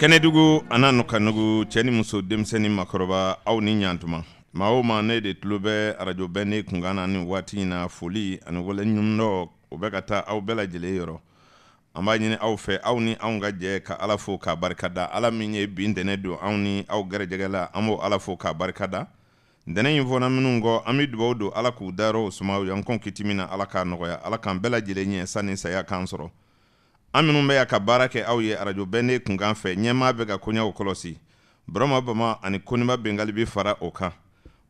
kɛnɛdugu a n'a nɔ ka nugu cɛɛ ni muso denmisɛnnin makɔrɔba aw ni ɲatuma ma o ma ne de tulo bɛ arajo bɛɛ ne kunkan na ni waati in na foli ani o bɛ ka taa aw bɛɛ lajɛlen yɔrɔ an b'a ɲini aw fɛ aw ni anw ka jɛ ka ala fo k'a barikada ala min ye bin ntɛnɛ don anw ni aw gɛrɛjɛgɛla an b'o ala fo k'a barikada ntɛnɛn in fɔna minnu kɔ an be dubaw don ala k'u dayɔrɔw sumaw yan kɔn kiti min na ala k'a nɔgɔya ala k'an bɛɛ lajɛlen ɲɛ sanni saya k'an sɔrɔ an minw bɛ y'a ka baara kɛ aw ye arajo bɛnnen kunkan fɛ ɲɛmaa bɛ ka koɲɛw kɔlɔsi burama bama ani koniba bengali bi fara o kan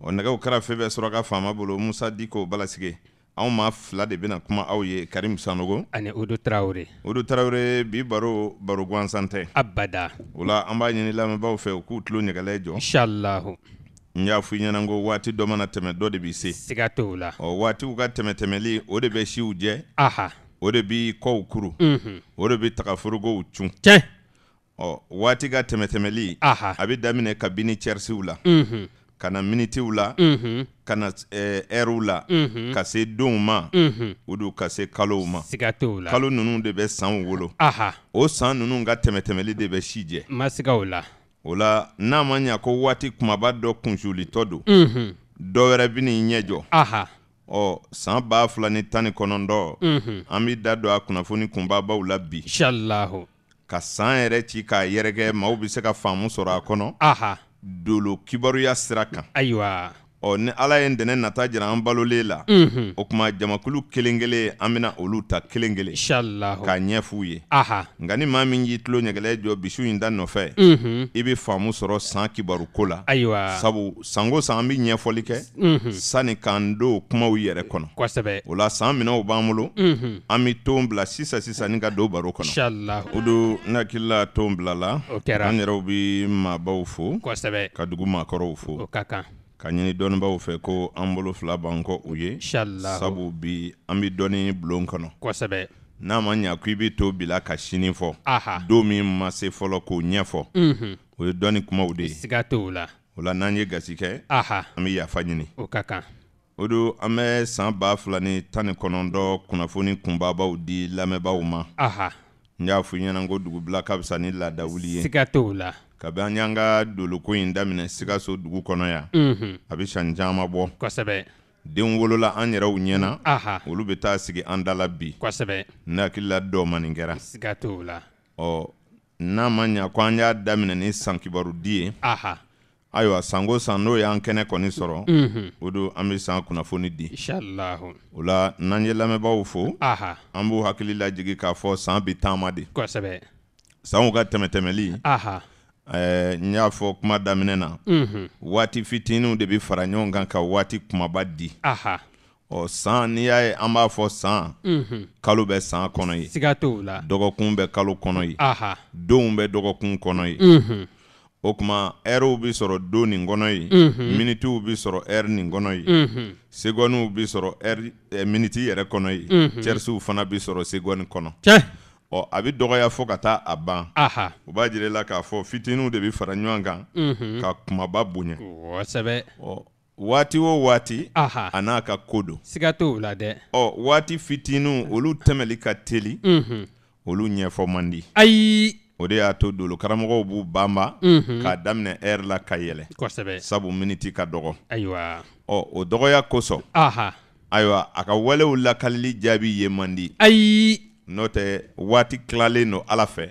o nɛgɛw karafe bɛ suraka faama bolo musa diko balasige anw ma fila de bena kuma aw ye karimu sanogo ani odo tarawele odo tarawele bi baro baro gansan tɛ abada o la an b'a ɲini lamɛnbaaw fɛ u k'u tulo ɲɛgɛlɛ jɔ inshallah n y'a fɔ i ɲɛna ko waati dɔ mana tɛmɛ dɔ de bi se siga t'o la ɔ waatiw ka o de bɛ siw jɛ aha o de bi kɔw kuru o de bi tagaforogow cun ɔ waati ka tɛmɛtɛmɛli a bi daminɛ kabini cɛrisiw la ka na minitiw la ka na ɛriw la ka se donw ma o don ka se kalow ma kalo ninnu de bɛ sanw wolo o san ninnu ka tɛmɛtɛmɛli de bɛ si jɛ o la n'a ma ɲa ko waati kumaba dɔ kunsulitɔ don dɔ bi n'i ɲɛ ɔ san b'a fila ni tan ni kɔnɔntɔn an b'i da don a kunnafoni kunbabaw la bi ka san yɛrɛ ci k'a yɛrɛkɛ maaw bɛ se ka faamu sɔrɔ a kɔnɔ dolo kibaruya sira kan ayiwa ɔ ni ala ye ntɛnɛn nata jira an balolen la o kuma jamakulu kelen kelen an bɛna olu ta kelen kelen k'a ɲɛf'u ye nka ni maa min y'i tulo ɲɛgɛlɛ jɔ bisu in da nɔfɛ i bɛ faamu sɔrɔ san ko la sabu sango san an bɛ ɲɛfɔli kɛ sanni k'an don kumaw yɛrɛ kɔnɔ o la san minɛw b'an bolo an bɛ ton bila sisan sisan ni ka don baro kɔnɔ o don n hakilila ton bilala an yɛrɛw bɛ maabaw fo ka dugu maakɔrɔw fo ka ɲini dɔnnibaw fɛ ko an bolo fila bankɔ u ye sabu bi an bɛ dɔnni bulon kɔnɔ kosɛbɛ n'a ma ɲa ko i to bila ka sini fɔ don min ma se fɔlɔ k'o ɲɛfɔ o ye dɔnni kumaw de ye siga la la n'an ye gasi kɛ an bɛ yafa ɲini o ka kan o don an bɛ san ba fila ni tan ni kɔnɔntɔn kunnafoni kunbaabaw di lamɛnbaaw ma n y'a f'u ɲɛna ko dugubila ka fisa ni laadawuli ye siga t'o la kabi an y'an ka doloko in daminɛ sikaso dugu kɔnɔ yan mm -hmm. a bɛ san caman bɔ kosɛbɛ den wolola an yɛrɛw ɲɛna olu bɛ taa sigi an dala bi kosɛbɛ ne la dɔ ma nin kɛra siga t'o la ɔ n'a ma ɲa ko an y'a daminɛ ni san di ye ayiwa sanko san n'o y'an kɛnɛ kɔni sɔrɔ mm -hmm. o don an bɛ san kunnafoni di o la n'an ye lamɛnbaaw fo an b'u hakili lajigi k'a fɔ san bi taama de sanw ka tɛmɛtɛmɛli n y'a fɔ kuma daminɛ na waati fitininw de bɛ fara ɲɔgɔn kan ka waati kumaba di ɔ san n'i y'a ye an b'a fɔ san kalo bɛ san kɔnɔ ye dɔgɔkun bɛ kalo kɔnɔ ye donw bɛ dɔgɔkun kɔnɔ ye o tuma ɛriw bɛ sɔrɔ don nin kɔnɔ ye minitiw bɛ sɔrɔ ɛri nin kɔnɔ ye segɔnniw bɛ sɔrɔ miniti yɛrɛ kɔnɔ ye cɛrisiw fana bɛ sɔrɔ segɔnni kɔnɔ ɔ a bɛ dɔgɔya fɔ ka taa a ban o b'a jira i la k'a fɔ fitininw de bɛ fara ɲɔgɔn kan ka kumaba bonya kosɛbɛ ɔ waati o waati a n'a ka ko don siga t'o la dɛ ɔ waati fitininw olu tɛmɛli ka teli olu ɲɛfɔ man di ayi o de y'a to dolo karamɔgɔw b'u banba k'a daminɛ ɛri la ka yɛlɛ kosɛbɛ sabu miniti ka dɔgɔ ayiwa ɔ o dɔgɔya kosɔn ayiwa a ka walew lakalili jaabi ye man di ayi n'o tɛ waati tilalen no ala fɛ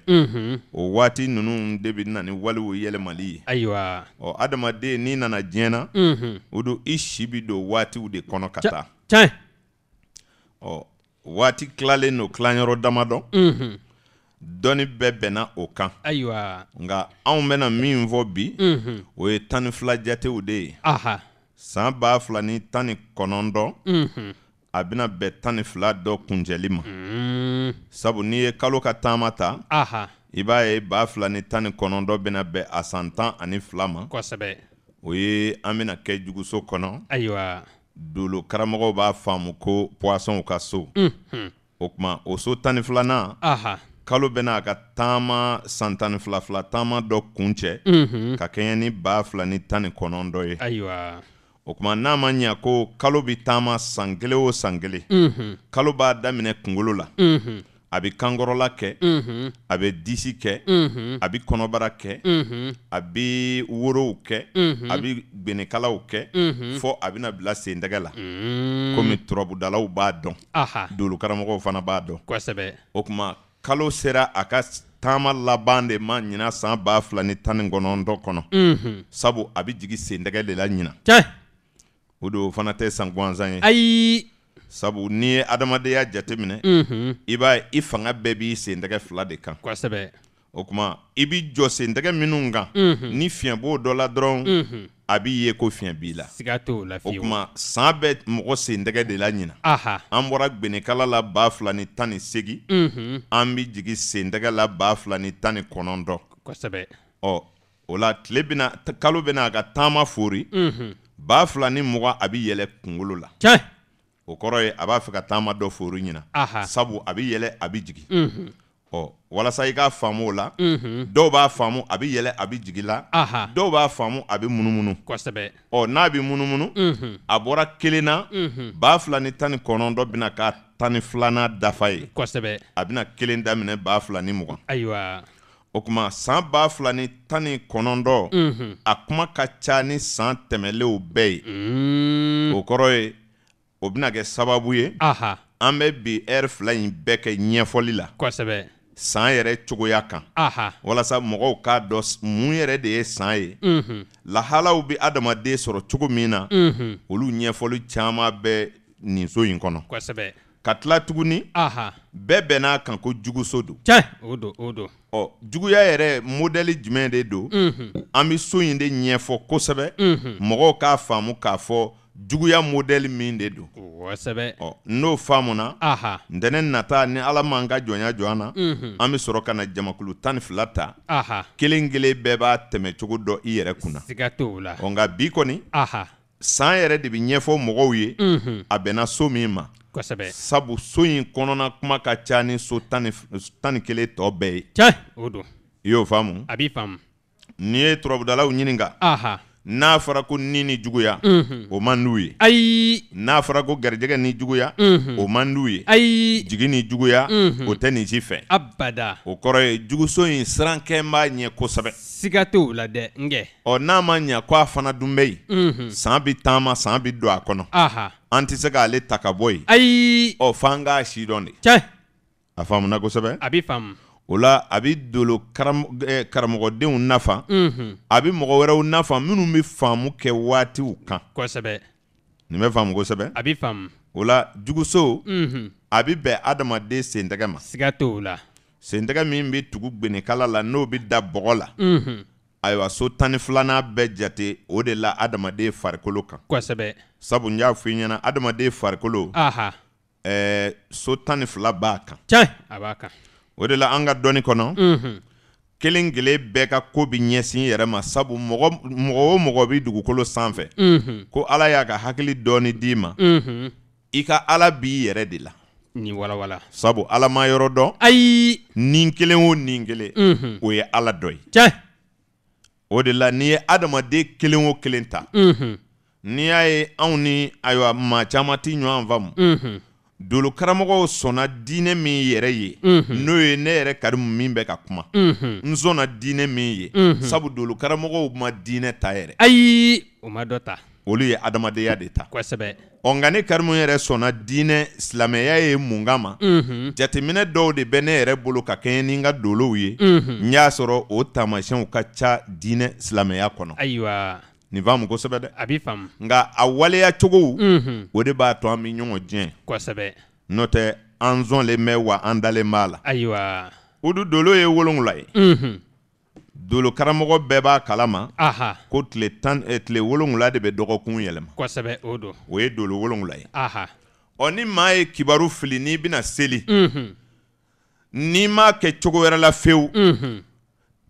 o waati ninnu de bɛ na ni waliw yɛlɛmali ye ayiwa ɔ adamaden n'i nana diɲɛ na o don i si bɛ don waatiw de kɔnɔ ka taa tiɲɛ ɔ waati tilalen don tilanyɔrɔ damadɔ dɔnni bɛɛ bɛnna o kan ayiwa nka anw bɛna min fɔ bi o ye tan ni fila jatew de ye san ba fila ni tan ni kɔnɔntɔn a bɛna bɛn tan ni fila dɔ kuncɛli ma hmm. sabu n'i ye kalo ka taama ta i b'a ye ba fila ni tan ni kɔnɔntɔn bɛna bɛn a san tan ani fila ma o ye an bɛna kɛ juguso kɔnɔ ayiwa dolo karamɔgɔw b'a faamu ko poisson ka so o tuma o so tan ni filanan kalo bɛna a ka taama san tan ni fila fila taama dɔ kuncɛ ka kɛɲɛ ni ba fila ni tan ni kɔnɔntɔn ye ayiwa o kuma n'a ma ɲa ko kalo bɛ taama san kelen o san kelen kalo b'a daminɛ kunkolo la a bɛ kankɔrɔla kɛ a bɛ disi kɛ a bɛ kɔnɔbara kɛ a bɛ worow kɛ a bɛ gbenekalaw kɛ fɔ a bɛna bila sen tɛgɛ la mm. komi turabudalaw b'a dɔn dolokaramɔgɔw fana b'a dɔn o kuma kalo sera a ka taama laban de ma ɲina san ba fila ni tan ni kɔnɔntɔn kɔnɔ sabu a bɛ jigin sen tɛgɛ de la ɲina o don o fana tɛ san gansan ye ayi sabu n'i ye adamadenya jateminɛ i b'a ye i fanga bɛɛ b'i sentɛgɛ fila de kan kosɛbɛ o kuma i b'i jɔ sentɛgɛ minnu kan ni fiɲɛ b'o dɔ la dɔrɔn a b'i ye ko fiɲɛ b'i la siga t'o la fiyewu o kuma san bɛ mɔgɔ sentɛgɛ de la ɲina an bɔra gbenekala la ba fila ni tan ni segin an bɛ jigin sentɛgɛ la ba fila ni tan ni kɔnɔntɔn kosɛbɛ ɔ o la tile bɛna kalo bɛna a ka taama fori ba fila ni mugan a bɛ yɛlɛ kunkolo la tiɲɛ o kɔrɔ ye a b'a fɛ ka taama dɔ fori ɲina sabu a bɛ yɛlɛ a bɛ jigin ɔ walasa i k'a faamu o la dɔw b'a faamu a bɛ yɛlɛ a bɛ jigin la dɔw b'a faamu a bɛ munumunu kosɛbɛ ɔ n'a bɛ munumunu a bɔra kelen na ba fila ni tan ni kɔnɔntɔn bɛna k'a tan ni filanan dafa ye kosɛbɛ a bɛna kelen daminɛ ba fila ni mugan ayiwa o kuma san ba fila ni tan ni kɔnɔntɔn mm -hmm. a kuma ka ca ni san tɛmɛlenw bɛɛ ye mm. o kɔrɔ ye o bɛna kɛ sababu ye an bɛ bi ɛri fila in bɛɛ kɛ ɲɛfɔli la kosɛbɛ san yɛrɛ cogoya kan walasa mɔgɔw k'a dɔn mun yɛrɛ de ye san ye mm -hmm. lahalaw bɛ adamaden sɔrɔ cogo min na -hmm. olu ɲɛfɔli caman bɛ nin so in kɔnɔ kosɛbɛ ka tila tuguni bɛɛ bɛn n'a kan ko juguso don tiɲɛ o don o don ɔ juguya yɛrɛ modɛli jumɛn de don mm -hmm. an bɛ so in de ɲɛfɔ kosɛbɛ mm -hmm. mɔgɔw k'a faamu k'a fɔ juguya modɛli min de don kosɛbɛ ɔ n'o faamu na ntɛnɛn nata ni ala m'an ka jɔnya jɔ an na mm -hmm. an bɛ sɔrɔ ka na jamakulu tan ni fila ta kelen kelen bɛɛ b'a tɛmɛ cogo dɔ i yɛrɛ kunna siga t'o la ɔ nka bi kɔni san yɛrɛ de bɛ ɲɛfɔ mɔgɔw ye a bɛnna so min ma sabu so in kɔnɔna kuma ka ca ni so tan ni kelen tɔ bɛɛ ye i y'o faamu n'i ye turabudalaw ɲininka n'a fɔra ko ni ni juguya o man d'u ye ayi n'a fɔra ko garijɛgɛ ni juguya o man d'u ye ayi jigi ni juguya o tɛ nin si fɛ abada o kɔrɔ ye juguso in sirankɛ b'a ɲɛ kosɛbɛ siga t'o la dɛ nkɛ ɔ n'a ma ɲa ko a fana dun bɛ yen san bi taama san bi don a kɔnɔ an tɛ se k'ale ta ka bɔ yen ayi ɔ f'an k'a si dɔn de cɛ a faamuna kosɛbɛ a bi faamu Ola la a bɛ dolo eh, karamɔgɔdenw nafa a bɛ mɔgɔ wɛrɛw nafa minnu bɛ faamu kɛ waatiw kan kosɛbɛ nin bɛ faamu kosɛbɛ a bɛ faamu o la juguso a bɛ bɛn adamaden sentɛgɛ ma siga t'o la sentɛgɛ min bɛ tugu gbenikala la n'o bɛ da bɔgɔ la ayiwa so tan ni filanan bɛɛ jate o de la adamaden farikolo kan kosɛbɛ sabu n y'a fɔ ɲɛna adamaden farikolo ɛɛ so tan ni fila b'a kan tiɲɛ a b'a kan o de la an ka dɔɔni kɔnɔ kelen kelen bɛɛ ka ko bi ɲɛsin yɛrɛ ma sabu mɔgɔ o mɔgɔ bi dugukolo sanfɛ ko ala y'a ka hakili dɔɔni d'i ma i ka ala b'i yɛrɛ de la nin walawala sabu ala ma yɔrɔ dɔn ayi nin kelen o nin kelen o ye ala dɔ ye o de la n'i ye adamaden kelen o kelen ta n'i y'a ye anw ni ayiwa maa caman ti ɲɔgɔn faamu Dolokaramɔgɔ sɔnna diinɛ min yɛrɛ ye n'o ye ne yɛrɛ kari min bɛ ka kuma n sɔnna diinɛ min ye sabu dolokaramɔgɔ ma diinɛ ta yɛrɛ ayi o ma dɔ ta olu ye adamadenyaya de ta kosɛbɛ ɔ nka ne kari yɛrɛ sɔnna diinɛ silamɛya ye munkan ma jateminɛ dɔw de bɛ ne yɛrɛ bolo ka kɛ ni n ka dolow ye n y'a sɔrɔ o taamaw ka ca diinɛ silamɛya kɔnɔ ayiwa nin faamu kosɛbɛ dɛ a b'i faamu nka a waleya cogo mhm. o de b'a to an bɛ ɲɔgɔn jɛn kosɛbɛ n'o tɛ an zɔnlen bɛ wa an dalen b'a la ayiwa udu dolo ye wolonwula ye mhm. dolo karamɔgɔ bɛɛ b'a kalama Aha. ko tile tan eh, tile wolonwula de bɛ dɔgɔkun yɛlɛma kosɛbɛ o don o ye dolo wolonwula ye ɔ ni maa ye kibaru fili n'i bɛna seli mhm. n'i m'a kɛ cogo wɛrɛ la fewu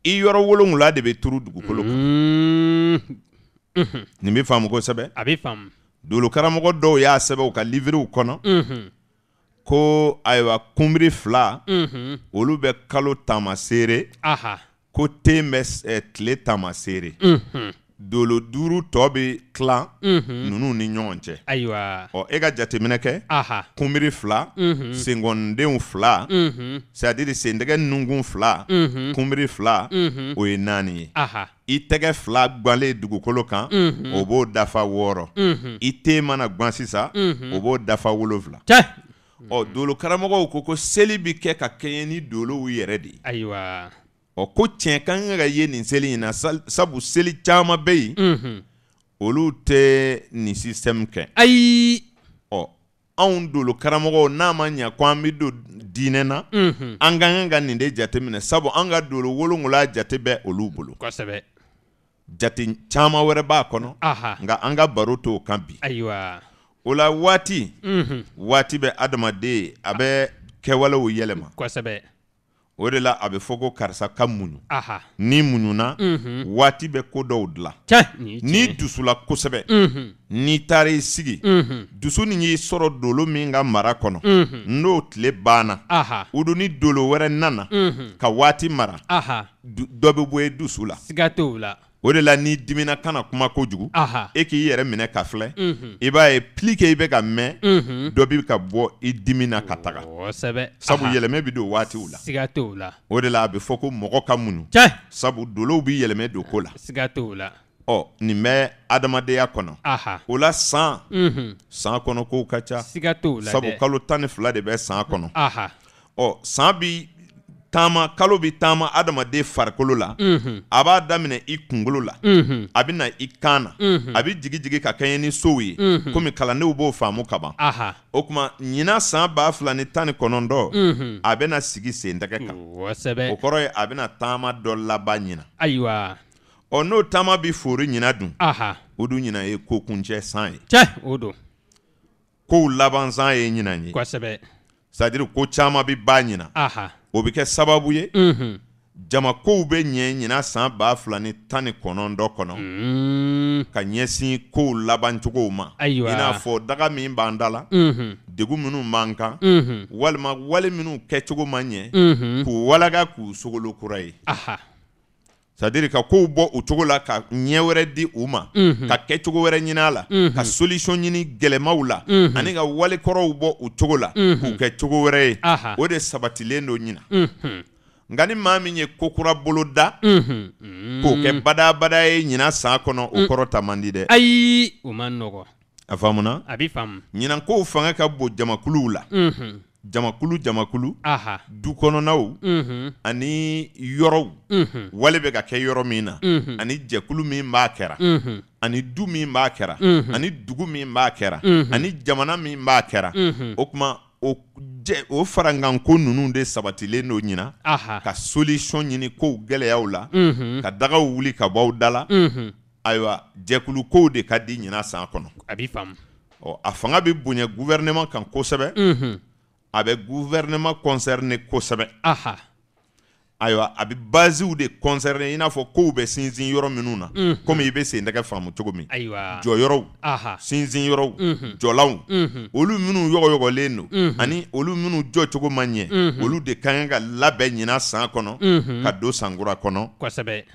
i yɔrɔ wolonwula de bɛ turu dugukolo kan nin bɛ faamu kosɛbɛ a bɛ faamu dolokaramɔgɔ dɔw y'a sɛbɛ u ka liviriw kɔnɔ ko ayiwa kunbiri fila olu bɛ kalo taamaseere ko ten bɛ tile taamaseere dolo duuru tɔ bɛ tila ninnu ni ɲɔgɔn cɛ ayiwa ɔ e ka jateminɛ kɛ kunbiri fila senkɔnidenw fila sadiri sendɛgɛ nukun fila kunbiri fila o ye naani ye i tɛgɛ fila gwanlen dugukolo kan mhm. mhm. mhm. o b'o dafa wɔɔrɔ i te mana gwan sisan o b'o dafa wolonfila ɔ dolo karamɔgɔw ko ko seli bɛ kɛ ka kɛɲɛ ni dolow yɛrɛ de ye ɔ ko tiɲɛ ka kan ka ye nin seli in na sabu seli caman bɛ yen olu tɛ nin système kɛ ayi ɔ anw dolo karamɔgɔw n'a ma ɲa ko an bɛ don diinɛ na an ka kan ka nin de jateminɛ sabu an ka dolo wolonwula jate bɛ olu bolo kosɛbɛ jati caaman wɛrɛ b'a kɔnɔ nka an ka baro t'o kan bi o la waati mm -hmm. waati bɛ adamaden a bɛ kɛwalew yɛlɛma kosɛbɛ o de la a bɛ fɔ ko karisa ka muɲu ni muɲuna mm -hmm. waati bɛ ko dɔw dila ni dusula kosɛbɛ mm -hmm. ni taara i sigi mm -hmm. dusu nin y'i sɔrɔ dolo min ka mara kɔnɔ mm -hmm. n'o tile banna udu ni dolo wɛrɛ nana mm -hmm. ka waati mara dɔ bɛ bɔ i dusu la o la n'i dimina kana kuma kojugu e k'i yɛrɛ minɛ ka filɛ i b'a ye i ka mɛn dɔ ka sabu yele mebi don waatiw la la o de la a bɛ fɔ sabu dolow bɛ yɛlɛmɛ don ko la ɔ nin bɛ adamadenya kɔnɔ o la san san kɔnɔ kow ka ca la sabu kalo tan ni de bɛ san kɔnɔ ɔ san bi taama kalo bi taama adamaden farikolo la a b'a daminɛ i kunkolo la a bɛ na i kan na a bɛ jigi jigi ka kɛɲɛ ni sow ye komi kalandenw b'o faamu ka ban o tuma ɲinan san ba fila ni tan ni kɔnɔntɔn a bɛna sigi sen tɛgɛ kan o kɔrɔ ye a bɛna taama dɔ laban ɲinan ayiwa ɔ n'o taama bɛ fori ɲinan dun o dun ɲinan ye ko kuncɛ san ye cɛ o don kow laban san ye ɲinan ye kosɛbɛ sadiri ko caman bɛ ba ɲina o bɛ kɛ sababu ye jamakow bɛ ɲɛ ɲina san ba fila ni tan ni kɔnɔntɔn kɔnɔ mm. ka ɲɛsin kow labancogow ma i n'a fɔ daga min b'an da la degun minnu b'an kan walima wale minnu kɛcogo man ɲɛ k'u walaga k'u sogolokura ye sadiri ka kow bɔ o cogo la ka ɲɛ wɛrɛ di u ma ka kɛcogo wɛrɛ ɲini a la ka solisɔn ɲini gɛlɛmaw la ani ka walikɔrɔw bɔ o cogo la k'u kɛ cogo wɛrɛ ye o de sabatilen do ɲina nka ni maa min ye kokura bolo da mm. k'o kɛ badabada ye ɲina sa kɔnɔ o mm. kɔrɔ ta man dɛ ayi o ma nɔgɔ a faamuna a bi faamu ɲinan fanga ka bon jamakuluw la jamakulu jamakulu Aha. du kɔnɔnaw mm -hmm. ani yɔrɔw mm -hmm. wale bɛ ka kɛ yɔrɔ min na mm -hmm. ani jɛkulu min b'a kɛra mm -hmm. ani du min b'a kɛra mm -hmm. ani dugu min b'a kɛra mm -hmm. ani jamana min b'a kɛra mm -hmm. o kuma o jɛ o farankanko ninnu de sabatilen do ɲina ka solution ɲini kow gɛlɛyaw la mm -hmm. ka dagaw wuli ka bɔaw dala mm -hmm. ayiwa jɛkulukow de ka di ɲina san kɔnɔ a fanga bɛ bonya gouvernement kan kosɛbɛ mm -hmm. a bɛ gouvernement concerné kosɛbɛ ayiwa a bɛ baziw de concerné i n'a fɔ kow bɛ sinsin yɔrɔ minnu na komi i bɛ sen tɛgɛ faamu cogo min jɔyɔrɔw sinsin yɔrɔw jɔlaw olu minnu yɔgɔyɔgɔlen don ani olu minnu jɔcogo man ɲɛ olu de ka kan ka labɛn ɲinan san kɔnɔ ka don sankura kɔnɔ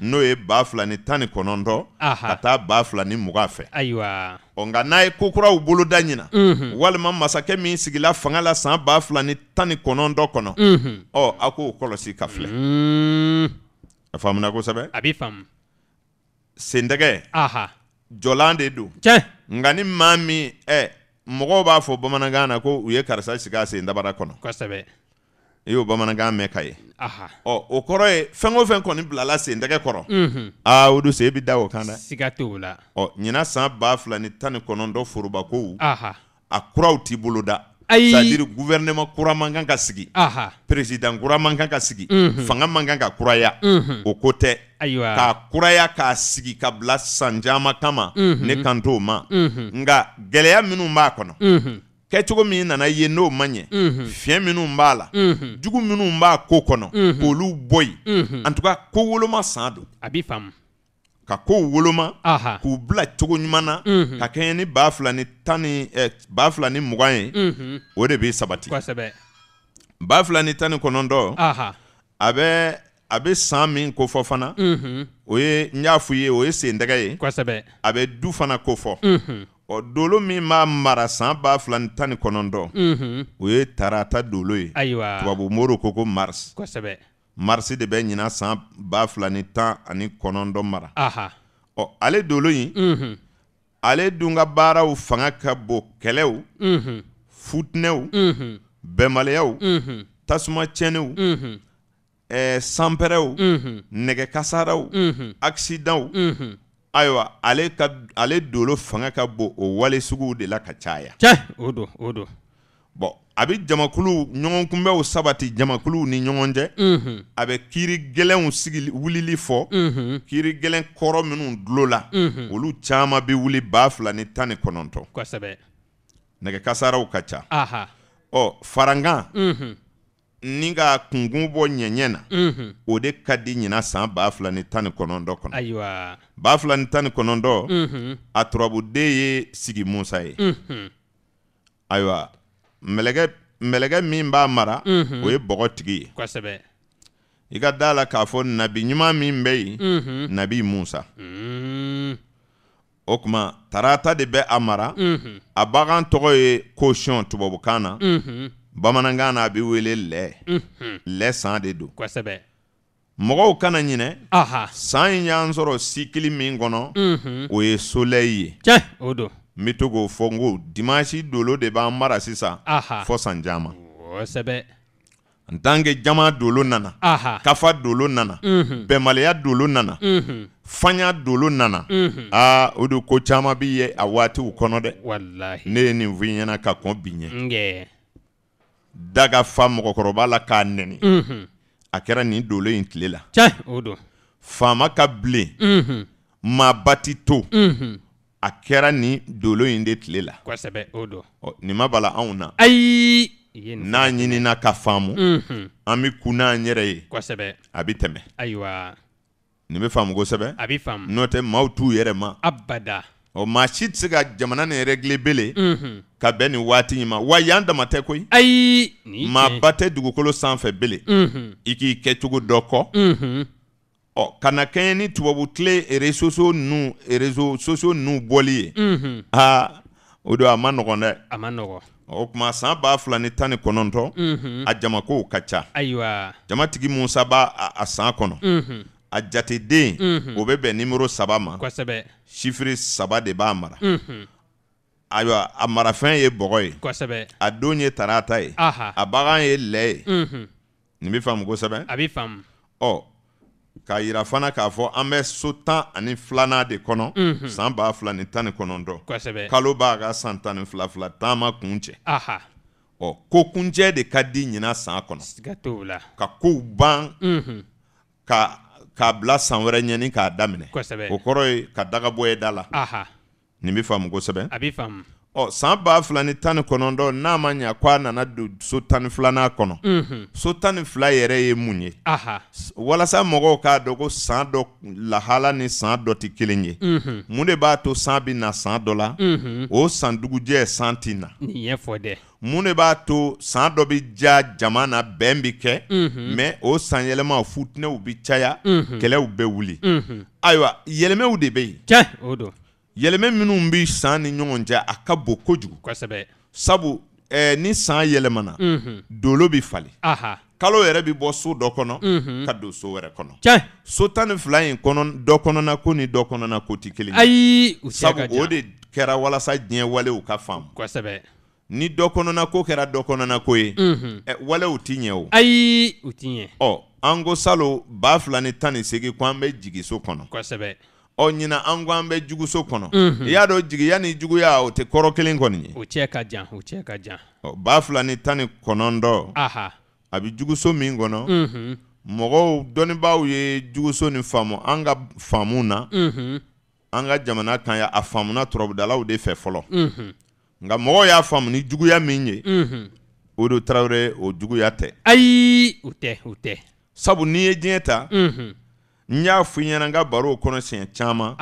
n'o ye ba fila ni tan ni kɔnɔntɔn ka taa ba fila ni mugan fɛ ɔ nka n'a ye kokuraw boloda ɲina mhm. walima masakɛ min sigila fanga la san ba fila ni tan mhm. mhm. ni kɔnɔn dɔ kɔnɔ ɔ a k'o kɔlɔsi ka filɛ a faamuna kosɛbɛ a b'i faamu sentɛgɛ jɔlan de don nka ni maa min ɛ mɔgɔw b'a fɔ bamanankan na ko u ye karisa sigi a sen dabara kɔnɔ kosɛbɛ i y'o bamanankan mɛn ka ye ɔ o kɔrɔ ye fɛn o fɛn kɔni bilala sen tɛgɛ kɔrɔ aa o don se e bɛ da o kan dɛ siga t'o la ɔ ɲinan san ba fila ni tan ni kɔnɔntɔn forobakow a kuraw t'i bolo da ayi gouvernement kura man kan ka sigi président kura man kan ka sigi fanga man kan ka kuraya o ko tɛ k'a kuraya k'a sigi ka bila san caman kama ne kan t'o ma nka gɛlɛya minnu b'a kɔnɔ kɛcogo min nana ye n'o ma ɲɛ fiɲɛ minnu b'a la jugu minnu b'a ko kɔnɔ k'olu bɔ yen an tuka ko woloma san don a bi faamu ka kow woloma k'u bila cogo ɲuman na ka kɛɲɛ ni ba fila ni tan ni ba fila ni mugan ye o de bɛ sabati ba fila ni tan ni kɔnɔntɔn a bɛ a bɛ san min kofɔ fana o ye n y'a f'i ye o ye sen tɛgɛ ye a bɛ du fana kofɔ O dolo mi ma marasan baf lan tan konon do. Mhm. Ou e tarata dolo e. Ayo a. Kwa mou mou rukoko mars. Kwa sebe? Marsi debe nina san baf lan tan an konon do mara. Aha. O ale dolo yi. Mm-hmm. Ale dunga bara ou fangaka bokele ou. Mm-hmm. Fut ne ou. Mm-hmm. Bem ale ou. Mm-hmm. Tasman chene ou. Mm-hmm. E sampere ou. Mm-hmm. Nege kasara ou. Mm-hmm. Aksida ou. Mm-hmm. ayiwa ale ka ale dolo fanga ka bon o wale suguw de la ka caya cɛ o don o don bɔn a bɛ jamakulu ɲɔgɔnkunbɛw sabati jamakuluw ni ɲɔgɔn cɛ mm -hmm. a bɛ kiiri gɛlɛnw sigili wulili fɔ mm -hmm. kiiri gɛlɛn kɔrɔ minnu dulo la mm -hmm. olu caman bɛ wuli ba fila ni tan ni kɔnɔntɔn kosɛbɛ nɛgɛ kasaraw ka ca ɔ farankan ni ka kungun bɔ ɲɛɲɛ na o de ka di ɲina san ba fila ni tan ni kɔnɔntɔn kɔnɔ ayiwa ba fila ni tan ni kɔnɔntɔn a turabuden ye sigi musa ye ayiwa mɛlɛkɛ mɛlɛkɛ min b'a mara o ye bɔgɔtigi ye kosɛbɛ i ka da la k'a fɔ nabi ɲuman min bɛ yen nabi musa o tuma tarata de bɛ a mara a bagan tɔgɔ ye kosɔn tubabukan na bamanankan na a bɛ wele lɛ mhm. lɛ san de don kosɛbɛ mɔgɔw kana ɲinɛ san in y'an sɔrɔ sikili min kɔnɔ mhm. o ye solɛyi ye tiɲɛ o don n bɛ to k'o fɔ n ko dimanche dolo de b'an mara sisan fɔ san caman kosɛbɛ en tant que jama dolo nana kafa dolo nana mhm. bɛnbaliya dolo nana fanya dolo nana aa o de ko caman bi ye a waatiw kɔnɔ dɛ ne ye nin f'i ɲɛna ka kɔn bi ɲɛ. daga fa mɔgɔkɔrɔba la k'a nɛni a kɛra nin dolo yi tile la faama ka bilen -hmm. ti to a kɛra nin dolo in de tile la nin ma bala anw na n'a ɲinina ka faamu an bɛ kun n'an yɛrɛ ye a bɛ tɛmɛ ni nin bɛ faamu kosɛbɛ a bɛ t'u yɛrɛ ma abada o maa si tɛ se ka jamana nin rɛgile bele ka bɛn nin waati in ma wa yan dama tɛ koyi ayi maa ba tɛ dugukolo sanfɛ bele i k'i kɛcogo dɔ kɔ ɔ kana kɛɲɛ ni tubabu tile resoso nu resoso nu ninnu bɔli ye aa o don a ma nɔgɔn dɛ a ma nɔgɔn o tuma san ba fila ni tan ni kɔnɔntɔn a jamako ka ca ayiwa jamatigi musa b'a a san kɔnɔ a jateden mhm. o bɛ bɛn nimoro saba ma kosɛbɛ sifiri saba de b'a mara mhm. ayiwa a marafɛn ye bɔgɔ ye kosɛbɛ a don ye tarata ye a bagan ye lɛ ye mhm. nin bɛ faamu kosɛbɛ a bɛ faamu ɔ k'a yira fana k'a fɔ an bɛ so tan ani filanan de kɔnɔ san ba fila ni tan ni kɔnɔntɔn kosɛbɛ kalo b'a ka san tan ni fila fila taama kun cɛ ɔ ko kuncɛ de ka di ɲinan san kɔnɔ siga t'o la ka kow ban ka k'a bila san wɛrɛ ɲɛni k'a daminɛ o kɔrɔ ye ka daga bɔ ye da la nin bɛ faamu kosɛbɛ a bɛ faamu ɔ san ba fila ni tan ni kɔnɔntɔn n'a ma ɲa ko a nana don so tan ni filanan kɔnɔ so tan ni fila yɛrɛ ye mun ye walasa mɔgɔw k'a dɔn ko san dɔ lahala ni san dɔ tɛ kelen ye mun de b'a to san bɛ na san dɔ la o san dugujɛ san ti na nin ɲɛfɔ dɛ mun de b'a to san dɔ bɛ ja jama na bɛn bɛ kɛ mɛ mhm. o sanyɛlɛma futinɛw bɛ caya mhm. kɛlɛw bɛ wuli mhm. ayiwa yɛlɛmɛw de bɛ yen yɛlɛmɛ minnu bɛ san ni ɲɔgɔn cɛ a ka bon kojugu sabu eh, ni san yɛlɛmana dolo bɛ falen kalo yɛrɛ bɛ bɔ so dɔ kɔnɔ ka don so wɛrɛ kɔnɔ so tan ni fila in dɔ kɔnɔna ko ni dɔ kɔnɔna ko tɛ kelen ayi sabu o de kɛra walasa diɲɛ walew ka faamu ni dɔ kɔnɔna ko kɛra dɔ kɔnɔna ko ye wale u ti ɲɛ o ayi u ti ɲɛ ɔ an ko salo ba fila ni tan ni segin ko an bɛ jigiso kɔnɔ kosɛbɛ ɔ ɲina an ko an bɛ juguso kɔnɔ i y'a dɔn jigiya ni juguya o tɛ kɔrɔ kelen kɔni ye o cɛ ka jan o cɛ ka jan ɔ ba fila ni tan ni kɔnɔntɔn a bɛ juguso min kɔnɔ mɔgɔw dɔnnibaaw ye juguso ni faamu an ka faamu na an ka jamana kan ya a faamuna turabudalaw de fɛ fɔlɔ nka mɔgɔw y'a faamu ni juguya min ye o de tarawele o juguya tɛ ayi o tɛ o tɛ sabu n'i ye diɲɛ ta n y'a fɔ i ɲɛna n ka baro kɔnɔ siɲɛ caman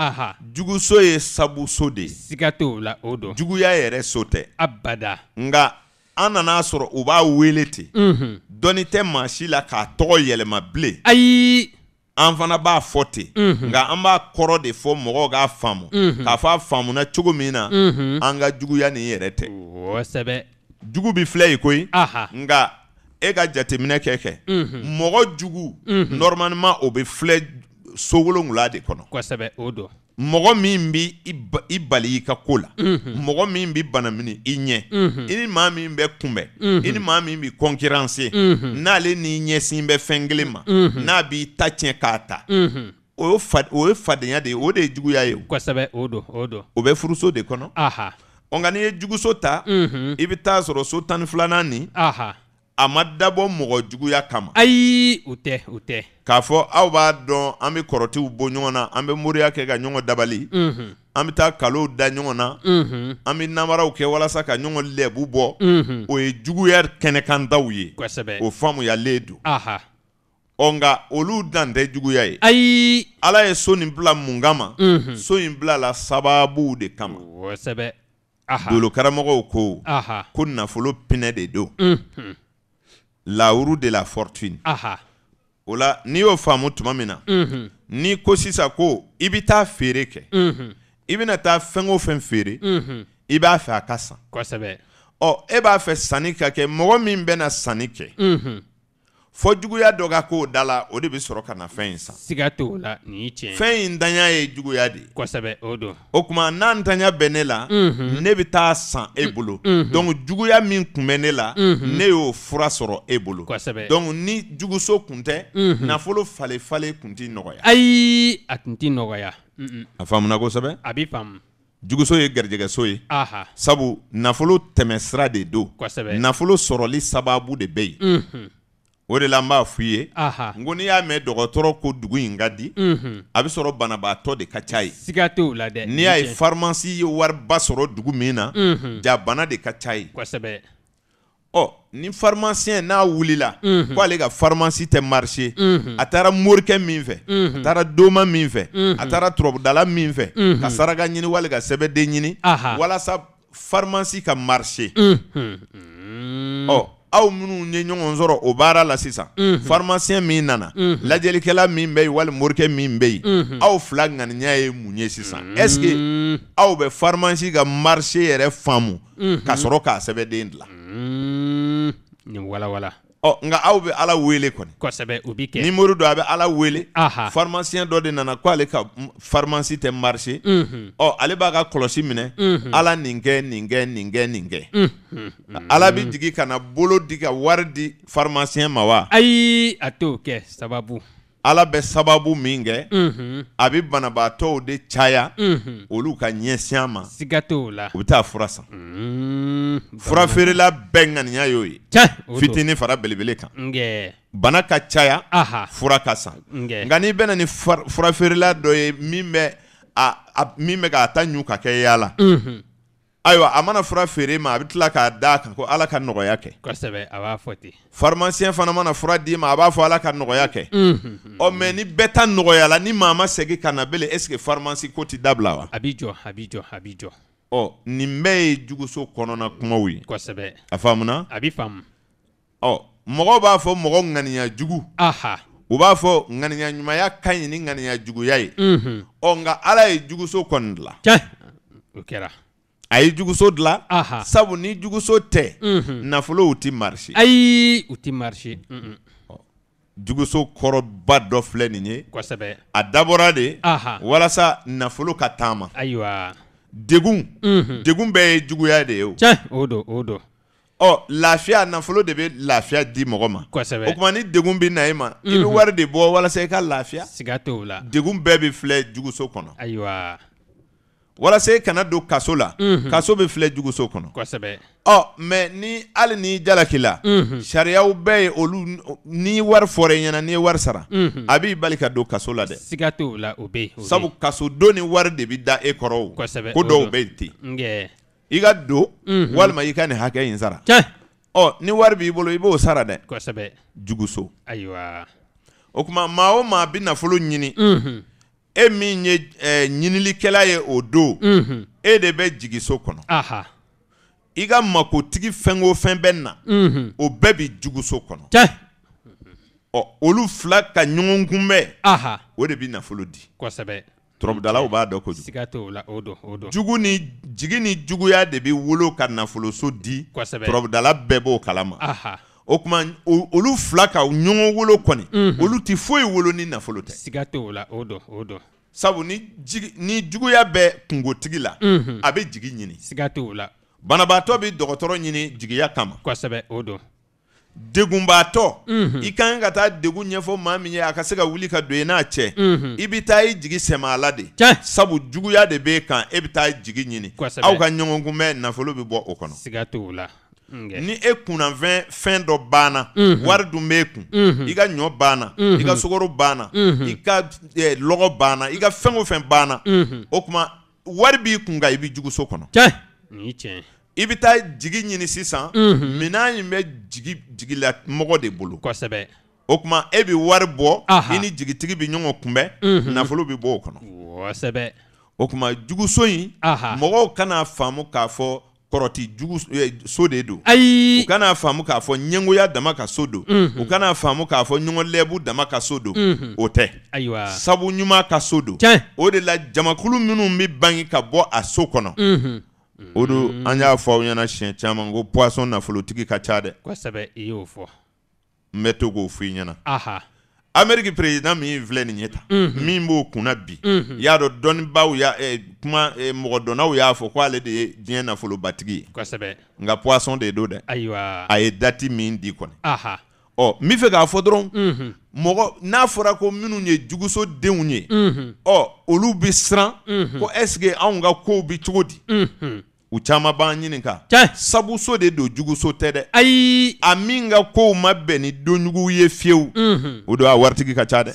juguso ye sabuso de ye siga t'o la o don juguya yɛrɛ so tɛ abada nka an nana sɔrɔ u b'a wele ten dɔnni tɛ maa si la k'a tɔgɔ yɛlɛma bilen ayi an fana b'a fɔ ten nka an b'a kɔrɔ de fɔ mɔgɔw k'a faamu k'a fɔ a faamuna cogo min na an ka juguya nin yɛrɛ tɛ jugu bi filɛ yen koyi nka e ka jateminɛ kɛ kɛ mɔgɔ jugu o bɛ filɛ so wolonwula de kɔnɔ mɔgɔ min bɛ i bali i ka ko la mɔgɔ min bɛ bana minɛ i ɲɛ i ni maa min bɛ kunbɛn i ni maa min bɛ kɔnkiriranse n'ale n'i ɲɛsin bɛ fɛn kelen ma n'a b'i ta tiɲɛ k'a ta o ye fadenya de ye o de ye juguya ye kosɛbɛ o don o don o bɛ furuso de kɔnɔ ɔ nka n'i ye juguso ta i bɛ taa sɔrɔ so tan ni filanan nin a ma dabɔ mɔgɔ juguya kama ayi o tɛ o tɛ k'a fɔ aw b'a dɔn an be kɔrɔtiw bo ɲɔgɔn na an be moriya kɛ ka ɲɔgɔn dabali an be taa kalow da ɲɔgɔn na an be namaraw kɛ walasa ka ɲɔgɔn lɛbu bɔ o ye juguya kɛnɛkantaw ye o faamuyalen don ɔ nka olu dan tɛ juguya ye ayi ala ye so nin bila mun kama so in bilala sababuw de kama dolokaramɔgɔw ko ko nafolo pinɛ de don lawuru de la fortune o la n'i y'o faamu tuma min na n'i ko sisan ko i bɛ taa feere kɛ i bɛna taa fɛn o fɛn feere i b'a fɛ a ka san ɔ e b'a fɛ sanni ka kɛ mɔgɔ min bɛna sanni kɛ Fɔ juguya Dogako Dala k'o la na fɛn in la niche. tiɲɛ fɛn juguyadi. Kwasebe ye juguya de ye n'an san Ebolo. Mm, juguya min kumenela, ne ne y'o e ni juguso kunte na nafolo fale fale tun tɛ nɔgɔya ayi a tun na nɔgɔya a na sebe? Abi juguso ye Aha. sabu nafolo folo temesra de Na nafolo soroli sababu de bey. o de la n b'a f'u ye n ko n'i y'a mɛn dɔgɔtɔrɔ ko dugu in ka di a bɛ sɔrɔ banabaatɔ de ka ca ye siga t'o la dɛ n'i y'a ye pharmacie ye wariba sɔrɔ dugu min na ja bana de ka ca ye kosɛbɛ ɔ ni pharmacien n'a wulila ko ale ka farimasi tɛ marcher a taara morikɛ min fɛ a taara doma min fɛ a taara turabudala min fɛ ka saraka ɲini wali ka sɛbɛden ɲini walasa farimasi ka marcher mm. ɔ aw minnu ye ɲɔgɔn sɔrɔ o baara la sisan farimasiyɛn min nana lajɛlikɛla min bɛ yen wali morikɛ min bɛ yen aw fila ŋaniya ye mun ye sisan ɛseke aw bɛ farimasi ka marise yɛrɛ faamu ka sɔrɔ k'a sɛbɛnden dilan nin walawala ɔ nka aw be ala wele kɔni. kosɛbɛ o bi kɛ. nimoro dɔ a bɛ ala wele. aha dɔ de nana ko ale ka farmasi tɛ marise. unhun ɔ ale b'a ka kɔlɔsi minɛ. unhun ala nin kɛ ninkɛ ninkɛ nin kɛ ala bi jigi kana bolo di ka wari di farimasiyɛn ma wa. ayi a t'o kɛ sababu. ala bɛ sababu min kɛ mhm. a bɛ banabaatɔw de caya mhm. olu ka ɲɛsin a ma siga t'o la u bɛ taa fura san mhm. fura feerela bɛɛ ŋaniya y'o ye fitinin fara belebele kan bana ka caya fura ka san nka n'i bɛna ni fura feerela dɔ ye min bɛ k'a ta ɲu ka kɛ yaala ayiwa a mana fura feere ma a bɛ tila k'a d'a kan ko ala ka nɔgɔya kɛ kosɛbɛ a b'a fɔ ten farimasiyɛn fana mana fura d'i ma a b'a fɔ ala ka nɔgɔya kɛ ɔ mɛ ni bɛɛ ta nɔgɔyala ni maa ma segin ka na bele est ce que farimasi ko ti dabila wa a b'i jɔ a b'i jɔ a b'i jɔ ɔ nin bɛɛ ye juguso kɔnɔna kumaw ye kosɛbɛ a faamuna a bɛ faamu ɔ mɔgɔw b'a fɔ mɔgɔ ŋaniya jugu aha u b'a fɔ ŋaniya ɲumanya ka ɲi ni ŋaniya juguya ye ɔ nka ala ye juguso kɔni dilan o kɛra Ay juguso de sabu ni juguso tɛ nafolo uti marché. marisi uti marché. tɛ marisi juguso kɔrɔba ni filɛ sebe. a dabora de walasa nafolo katama. taama wa. degun degun be ye juguya de o odo. Oh, don lafia nafolo de lafia lafiya di moroma. sebe. o tuma ni degun bɛ e de bo wala i ka lafia. Sigato la degun be bɛ juguso Aïe ayiwa walasa e kana don kaso la mhm. kaso bɛ filɛ juguso kɔnɔ kosɛbɛ ɔ mɛ ni hali n'i jalaki la mhm. sariyaw bɛɛ ye olu n'i wari fɔra i ɲɛna n'i ye wari sara mhm. a b'i bali ka don kaso la dɛ siga t'o la o bɛ yen sabu kaso don ni wari de bɛ da e kɔrɔ o kosɛbɛ ko dɔw bɛ yen ten i ka don walima i ka nin hakɛ in sara ɔ ni wari b'i bolo i b'o sara dɛ kosɛbɛ juguso ayiwa o tuma maa o maa bɛ nafolo ɲini e min ye eh, ɲinilikɛla ye o don mm -hmm. e de bɛ jigi so kɔnɔ i ka makotigi fɛn o fɛn bɛ na mm -hmm. o bɛɛ bi juguso kɔnɔ ɔ olu fila ka ɲɔgɔn kunbɛn o de bi nafolo di kosɛbɛ turabudalaw b'a dɔn kojugu siga t'o la o don o don jugu ni jigi ni juguya de bi wolo ka nafoloso di kosɛbɛ turabudala bɛɛ b'o kalama o tuma olu fila ka ɲɔgɔn wolo kɔni olu tɛ foyi wolo ni nafolo tɛ siga t'o la o dɔn o dɔn sabu ni jigi ni juguya bɛ kungotigi la a bɛ jigi ɲini siga t'o la banabaatɔ bɛ dɔgɔtɔrɔ ɲini jigiya kama kosɛbɛ o dɔn degunbaatɔ i ka kan ka taa degun ɲɛfɔ maa min ye a ka se ka wuli ka don i n'a cɛ i bɛ taa i jigi sɛmɛ a la de sabu juguya de b'e kan e bɛ taa jigi ɲini aw ka ɲɔgɔn kunbɛn nafolo bɛ bɔ o kɔnɔ siga t'o la ni e kunnafɛn fɛn dɔ banna wari dun b'e kun i ka ɲɔ banna i ka sukaro banna i ka lɔgɔ banna i ka fɛn o fɛn banna o tuma wari b'i kun kan i bɛ juguso kɔnɔ i bɛ taa jigi ɲini sisan minɛn in bɛ jigilamɔgɔ de bolo kosɛbɛ o tuma e bɛ wari bɔ i ni jigitigi bɛ ɲɔgɔn kunbɛn nafolo bɛ bɔ o kɔnɔ o tuma juguso in mɔgɔw kana faamu k'a fɔ kɔrɔti jugu eh, so de don ayi u kana faamu k'a fɔ ɲɛngoya dama ka so don u kana faamu k'a fɔ ɲɔgɔn lɛbu dama ka so don o tɛ ayiwa sabu ɲuman ka so don o de la jamakulu minnu bɛ bange ka bɔ a so kɔnɔ o don an y'a fɔ aw ɲɛna siɲɛ caman ko poisson nafolotigi ka ca dɛ kosɛbɛ i y'o fɔ n bɛ to k'o f'i ɲɛna Ameriki prezidant mi yi vle ninye ta, mhm. mi mwo kouna bi, mhm. ya do doni ba ou ya eh, mwa eh, donan ou ya afo kwa le deye diyen a folo batige, kwa sebe, nga pwason dey do de, ayewa, aye dati mi indi kwen. Aha. Oh, mi fe ka afo dron, mwo mhm. nafora kou min ou nye, jougou so dey ou nye, oh, ou lou bi sran, kou esge a ou nga kou bi chou di. Hmm, hmm. u caman mhm. b'an ɲininka sabuso de don juguso tɛ dɛ ayi a min ka kow ma bɛn ni donjuguw ye fiyewu o don a waritigi ka ca dɛ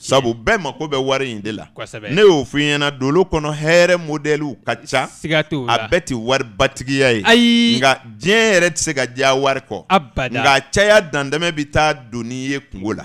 sabu bɛɛ mako bɛ wari in de la ne y'o f'i ɲɛna dolo kɔnɔ hɛrɛ modɛliw ka ca a bɛɛ ti waribatigiya ye nka diɲɛ yɛrɛ tɛ se ka diya wari kɔ nka caya dantɛmɛ bɛ taa don n'i ye kungo la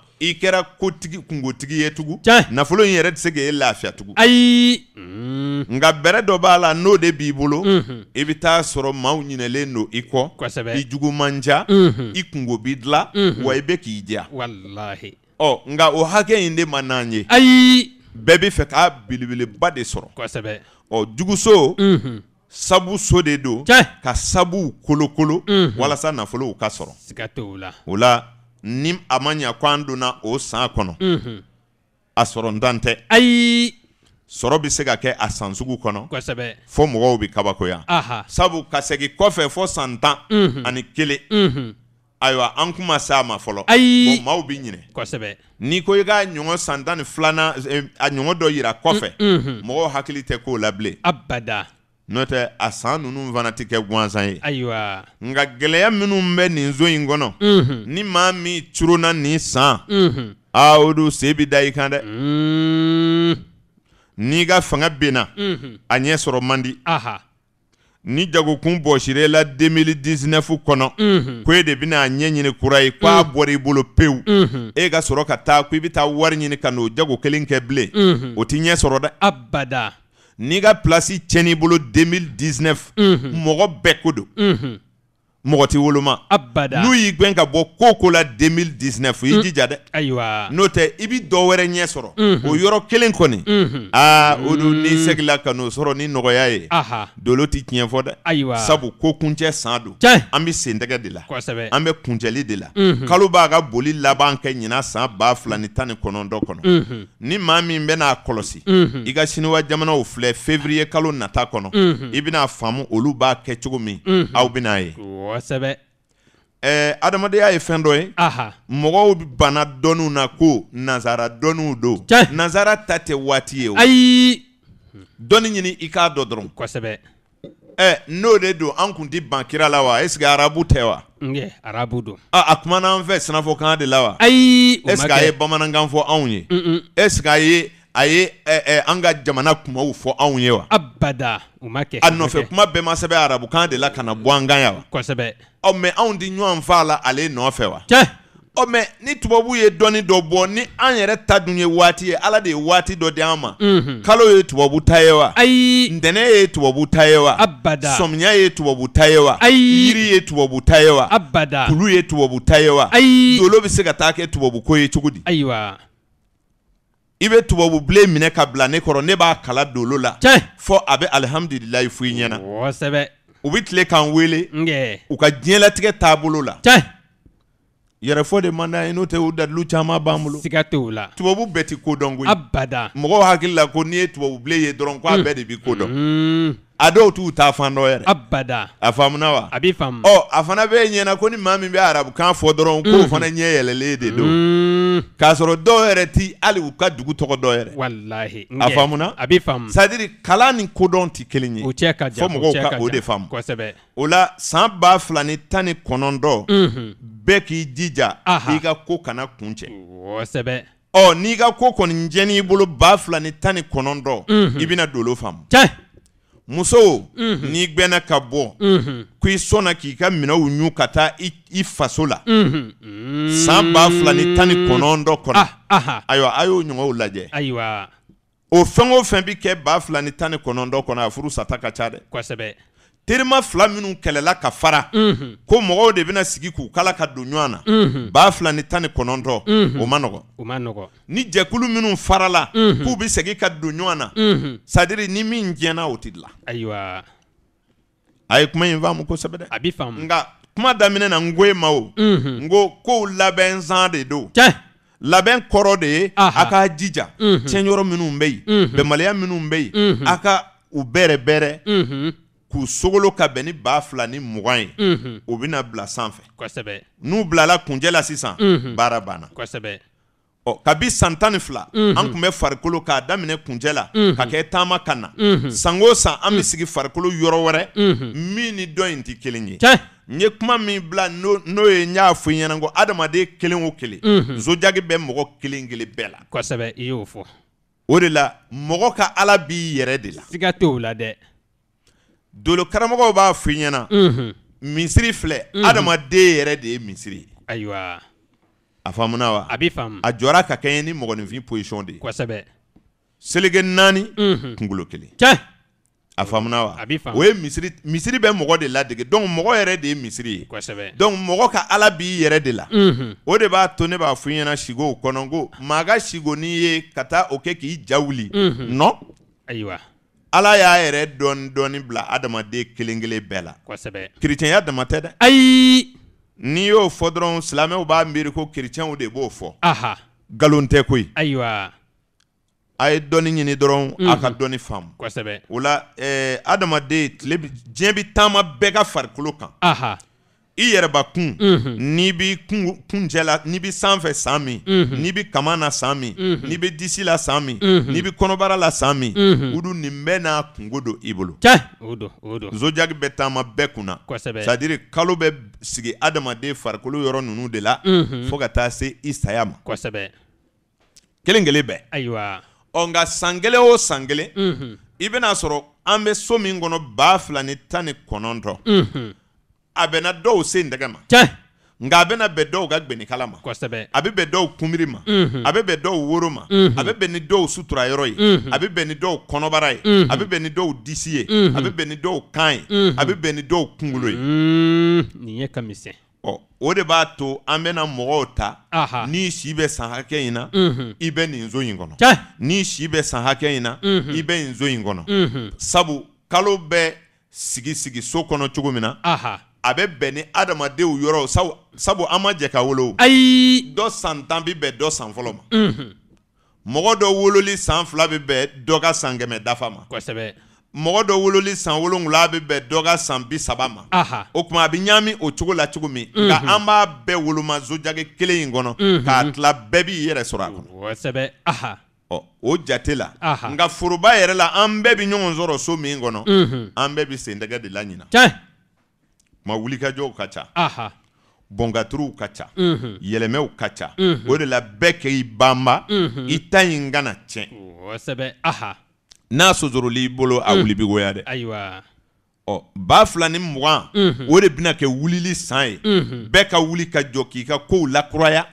i kɛra kotigi kungotigi ye tugun nafolo in yɛrɛ tɛ se k'e lafiya tugun ayi mm. nka bɛrɛ dɔ b'a la n'o de mm-hmm. b'i bolo mm-hmm. i bɛ taa sɔrɔ maaw ɲinɛlen don i kɔ i jugu man ca i kungo b'i dilan wa i bɛ k'i diya ɔ nka o hakɛ in de ma n'an ye bɛɛ bɛ fɛ k'a belebeleba de sɔrɔ ɔ juguso sabu so de don ka sabu kolokolo mm-hmm. walasa nafolow ka sɔrɔ o la Mhm. Mhm. ni mhm. eh, a ma ɲa ko an donna o san kɔnɔ a sɔrɔ ntan tɛ ayi sɔrɔ bɛ se ka kɛ a san sugu kɔnɔ kosɛbɛ fo mɔgɔw bɛ kabakoya sabu ka segin kɔfɛ fo san tan ani kelen ayiwa an kuma se a ma fɔlɔ ayi maaw bɛ ɲinɛ kosɛbɛ n'i ko i ka ɲɔgɔn san tan ni filanan a ɲɔgɔn dɔ yira kɔfɛ mɔgɔw mm-hmm. hakili tɛ k'o la bilen abada n'o tɛ a san nunu fana ti kɛ gwansan ye ayiwa nka gɛlɛya minnu bɛ nin so in kɔnɔ ni maa min coronna nin san mhm. aa o don se da i kan dɛ mhm. n'i ka fanga benna mhm. a ɲɛ sɔrɔ man di ni jagokun bɔsir'e la 2019 kɔnɔ ko e de bɛna a ɲɛ ɲini kura ye k'a bɔra i bolo pewu e ka sɔrɔ ka taa ko i bɛ taa wari ɲini ka n'o jago kelen kɛ bilen o t'i ɲɛ sɔrɔ dɛ abada n'i ka plasi tiɲɛn'i bolo 2019 mɔgɔ bɛɛ ko don mɔgɔ tɛ woloma abada n'u y'i gbɛn ka bɔ ko la 2019 i jija dɛ ayiwa n'o tɛ i bi dɔ wɛrɛ ɲɛ sɔrɔ hmm. o yɔrɔ kelen kɔni hmm. aa o don n'i hmm. segila ka n'o sɔrɔ ni nɔgɔya ye dolo ti tiɲɛ fɔ dɛ ayiwa sabu ko kuncɛ san don an bɛ sentɛgɛ de la kosɛbɛ an bɛ kuncɛli de la kalo b'a ka boli laban kɛ ɲinan san ba fila ni tan ni kɔnɔntɔn kɔnɔ ni maa min bɛna a kɔlɔsi i ka siniwa jamanaw filɛ fevrier kalo nata kɔnɔ i bɛna faamu olu b'a kɛ cogo min aw bɛna ye kosɛbɛ ɛɛ eh, adamadenya ye fɛn dɔ ye mɔgɔw banna dɔɔninw na ko nazara dɔɔninw don nazara ta tɛ waati ye o ayi dɔɔni ɲini i k'a dɔ dɔrɔn kosɛbɛ ɛ eh, n'o de don an kun ti ban kira la wa est ce que arabu tɛ wa. nge arabu don. a a kumana an fɛ sinafɔkan de la wa. ayi o ma kɛ est ce que a ye bamanankan fɔ anw ye. est ce que a ye. a ye eh, eh, an ka jamana kumaw fɔ anw ye wa abada u ma kɛ a nɔfɛ kuma bɛɛ ma sɛbɛn arabukan de la ka na bɔ an kan yan wa kosɛbɛ ɔ mɛ anw ti ɲɔgɔn fa la ale nɔfɛ wa tiɲɛ ɔ mɛ ni tubabu ye dɔɔni dɔ bɔ ni an yɛrɛ ta dun ye waati ye ala de ye waati dɔ di an ma mhm. kalo ye tubabu ta ye wa ayi ntɛnɛn ye tubabu ta ye wa abada sɔmiya ye tubabu ta ye wa ayi yiri ye tubabu ta ye wa abada kulu ye tubabu ta ye wa ayi dolo bɛ se ka taa kɛ tubabu ko ye cogo di ayiwa i bɛ tubabu bilen minɛ ka bila ne kɔrɔ ne b'a kala dolo la fɔ a bɛ alihamudulilayi fo i ɲɛna kosɛbɛ u bɛ tile k'an wele u ka diɲɛlatigɛ taabolo la yɛrɛfɔ de man d'a ye n'o tɛ o dalilu caman b'an bolo siga t'o la tubabu bɛɛ ti kodɔn koyi abada mɔgɔw hakili la ko n'i ye tubabu bilen ye dɔrɔn k'a mm. bɛɛ de bi kodɔn mm. a dɔw t'u ta fan dɔ yɛrɛ abada a faamuna wa a b'i faamu ɔ oh, a fana bɛ ɲɛna ko ni maa min bɛ arabukan fɔ dɔrɔn k'o mm. fana ɲɛ yɛlɛlen de don mm. k'a sɔrɔ dɔw yɛrɛ ti hali u ka dugu tɔgɔ dɔ yɛrɛ walahi a faamuna a b'i faamu sadiri kalan ni kodɔn ti kelen ye o cɛ ka jan fo mɔgɔw ka o de faamu kosɛbɛ o la san ba fila ni tan ni kɔnɔntɔn mhm. bɛɛ k'i jija k'i ka ko kana kun cɛ kosɛbɛ ɔ n'i ka ko kɔni jɛn'i bolo ba fila ni tan ni kɔnɔntɔn mhm. i bɛna dolo faamu muso mhm. n'i gbɛnna ka bɔ mhm. ko i sɔnna k'i ka minɛw ɲu ka taa i faso la mhm. san ba fila ni tan ni kɔnɔntɔn kɔnɔ ah, ayiwa a y'o ɲɔgɔnw lajɛ o fɛn o fɛn bɛ kɛ ba fila ni tan ni kɔnɔntɔn kɔnɔ a furu sata ka ca dɛ terima fila minnu kɛlɛla ka fara ko mɔgɔw de bena sigi k'u kala ka don ɲɔgɔn na ba fila ni tan ni kɔnɔntɔn o ma nɔgɔ ni jɛkulu minnu farala k'u be segi ka don ɲɔgɔn na sadiri ni min jiɲɛna o ti ayiwa a ye kuma in faamu kosɛbɛ dɛ nga kuma daminɛ na n ko e ma o n ko kow labɛn zan de do labɛn kɔrɔ de ye a k'a jija tiɲɛ yɔrɔ minnu bɛ yen bɛmaliya minnu bɛ yen a ka u bɛrɛbɛrɛ k'u sogolo ka bɛn ni ba fila ni mugan ye u bɛna bila sanfɛ kosɛbɛ n'u bilala kuncɛ la sisan baara banna kosɛbɛ ɔ kabi san tan ni fila an tun bɛ farikolo k'a daminɛ kuncɛ la ka kɛ taama ka na san o san an bɛ sigi farikolo yɔrɔ wɛrɛ min ni dɔ in tɛ kelen ye n ye kuma min bila n'o ye n y'a fɔ i ɲɛna ko adamaden kelen o kelen zojagi bɛ mɔgɔ kelen kelen bɛɛ la kosɛbɛ i y'o fɔ o de la mɔgɔ ka ala b'i yɛrɛ de la siga t'o la dɛ Dolo kata mokou ba fwenye nan, mhm. misiri fle, mhm. adama de yere de misiri. Ayo a. Afam nou a. Abifam. A jwara kakenye ni mokou ni vin pwesyon de. Kwa sebe. Sele gen nani, mokou mhm. lokele. Tse. Afam nou a. Abifam. Ou e misiri, misiri ben mokou de la dege. Donk mokou yere de misiri. Kwa sebe. Donk mokou ka ala bi yere de la. Mh. Ou de ba tonne ba fwenye nan shigo ou konon go. Maga shigo ni ye kata oke ki yi jaw li. Mh. Non. Ayo a. ala y'a yɛrɛ dɔɔni dɔɔni bila adamaden kelen kelen bɛɛ la kosɛbɛ kerecɛnya dama tɛ dɛ ayi n'i y'o fɔ dɔrɔn silamɛw b'a miiri ko kerecɛnw de b'o fɔ aha nkalon tɛ koyi ayiwa a ye dɔɔni ɲini dɔrɔn a ka dɔɔni faamu kosɛbɛ o la ɛɛ adamaden tile bi diɲɛ bi taama bɛɛ ka farikolo kan aha i yɛrɛba kun n'i bɛ kuncɛ la n'i bɛ sanfɛ san min n'i bɛ kaman na san min n'i bɛ disi la san min n'i bɛ kɔnɔbara la san min wudu nin bɛɛ n'a kungo don i bolo nsonjaki bɛ taama bɛɛ kunna c'est à dire kalo bɛ sigi adamaden farikolo yɔrɔ ninnu de la fo ka taa se i saya ma kelen kelen bɛɛ ayiwa ɔ nka san kelen o san kelen i bɛn'a sɔrɔ an bɛ so min kɔnɔ ba fila ni tan ni kɔnɔntɔn a bɛnna dɔw se nɛgɛ ma nka bedo bɛna bɛn dɔw ka gbenikala ma kosɛbɛ a bɛ bɛn dɔw kunbiri ma a bɛ bɛn dɔw woro ma a Abi bɛn ni dɔw sutura yɔrɔ ye a bɛ bɛn ni dɔw kɔnɔbara ye a bɛ bɛn ni dɔw disi ye a bɛ bɛn ni dɔw kan o de b'a to an bɛna mɔgɔw ta n'i si bɛ san hakɛ in mhm. na i bɛ nin zo in kɔnɔ n'i si bɛ san hakɛ in na i bɛ nin zo in mhm. kɔnɔ sabu kalo bɛ sigi sigi so kɔnɔ cogo min na a bɛ bɛn ni adamadenw yɔrɔ sabu sabu an ma jɛ ka wolo. ayi. dɔ san tan bi bɛn dɔ san fɔlɔ ma. unhun. Mhm. mɔgɔ dɔ wololi san fila bi bɛn dɔ ka san kɛmɛ dafa ma. kosɛbɛ. mɔgɔ dɔ wololi san wolonwula bɛ bɛn dɔ ka san bi saba ma. Aha. o tuma a bɛ ɲaami o cogo la cogo min. nka mhm. an b'a bɛɛ woloma zojage kelen in kɔnɔ. Mhm. k'a tila bɛɛ b'i yɛrɛ sɔrɔ a kɔnɔ. kosɛbɛ aha. ɔ o jate la. nka foroba yɛrɛ la an bɛɛ bɛ ɲɔgɔn sɔrɔ so min kɔnɔ. an bɛɛ bɛ sendɛgɛ de la tiɲɛ. Ma wulikajɔw ka ca bɔnkaturuw ka ca mhm. yɛlɛmɛw ka ca mhm. o de la bɛɛ kɛ i banba mhm. i ta in kana tiɲɛ n'a oh, sosoroli i bolo a wulibigoya dɛ ɔ ba fila ni mugan o de bɛna kɛ wulili san ye bɛɛ ka wuli ka jɔ k'i ka kow lakuraya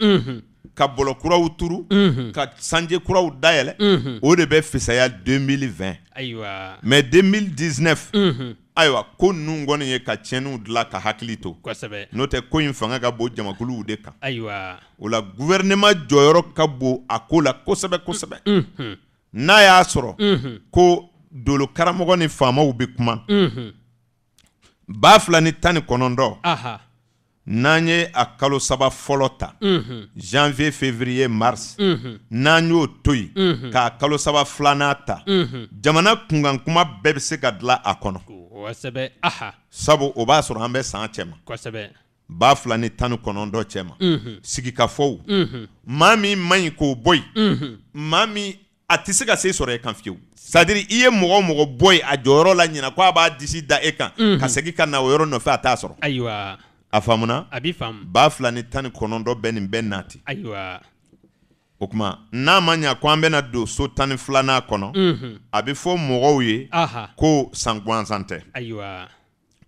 ka bɔlɔ kuraw turu ka sanji kuraw dayɛlɛ o de bɛ fisaya 2020 ayiwa mais 2019 ayiwa ko nunu kɔni ye ka tiɲɛniw dilan ka hakili to kosɛbɛ n'o tɛ ko in fanga ka bon jamakuluw de kan ayiwa o la gouvernement jɔyɔrɔ ka bon a ko la kosɛbɛ kosɛbɛ n'a y'a sɔrɔ ko dolo karamɔgɔ ni faamaw bɛ kuma ba fila ni tan ni kɔnɔntɔn n'an ye a kalo saba fɔlɔ ta mhm. janvier février mars n'an y'o to yen k'a kalo saba filanan ta mhm. jamana kunkan kuma bɛɛ bɛ se ka dila a kɔnɔ sabu o b'a sɔrɔ an bɛ san cɛma ma ba fila ni tan ni kɔnɔntɔn cɛ ma mhm. sigikafɔw maa min man ɲi k'o bɔ yen maa min a tɛ se ka se sɔrɔ e kan fiyewu sadiri i ye mɔgɔ mɔgɔ bɔ yen a jɔyɔrɔ la ɲina ko a b'a disi da e kan ka segin ka na o yɔrɔ nɔfɛ a t'a sɔrɔ ayiwa a faamuna a bi faamu ba fila ni tan ni kɔnɔntɔn bɛ nin bɛɛ nati ayiwa o kuma n'a ma ɲa ko an bɛna don so tan ni filanan kɔnɔ mm a bɛ fɔ mɔgɔw ye ko san gansan tɛ ayiwa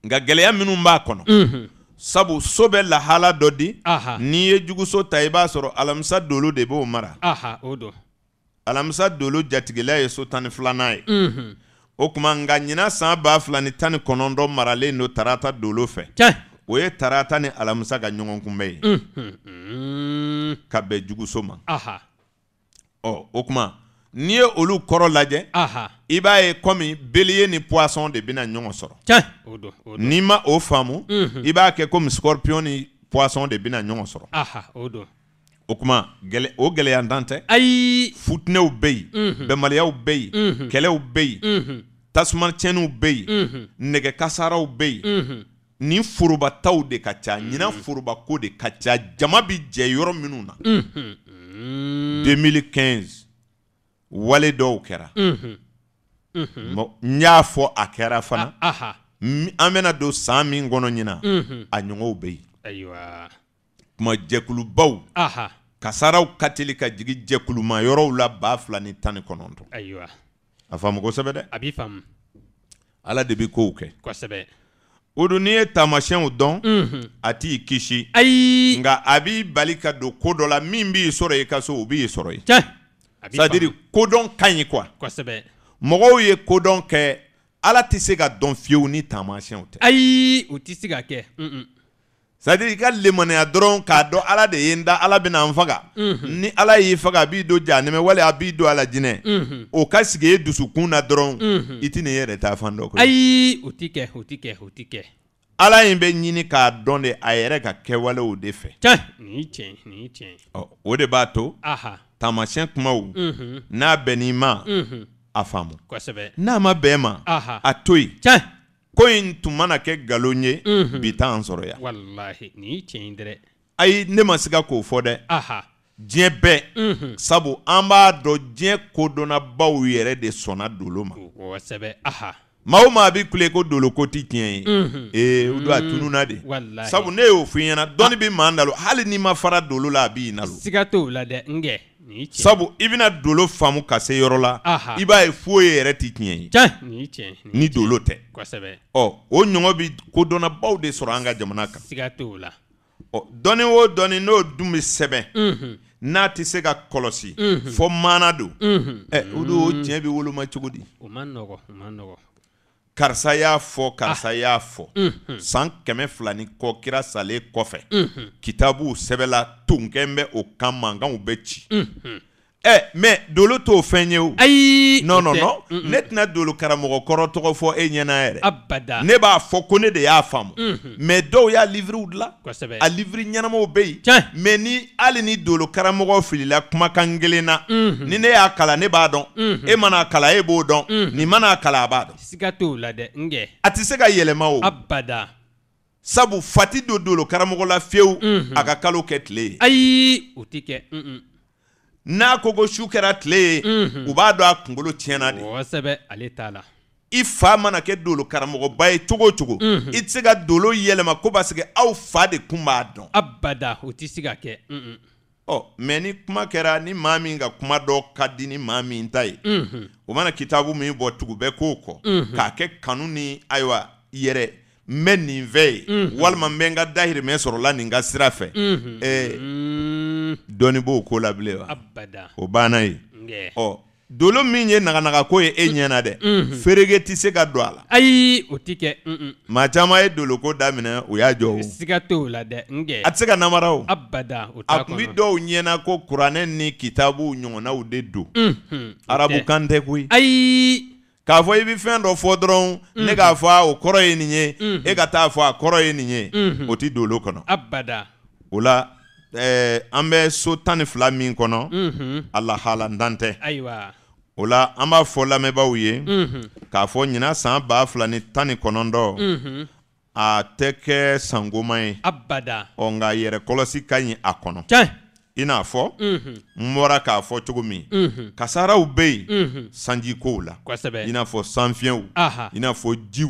nka gɛlɛya minnu b'a kɔnɔ sabu so bɛ lahala dɔ di n'i ye juguso ta i b'a sɔrɔ alamisa dolo de b'o mara Aha, o don alamisa dolo jatigɛla ye so tan ni filanan ye mm -hmm. o kuma nka ɲinan san ba fila ni tan ni kɔnɔntɔn maralen don tarata dolo fɛ tiɲɛ o ye tarata ni alamisa ka ɲɔgɔn kunbɛ ye ka bɛn juguso ma olu poisson de bɛna ɲɔgɔn sɔrɔ n'i ma o faamu i scorpion ni poisson de bɛna ɲɔgɔn sɔrɔ o kuma o gɛlɛyantan tɛ ayi futinɛw bɛ yen bɛnbaliyaw bɛ yen kɛlɛw bɛ ni forobataw de ka ca mm. ɲina forobako de ka ca jama bi jɛ yɔrɔ minnu na 2015 mm. wale dɔw kɛra n y'a fɔ a kɛra fana an bɛna don saan min kɔnɔ ɲina a ɲɔgɔnw be yen kuma jɛkulubaw kasaraw ka teli ka jigin jɛkuluma yɔrɔw la baa fila ni tan ni kɔnɔntɔn a faamu kosɛbɛ dɛ a ala de bi kow kɛ kosɛbɛ O don n'i ye taamasiyɛnw dɔn a t'i kisi ayi nka a b'i bali ka don ko dɔ la min b'i sɔrɔ i ka so o b'i sɔrɔ yen quoi ye kodɔn ke Ala tɛ se ka dɔn fiyewu ni taamasiyɛnw tɛ ayi u tɛ sadiri ka lemaniya dɔrɔn k'a dɔn ala de ye n da ala bɛna n faga mhm. ni ala y'i faga a b'i don jahanɛmɛ wali a b'i don ala jinɛ mhm. o ka sigi e dusukun na dɔrɔn mhm. i tɛ nin yɛrɛ ta fan dɔ ayi o ti kɛ o ti kɛ o ti kɛ ala in bɛ ɲini k'a dɔn de a yɛrɛ ka kɛwalew de fɛ tiɲɛ nin tiɲɛ nin tiɲɛ ɔ o de b'a to taamasiyɛn kumaw n'a bɛn n'i ma a faamu kosɛbɛ n'a ma bɛn e ma a to yen tiɲɛ ko in tun mana kɛ nkalon ye bi t'an sɔrɔ yan walahi nin ye tiɲɛ ye dɛrɛ ayi ne ma siga k'o fɔ dɛ aha diɲɛ bɛɛ sabu an b'a dɔn diɲɛ kodɔnnabaw yɛrɛ de sɔnna dolo ma kosɛbɛ aha maa o maa bɛ kule ko dolo ko ti tiɲɛ ye ee o don a mm. tununna de sabu ne y'o f'i ɲɛna dɔɔnin ah. bɛ maa da la hali n'i ma fara dolo la a b'i na siga t'o la dɛ nkɛ sabu i bɛna dolo faamu ka se yɔrɔ la i b'a ye foyi yɛrɛ tɛ tiɲɛ ye ni dolo tɛ ɔ o ɲɔgɔn bɛ kodɔnnabaw de sɔrɔ an ka jamana kan siga t'o la ɔ dɔɔni o dɔɔni n'o dun bɛ sɛbɛn n'a tɛ se ka kɔlɔsi fɔ maana don ɛ o don o mm. tiɲɛ bɛ woloma cogo di o man nɔgɔn o man nɔgɔn karisa y'a fɔ karisa ah. y'a fɔ san kɛmɛ fila ni kɔ kira salen kɔfɛ kitabuw sɛbɛla tun kɛ bɛ o kan mankanw bɛ ci Eh, mais dolo t'o fɛn ye non non non net na dolo karamɔgɔ kɔrɔ et fɔ e ere. Abada. ne b'a de y'a faamu mm-hmm. Mais do y'a liiriw dilan aliri ɲɛnaɛnɛmaw bɛ yen Mais ni hali ni dolo karamɔgɔ filila kumakan na mm-hmm. ni ne y'a kala ne b'a dɔn mm-hmm. e mana kala e b'o dɔn nin mana'a kalan b'a la de a yele bada sabu fati dulu dolo karamɔgɔ la fiyewu a utike kalo n'a kogo su kɛra tile ye mhm. u b'a dɔ a kungolo tiɲɛna de kosɛbɛ ale t'a la i fa mana kɛ dolo karamɔgɔba ye cogo o cogo mhm. i tɛ se ka dolo yɛlɛma ko basigi aw fa de kun b'a dɔn abada mhm. o tɛ se ka kɛ ɔ mɛ ni kuma kɛra ni maa min ka kuma dɔ ka di ni maa min ta ye o mana kitabu min bɔ tugu bɛɛ k'o kɔ k'a kɛ kanu ni ayiwa yɛrɛ n bɛ nin fɛ yen mhm. walima n bɛ n ka dahirimɛ sɔrɔla nin ka sira fɛ mm -hmm. Eh. dɔɔni b'o ko la bilen wa o banna ye ɔ dolo min ye naganagako ye e mm. ɲɛ na dɛ mhm. ferege tɛ se ka don a la ayi o tɛ kɛ mhm. maa caman ye doloko daminɛ o y'a jɔ o siga t'o la dɛ a tɛ se ka namara o abada o t'a kɔnɔ a tun bɛ dɔw ɲɛna ko kuranɛ ni kitabu ɲɔgɔnnaw de don arabukan tɛ koyi ayi k'a fɔ i bɛ fɛn dɔ fɔ dɔrɔn ne k'a fɔ o kɔrɔ ye nin ye e ka taa fɔ a kɔrɔ ye nin ye o tɛ dolo kɔnɔ abada eh, o mhm. la ɛɛ an bɛ so tan ni fila min kɔnɔ a lahala ntan tɛ ayiwa o la an b'a fɔ lamɛnbaaw ye mhm. k'a fɔ ɲinan san ba fila ni tan ni kɔnɔntɔn mhm. a tɛ kɛ sangoma ye abada ɔ nka yɛrɛ ka ɲi a kɔnɔ tiɲɛ i n'a fɔ n bɔra k'a fɔ cogo min kasaraw bɛ yen sanjikow la i n'a fɔ sanfiyɛw i n'a fɔ jiw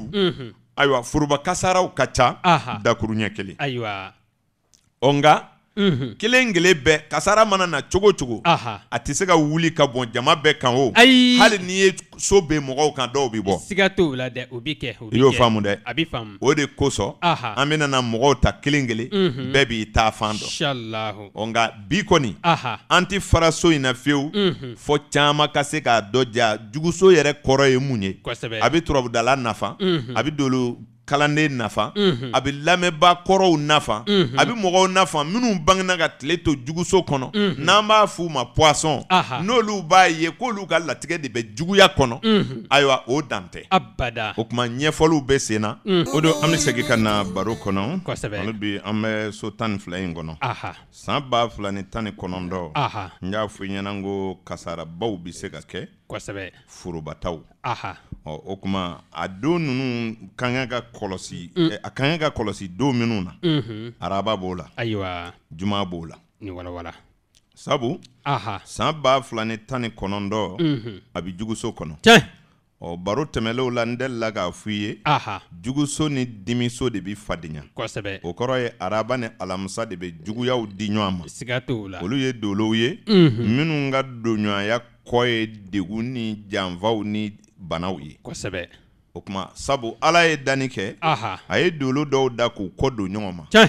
ayiwa foroba kasaraw ka ca dakuru ɲɛ kelen ɔ kelen kelen bɛɛ kasara mana na cogo cogo a tɛ se ka wuli ka bɔn jama bɛɛ kan o ayi hali n'i ye so be mɔgɔw kan dɔw bɛ bɔ siga t'o la dɛ o bɛ kɛ i y'o faamu dɛ a bɛ faamu o de kosɔn an benana na mɔgɔw ta kelen kelen bɛɛ b'i ta fan dɔn nka bi kɔni an tɛ fara so in na fiyewu fɔ caman ka se k'a dɔ ja juguso yɛrɛ kɔrɔ ye mun ye a bɛ turabudala nafa a bɛ dolo kalanden nafa mhm. a bɛ lamɛnba kɔrɔw nafa mhm. a bɛ mɔgɔw nafa minw bangena ka tile to juguso kɔnɔ mhm. n'an b'a f'u ma poisson n'olu b'a ye k'olu ka latigɛ de bɛ juguya kɔnɔ ayiwa o dan tɛ o kuma ɲɛfɔliw be sen na o don an be segi ka na baro kɔnɔ hali bi an bɛ so tan ni fila in kɔnɔ san ba fila ni tan ni kɔnɔntɔn n y'a fɔ i ɲɛna ko kasarabaw be se ka kɛ forobataw ɔ o kuma a don ninnu kan ka kɔlɔsi mm. a kan ka ka kɔlɔsi don minnu na mm-hmm. araba b'o la ayiwa juma b'o la ni walawala sabu aha san ba fila ni tan ni kɔnɔntɔn mm-hmm. a bɛ juguso kɔnɔ tiɲɛ ɔ baro tɛmɛlenw la n delila k'a f'i ye juguso ni dimiso de bɛ fadenya kosɛbɛ o kɔrɔ ye araba ni alamisa de bɛ juguyaw di ɲɔgɔn ma siga t'o la olu ye dolow ye mm-hmm. minnu ka donɲɔgɔnya kɔ ye degun ni janfaw ni Banawye. Kwa sebe. Okma sabu ala e danike. Aha. A e doulu dou daku kwa dou nyonman. Tchè.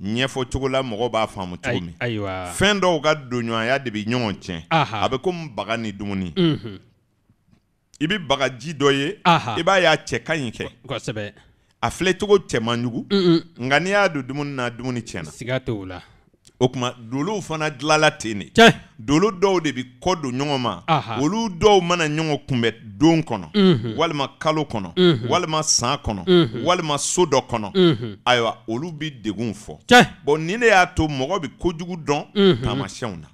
Nye fo chugula mwro ba famu chugumi. Ayo a. Fen dou ga dou nyon ya debi nyon chen. Aha. Abe kou mbaga ni douni. Mh. Ibi baga ji doye. Aha. Iba e ya che kanyenke. Kwa sebe. Afle chugote manjugu. Mh. Ngani ya dou douni nan douni chen. Siga tou la. Okma doulu fwana dlalatini. Tchè. dolo dɔw de bi kɔ don ɲɔgɔn ma olu dɔw mana ɲɔgɔn kunbɛ don kɔnɔ walima kalo kɔnɔ walima san kɔnɔ walima so dɔ kɔnɔ ayiwa olu bi degun fɔ bɔn nin de y'a to mɔgɔ bi kojugu dɔn taamasiyɛnw na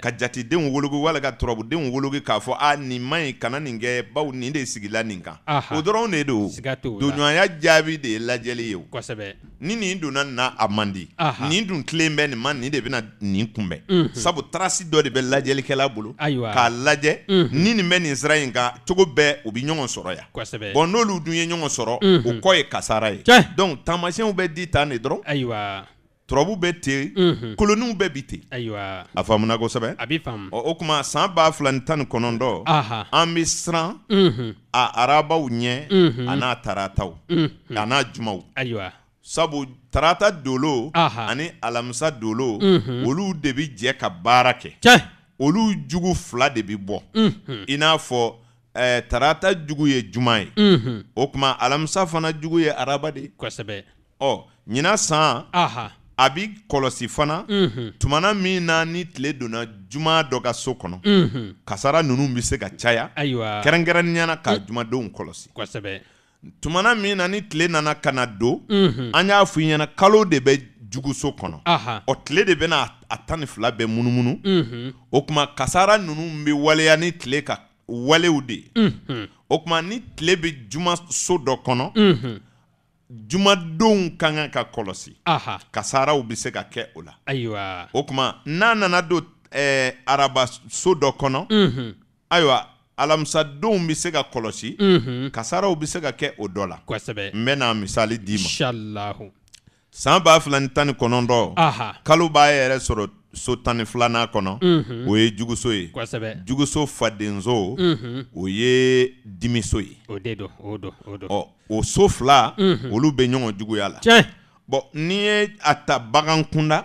ka jatedenw wologi wala ka turabudenw wologi k'a fɔ a nin man ɲi kana nin kɛ baw nin de sigila nin kan o dɔrɔn de don donɲɔgɔnya jaabi de ye lajɛli ye ni nin donna nin na a man di nin dun tilen bɛ nin ma nin de bɛna nin kunbɛn sabu taara place dɔ de bɛ lajɛlikɛla bolo k'a lajɛ ni nin bɛ nin sira in kan cogo bɛɛ u bɛ ɲɔgɔn sɔrɔ yan bɔn n'olu dun ye ɲɔgɔn sɔrɔ o kɔ ye kasara ye dɔnku taamasiyɛnw bɛ di tan de dɔrɔn turabu a o kuma san ba fila ni a arabaw ɲɛ a n'a tarataw a sabu tarata dolo ani alamsa dolo mhm. olu de bɛ jɛ ka baara kɛ olu jugu fila de bɛ bɔ mhm. i n'a fɔ eh, tarata jugu ye juma ye mhm. o tuma alamisa fana jugu ye araba de ye ɔ ɲinan san a bɛ kɔlɔsi fana tumana min na ni tile donna juma dɔ ka so kɔnɔ kasara ninnu bɛ se ka caya kɛrɛnkɛrɛnnenya na ka jumadenw kɔlɔsi tumana min na ni tile nana ka na don an y'a f'i ɲɛna kalo de bɛ juguso kɔnɔ ɔ tile de bɛna a tan ni fila bɛɛ munumunu o tuma kasara ninnu bɛ waleya ni tile ka walew de ye o tuma ni tile bɛ jumaso dɔ kɔnɔ jumadenw ka kan ka kɔlɔsi kasaraw bɛ se ka kɛ o la o tuma n'a nana don ɛɛ arabaso dɔ kɔnɔ ayiwa Alam bɛ se ka kɔlɔsi mhm. kasaraw se ka kɛ o dɔ la kosɛbɛ misali d'i ma san ba fila ni tan ni kɔnɔntɔn kalo b'a yɛrɛ sɔrɔ so tan ni filanan kɔnɔ mhm. juguso ye juguso fadenso mhm. o ye dimiso ye o so kunda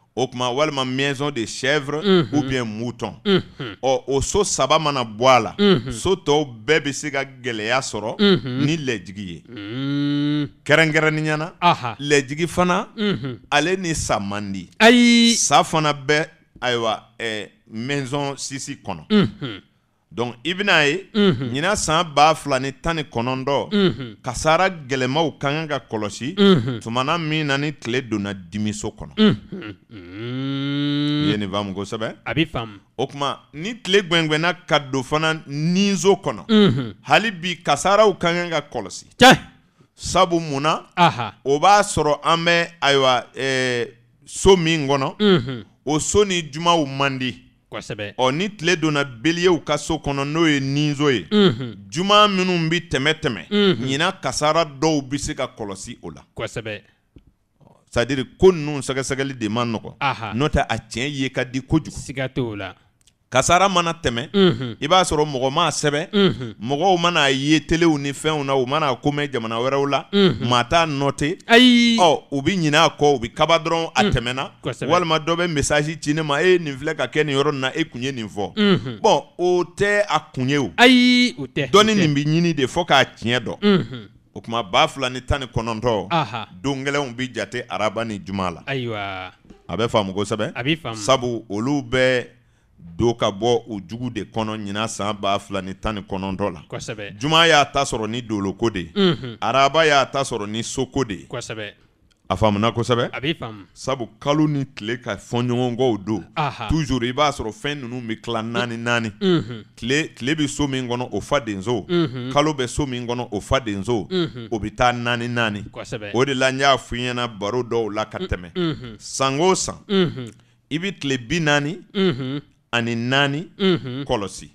okuma tuma maison de chèvre mm -hmm. ou bien mouton mm -hmm. ɔ o so saba mana bɔ a la mm -hmm. so tɔw bɛɛ se ka sɔrɔ ni lɛjigi ye mhm. na lɛjigi fana mhm. ale ni sa man di sa fana bɛ ayiwa eh, maison eh, sisi kɔnɔ donc i bɛna ye ɲinan san ba fila ni tan ni kɔnɔntɔn mhm. kasara gɛlɛmaw ka kan ka kɔlɔsi mhm. tumana min na ni tile donna dimiso kɔnɔ i mhm. ye nin faamu kosɛbɛ a bɛ faamu o tuma ni tile gbɛngbɛnna ka don fana ninso kɔnɔ hali bi kasaraw ka kan ka kɔlɔsi sabu munna o b'a sɔrɔ an bɛ ayiwa eh, so min kɔnɔ o so ni jumaw man di. kosɛbɛ ɔ ni tile donna beliyew ka so kɔnɔ n'o ye ninzo ye juma minnu bi tɛmɛ tɛmɛ ɲina kasara dɔw bi se ka kɔlɔsi o la kosɛbɛ sadiri ko ninnu sɛgɛsɛgɛli de ma nɔgɔ n'o tɛ a tiɲɛ ye ka di kojugu siga t'o la kasara mana tɛmɛ i b'a sɔrɔ mɔgɔ m'a sɛbɛ mɔgɔw mana ye telew ni fɛnw na u mana komɛ jamana wɛrɛw la maa t'a nɔte ayi ɔ u bi ɲin'a kɔ u bi kaba dɔrɔn a tɛmɛna walima dɔ bɛ mesaji ci ne ma e ye nin filɛ ka kɛ nin yɔrɔ na e kun ye nin fɔ bɔn o tɛ a kun ye o ayi o tɛ dɔnni nin bi ɲini de fɔ k'a tiɲɛ dɔn o tuma ba fila ni tan ni kɔnɔntɔn bi jate araba ni juma la ayiwa a bɛ faamu kosɛbɛ sabu olu bɛɛ do ka bɔ o jugu de kɔnɔ ɲina san ba fila ni tan ni kɔnɔntɔn la kosɛbɛ juma y'a ta sɔrɔ ni doloko de ye unhun araba y'a ta sɔrɔ ni soko de ye kosɛbɛ a faamuna kosɛbɛ sabu kalo ni tile ka fɔnɲɔgɔnkɔ do don i b'a sɔrɔ fɛn nunu be kila naani naani unhun tile be bɛ so min kɔnɔ o fa denso kalo bɛ so min kɔnɔ o fa denso o be taa naani naani o de la n y'a f'i baro dɔw la ka tɛmɛ sango san i be tile bi naani ani nani mm -hmm. kɔlɔsi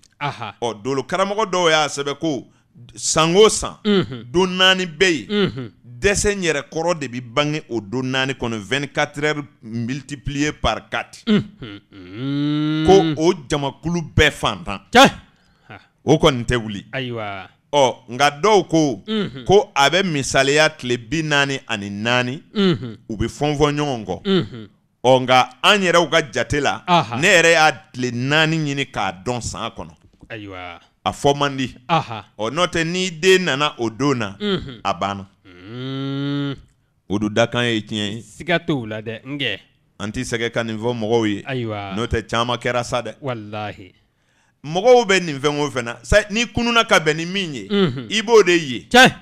dolo karamɔgɔ dɔw y'a sɛbɛ ko sango san mm -hmm. don naani be ye mm -hmm. dɛsɛ yɛrɛ kɔrɔ de bi bange o don naani kɔnɔ 24 quatre heures multiplié par -hmm. ko o jamakulu bɛɛ fantan o kɔni tɛ wuli ayiwa ɔ nka dɔw ko mhm. ko a bɛ misaliya tile bi naani ani naani mhm. u be fɔnfɔn ɲɔgɔn kɔ nga an yɛrɛw ka jate la ne yɛrɛ y'a tile naani ɲini k'a dɔn san kɔnɔ ayiwa a fɔ man di ɔ n'o tɛ n'i den nana o don na mhm. a banna o mm. don dakan ye tiɲɛ ye siga t'o la dɛ nkɛ an t'i sɛgɛ ka nin fɔ mɔgɔw ye ayiwa n'o tɛ caman kɛra sa dɛ walahi mɔgɔw bɛ nin fɛn o fɛn na sa n'i kununa ka bɛn ni min ye mhm. i b'o de ye tiɲɛ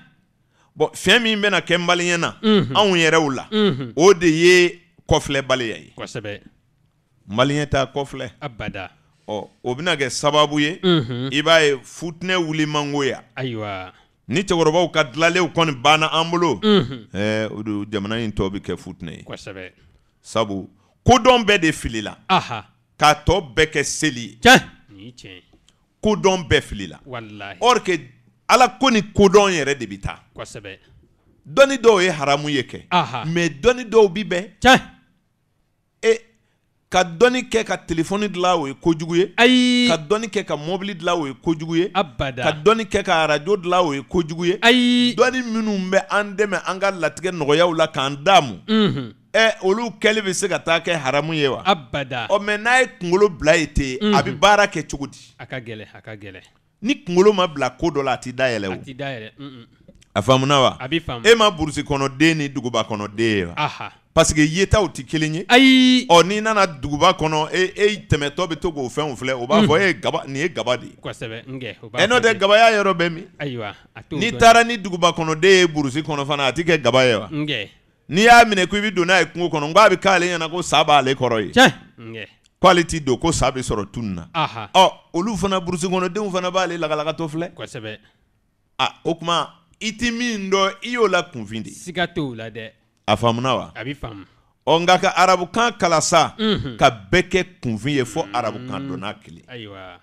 bɔn fɛn min bɛna kɛ n balenya na anw yɛrɛw la o de ye Kofle ye Kwasebe. maliyɛn t'a abada Oh, o bɛna kɛ sababu ye i b'a ye futinɛ wuli mango yan ayiwa ni cɛkɔrɔbaw ka dilanlenw kɔni banna an bolo ɛɛ jamana sabu kodɔn bɛɛ de filila k'a tɔ bɛɛ seli. seli ye kodɔn bɛɛ filila or que ala ko ni kodɔn yɛrɛ de bɛ taa kosɛbɛ dɔnni dɔw ye haramu ye kɛ mɛ dɔnni dɔw ka dɔnni kɛ ka telefɔni dilan o ye kojugu ye ayi ka dɔnni kɛ ka mɔbili dilan o ye kojugu ye abada ka dɔnni kɛ ka arajo dilan o ye kojugu ye ayi dɔnni minnu bɛ an dɛmɛ an ka latigɛ nɔgɔyaw la k'an daamu unhun ɛ olu kɛli bɛ se ka taa kɛ haramu ye wa abada ɔ mɛ n'a ye kunkolo bila yen ten unhun a bɛ baara kɛ cogo di a ka gɛlɛ a ka gɛlɛ ni kunkolo ma bila ko dɔ la a ti dayɛlɛ o a ti dayɛlɛ un un a faamuna wa a bi faamu e ma burusi kɔnɔden ni duguba kɔnɔden ye wa aha parce que yetaw tɛ kelen ye. ayi ɔ n'i nana duguba kɔnɔ e e tɛmɛtɔ bɛ to k'o fɛnw filɛ o b'a mm. fɔ e ye gaba nin ye gaba de ye. kosɛbɛ nkɛ o b'a fɔ. ɛ n'o tɛ gaba y'a yɔrɔ bɛɛ min. ayiwa a t'o dɔn. n'i taara ni duguba kɔnɔ de ye burusi kɔnɔ fana a ti kɛ gaba ye wa. nkɛ. n'i y'a minɛ ko i don n'a ye kungo kɔnɔ n k'a bɛ k'ale ɲɛna ko sa b'ale kɔrɔ ye. tiɲɛ nkɛ. k'ale ti don ko sa bɛ sɔrɔ tun na. ɔ olu fana burusi kɔnɔdenw fana b'ale lakalakatɔ filɛ. kosɛbɛ. a o tuma i ti min dɔn i y'o la kunfin de. siga t'o la dɛ. Mhm. Mm. a faamuna ka arabukan kala sa ka bɛɛ kɛ kunfin ye fɔ arabukan dɔnna kelen ayiwa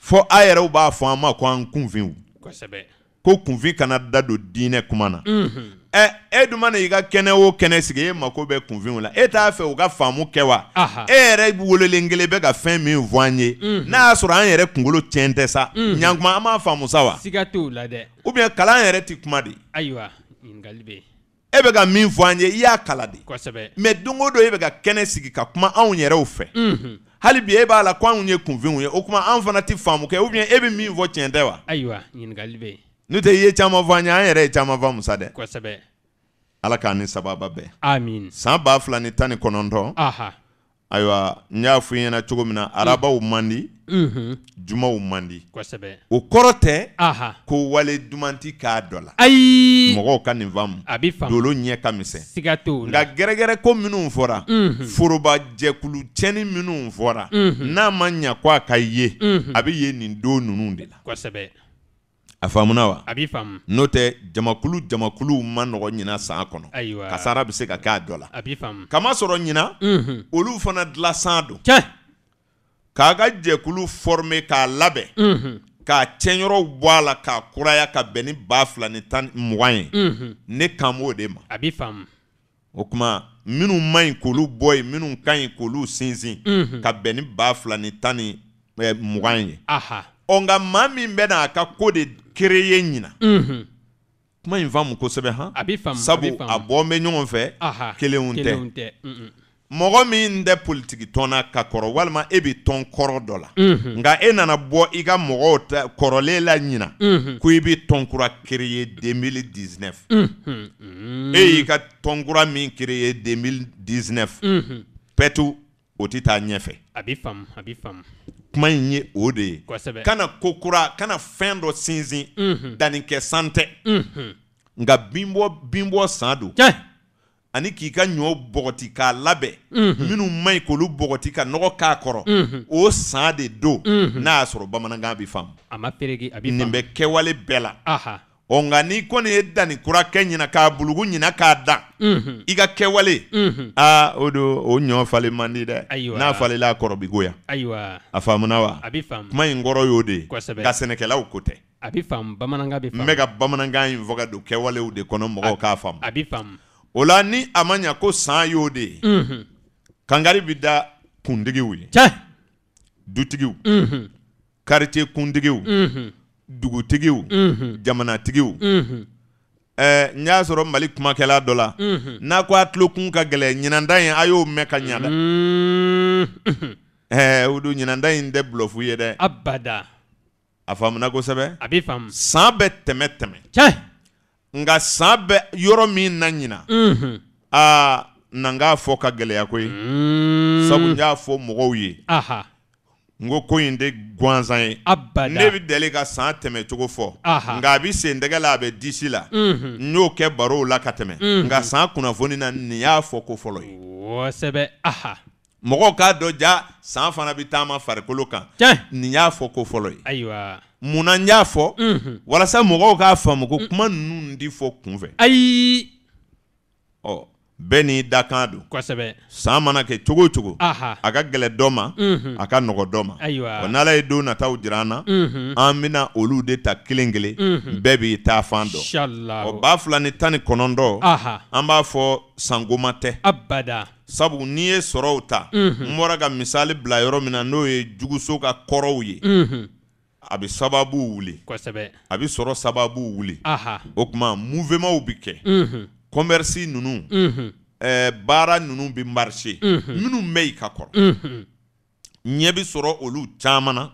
fɔ a yɛrɛw b'a fɔ an ma ko an kunfinw ko kunfin kana da don diinɛ kuma na mhm. ɛ e dun mana i ka kɛnɛ o kɛnɛ sigi e mako bɛ kunfinw la e t'a fɛ u ka faamu kɛ wa e yɛrɛ wololen kelen bɛ ka fɛn min fɔ an ye mhm. n'a y'a sɔrɔ an yɛrɛ kunkolo tiɲɛ tɛ sa ɲankuma an b'a faamu sa wa siga ubiyɛn kalan yɛrɛ ti kuma de ayiwa ɲininkali bɛ yen e bɛ ka min fɔ an ye i y'a kala de mɛ dongo do don e bɛ ka kɛnɛ sigi ka kuma anw yɛrɛw fɛ hali bi e b'a la ko anw ye kunfinw ye o kuma an fana tɛ faamu kɛ ou e bɛ min fɔ tiɲɛ tɛ wa n'o tɛ i ye caman fɔ an ye an yɛrɛ ye caman fɔ musa dɛ ala k'an ni sababa bɛɛ amin san ba fila ni tan ni kɔnɔntɔn ayiwa n y'a fɔ i ɲɛna cogo min na arabaw man di jumaw man di o kɔrɔ tɛ ko wale duman ti k'a dɔ la mɔgɔw ka nin faamu dolo ɲɛ ka misɛn siga t'o la nka gɛrɛgɛrɛ ko minnu fɔra forobajɛkulu tiɲɛni minnu fɔra n'a ma ɲa ko a ka ye a bɛ ye nin don ninnu de la a faamuna wa a b'i faamu n'o tɛ jamakulu jamakulu ma nɔgɔ ɲina san kɔnɔ ayiwa kasara bɛ se ka k'a dɔ la a b'i faamu kamasɔrɔ ɲina unhun olu fana dilan san don tiɲɛ k'a ka jɛkulu former k'a labɛn unhun k'a tiɲɛyɔrɔ bɔ a la k'a kuraya ka bɛn ni ba fila ni tan ni mugan ye unhun ne kan b'o de ma a b'i faamu o kuma minnu man ɲi k'olu bɔ yen minnu ka ɲi k'olu sinsin unhun ka bɛn ni ba fila ni tan ni mugan ye aha ɔ nka maa min bɛ na a ka ko de kereye ɲina mhm. kuma in faamu kosɛbɛ han sabu a bɔn bɛ ɲɔgɔn fɛ kelenw tɛ mɔgɔ min tɛ politiki tɔnna ka kɔrɔ walima mhm. mhm. e bɛ tɔn kɔrɔ dɔ la nka e nana bɔ i ka mɔgɔw kɔrɔlen la ɲina ko i bɛ tɔnkura kereye 2019 e y'i ka tɔnkura min kereye 2019 pɛtu o tɛ taa ɲɛfɛ kuma in ye o de ye kana kokura kana fɛn dɔ sinsin mm dannikɛ san tɛ nka binbɔ binbɔ san don ani k'i ka ɲɔ bɔgɔti k'a labɛn mm minnu man ɲi k'olu bɔgɔti ka nɔgɔ k'a kɔrɔ o san de don n'a y'a sɔrɔ bamanankan bɛ faamu nin bɛ kɛwale bɛɛ la ɔ nka n'i kɔni ye kura kɛ ɲina k'a bulugu ɲina k'a dan mhm. i ka kɛwale aa mhm. o don o ɲɔ falen man dɛ n'a falenla la korobi goya goya a na wa kuma ingoro yode y'o de ye ka sɛnɛkɛlaw ko tɛ a bɛ abifam mega bɛ faamu n bɛ ka bamanankan in fɔ ka afam kɛwalew de kɔnɔ mɔgɔw k'a faamu o la ni a ma ɲa ko san y'o de ye kankari bɛ da kuntigiw ye dutigiw mhm. karitier kuntigiw dugutigiw mhm. jamanatigiw mhm. n y'a sɔrɔ mali kumakɛla dɔ la mhm. n'a ko a tulokun ka gɛlɛ ɲinanda in a y'o mɛn ka ɲa da o don ɲinanda in tɛ bulɔfu ye dɛ abada a faamuna kosɛbɛ a bɛ faamu san bɛ tɛmɛ tɛmɛ nka san bɛ yɔrɔ min na ɲina aa na n k'a fɔ ka gɛlɛya koyi sabu n y'a fɔ mɔgɔw ye n ko ko in tɛ gansan ye abada ne bɛ deli ka san tɛmɛcogo fɔ nka a bɛ sen tɛgɛ la a bɛ disi la mhm. n y'o kɛ barow la ka tɛmɛ mhm. nka san kunnafoni na nin y'a fɔ ko fɔlɔ ye kosɛbɛ aha mɔgɔw k'a dɔn ja san fana bɛ taama farikolo kan nin y'a fɔ ko fɔlɔ ye ayiwa munna n y'a fɔ mhm. walasa mɔgɔw k'a faamu ko kuma ninnu tɛ fɔ kunfɛ ayi ɔ bɛɛ n'i da kan don kosɛbɛ san mana kɛ cogo cogo a ka gɛlɛ dɔ ma a ka nɔgɔ dɔ ma n'ala ye don nataw jira an na an bɛna olu de ta kelen kelen bɛɛ b'i ta fan dɔn ɔ ba fila ni tan ni kɔnɔntɔn an b'a fɔ sankoma tɛ abada sabu n'i ye sɔrɔw ta n bɔra ka misali bila yɔrɔ min na n'o ye juguso ka kɔrɔw ye a bɛ sababu wuli a bɛ sɔrɔ sababu wuli o tuma muvemaw bɛ kɛ commerce ninnu ɛɛ mm-hmm. eh, baara ninnu bɛ marché minnu bɛ i ka kɔrɔ mm-hmm. ɲɛ bɛ sɔrɔ olu caman na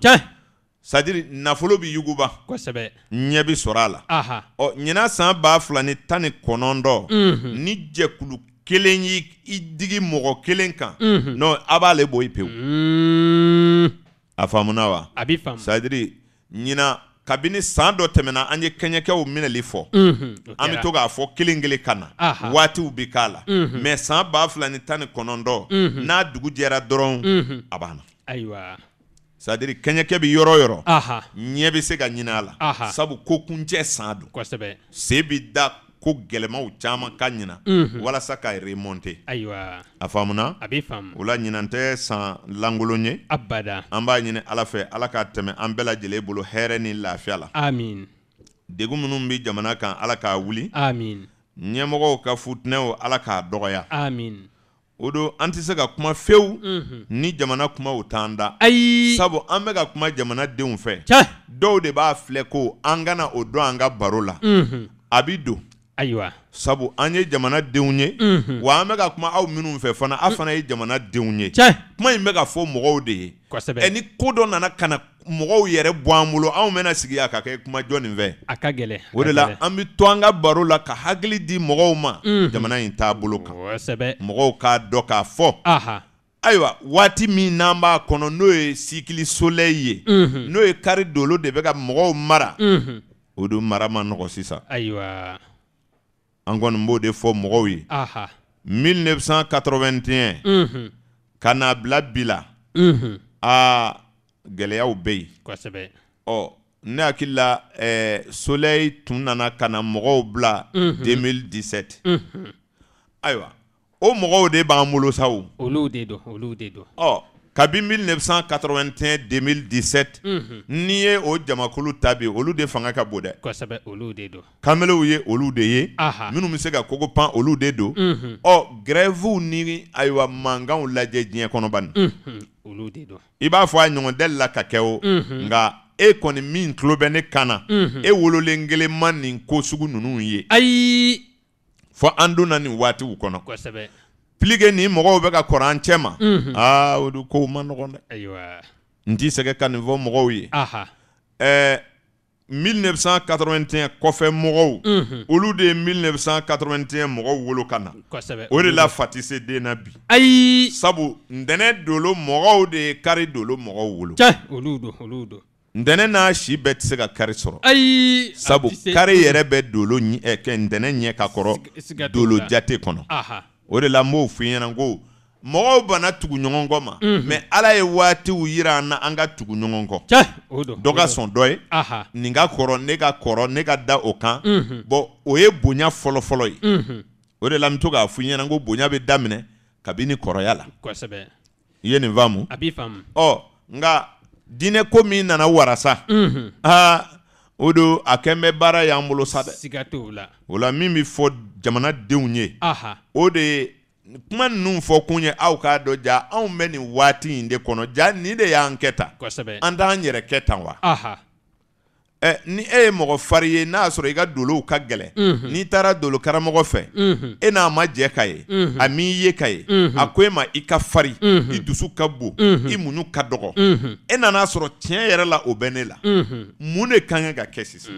sadiri nafolo bɛ yuguba kosɛbɛ ɲɛ bɛ sɔrɔ a la ɔ ɲinan san ba fila ni tan ni kɔnɔntɔn mm-hmm. ni jɛkulu kelen y'i i digi mɔgɔ kelen kan n'o a b'ale bɔ i pewu a faamuna wa a bɛ faamu sadiri ɲinan kabini san dɔ tɛmɛna an ye kɛɲɛkɛw minɛli fɔ an bɛ to k'a fɔ kelen kelen ka na waatiw bɛ k'a la mɛ san ba fila ni tan ni kɔnɔntɔn n'a dugu jɛra dɔrɔn a banna. ayiwa. sadiri kɛɲɛkɛ bɛ yɔrɔ yɔrɔ ɲɛ bɛ se ka a la sabu ko kuncɛ san don se bɛ da ko gɛlɛmaw caman ka ɲina walasa ka remonte ayiwa a faamuna a bɛ faamu o la ɲinan tɛ san lankolon ye abada an b'a ɲini ala fɛ ala ka tɛmɛ an bɛɛ lajɛlen bolo hɛrɛ ni lafiya la amin degun minnu bɛ jamana kan ala k'a wuli amin ɲɛmɔgɔw ka futinɛw ala k'a dɔgɔya amin o don an tɛ se ka kuma fewu mm -hmm. ni jamana kumaw t'an da ayi sabu an bɛ ka kuma jamanadenw fɛ dɔw de b'a filɛ ko an kana o dɔn an ka baro la mm -hmm. a bi don ayiwa sabu an ye jamanadenw ye mm -hmm. wa an bɛka kuma aw minnu fɛ fana aw fana ye jamanadenw ye kuma in bɛ ka fɔ mɔgɔw de ye kosɛbɛ ni ko dɔ nana ka na mɔgɔw yɛrɛ bɔ an bolo anw bɛna sigi a ka kɛ kuma jɔ nin fɛ a ka gɛlɛ o de la an bɛ to an ka baro la ka hakili di mɔgɔw ma mm -hmm. jamana in taabolo kan kosɛbɛ mɔgɔw k'a dɔn k'a fɔ ayiwa waati min n'an b'a kɔnɔ n'o ye sikili soleil ye mm -hmm. n'o ye kari dolo de bɛ ka mɔgɔw mara o don mara ma nɔgɔ sisan ayiwa an kɔni b'o de fɔ mɔgɔw ye 1981 unhun ka n'a bila bi la unhun aa gɛlɛyaw bɛ yen kosɛbɛ ɔ ne hakili soleil tun nana ka na mɔgɔw bila 2017 unhun ayiwa o mɔgɔw de b'an bolo olu de don olu de don ɔ kabi 1981-2017 n'i ye o jamakulu ta bi olu de fanga ka bon dɛ kosɛbɛ olu de don kamelew ye olu de ye minnu bɛ se ka kogo pan olu de don mhm. ɔ grèvew ni ayiwa mankanw lajɛ diɲɛ kɔnɔ bani mhm. olu de don i b'a fɔ a ɲɔgɔn dali la ka kɛ o mhm. nka e kɔni min tulo bɛ ne kan na e wololen kelen ma nin ko sugu ninnu ye ayi fɔ an donna nin waatiw kɔnɔ kosɛbɛ plike ni mɔgɔw bɛ ka kɔrɔ an cɛ ma aa kow ma nɔgɔn dɛ n t'i sɛgɛ ka nin fɔ mɔgɔw ye ɛɛ 1981 kɔfɛ mɔgɔw olu de ye 1981 mɔgɔw wolo ka na o de la fati se den na bi sabu ntɛnɛ dolo mɔgɔw de ye kari dolo mɔgɔw wolo ntɛnɛ n'a si bɛɛ tɛ se ka kari sɔrɔ sabu kari yɛrɛ bɛ dolo ɲɛ ɲɛ eh, ka kɔrɔ dolo jate kɔnɔ O de la mou fwenye nan gwo, mou banat tugu nyongon gwo man, mhm. me ala e wati ou yira anna anka tugu nyongon gwo. Tja, ou do. Dok a son doy, niga koron, nega koron, nega da okan, mhm. bo ou e bunya folo folo yi. Mhmm. O de la mou fwenye nan gwo, bunya be damne, kabini koroyala. Kwa sebe. Ye ni vamu. Abifa mou. Oh, nga, dine komi nan a warasa. Mhmm. Haa. Ah, o don a kɛ bɛ baara y'an bolo sa dɛ siga t'o la o la min bɛ fɔ jamanadenw ye aha. o de ye kuma ninnu fɔ kun ye aw k'a dɔn ja anw bɛ nin waati in de kɔnɔ ja nin de y'an kɛ tan kosɛbɛ an t'an yɛrɛ kɛ tan wa ni e ye mɔgɔ fari ye n'a sɔrɔ i ka dolow ka gɛlɛn n'i taara dolo karamɔgɔ fɛ e n'a ma jɛ ka ye a m'i ye ka ye a ko e ma i ka farin i dusu ka bon i muɲu ka dɔgɔ e nana sɔrɔ tiɲɛ yɛrɛ la o bɛ ne la mun de ka kan ka kɛ sisan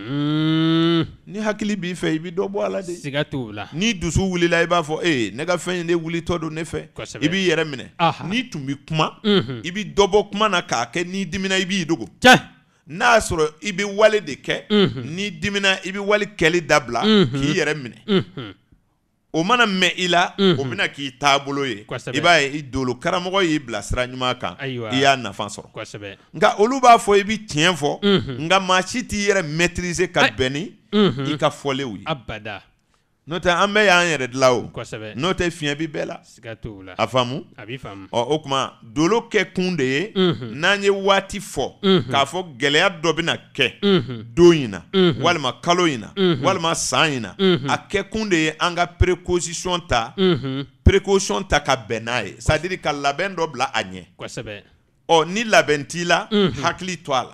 ni hakili b'i fɛ i bɛ dɔ bɔ a la de siga t'o la ni dusu wulila i b'a fɔ ee ne ka fɛn in de wulitɔ don ne fɛ i b'i yɛrɛ minɛ n'i tun bɛ kuma i bɛ dɔ bɔ kuma na k'a kɛ n'i dimina i b'i dogo n'a y'a sɔrɔ i bɛ wale de kɛ n'i dimina i bɛ wale kɛli dabila k'i yɛrɛ minɛ o mana mɛn i la o bɛna k'i taabolo ye i b'a ye i dolo karamɔgɔ y'i bila sira ɲuman kan i y'a nafa sɔrɔ nka olu b'a fɔ i bɛ tiɲɛ fɔ nka maa si t'i yɛrɛ maîtriser ka bɛn ni i ka fɔlenw ye. Nota ambe ya bɛɛ y'an yɛrɛ dilan o kosɛbɛ n'o tɛ bi a a bi o dolo kɛ kun de ye mhm. n'an ye waati fɔ mhm. k'a fɔ gɛlɛya dɔ bɛna kɛ mhm. na walima kalo in na walima a précaution ta précaution ta ka bɛn c'est à dire ni la hakili hakli a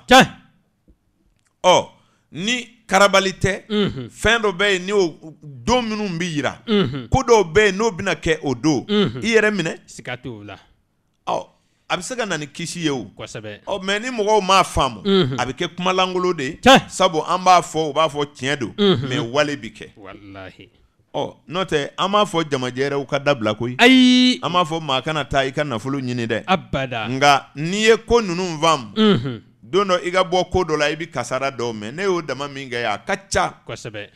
la ni karabali tɛ mm -hmm. fɛn dɔ bɛ yen o don minnu bɛ yira mm -hmm. ko dɔw bɛ yen n'o bɛna kɛ o don mm -hmm. i yɛrɛ minɛ siga t'o la ɔ a bɛ se ka na ni kisi ye o kosɛbɛ ɔ mɛ ni mɔgɔw m'a faamu mhm. a bɛ kɛ kuma kumalankolon de ye sabu an b'a fɔ u b'a fɔ tiɲɛ don mhm. mɛ wale bi kɛ walahi ɔ n'o tɛ an b'a fɔ jamajɛ yɛrɛw ka dabila koyi ayi an b'a fɔ maa kana taa i ka nafolo ɲini dɛ abada nka n'i ye ko ninnu faamu mhm. don dɔ i ka bɔ ko dɔ la i bi kasara dɔw mɛ ne y'o dama min kɛ yan a ka ca kosɛbɛ i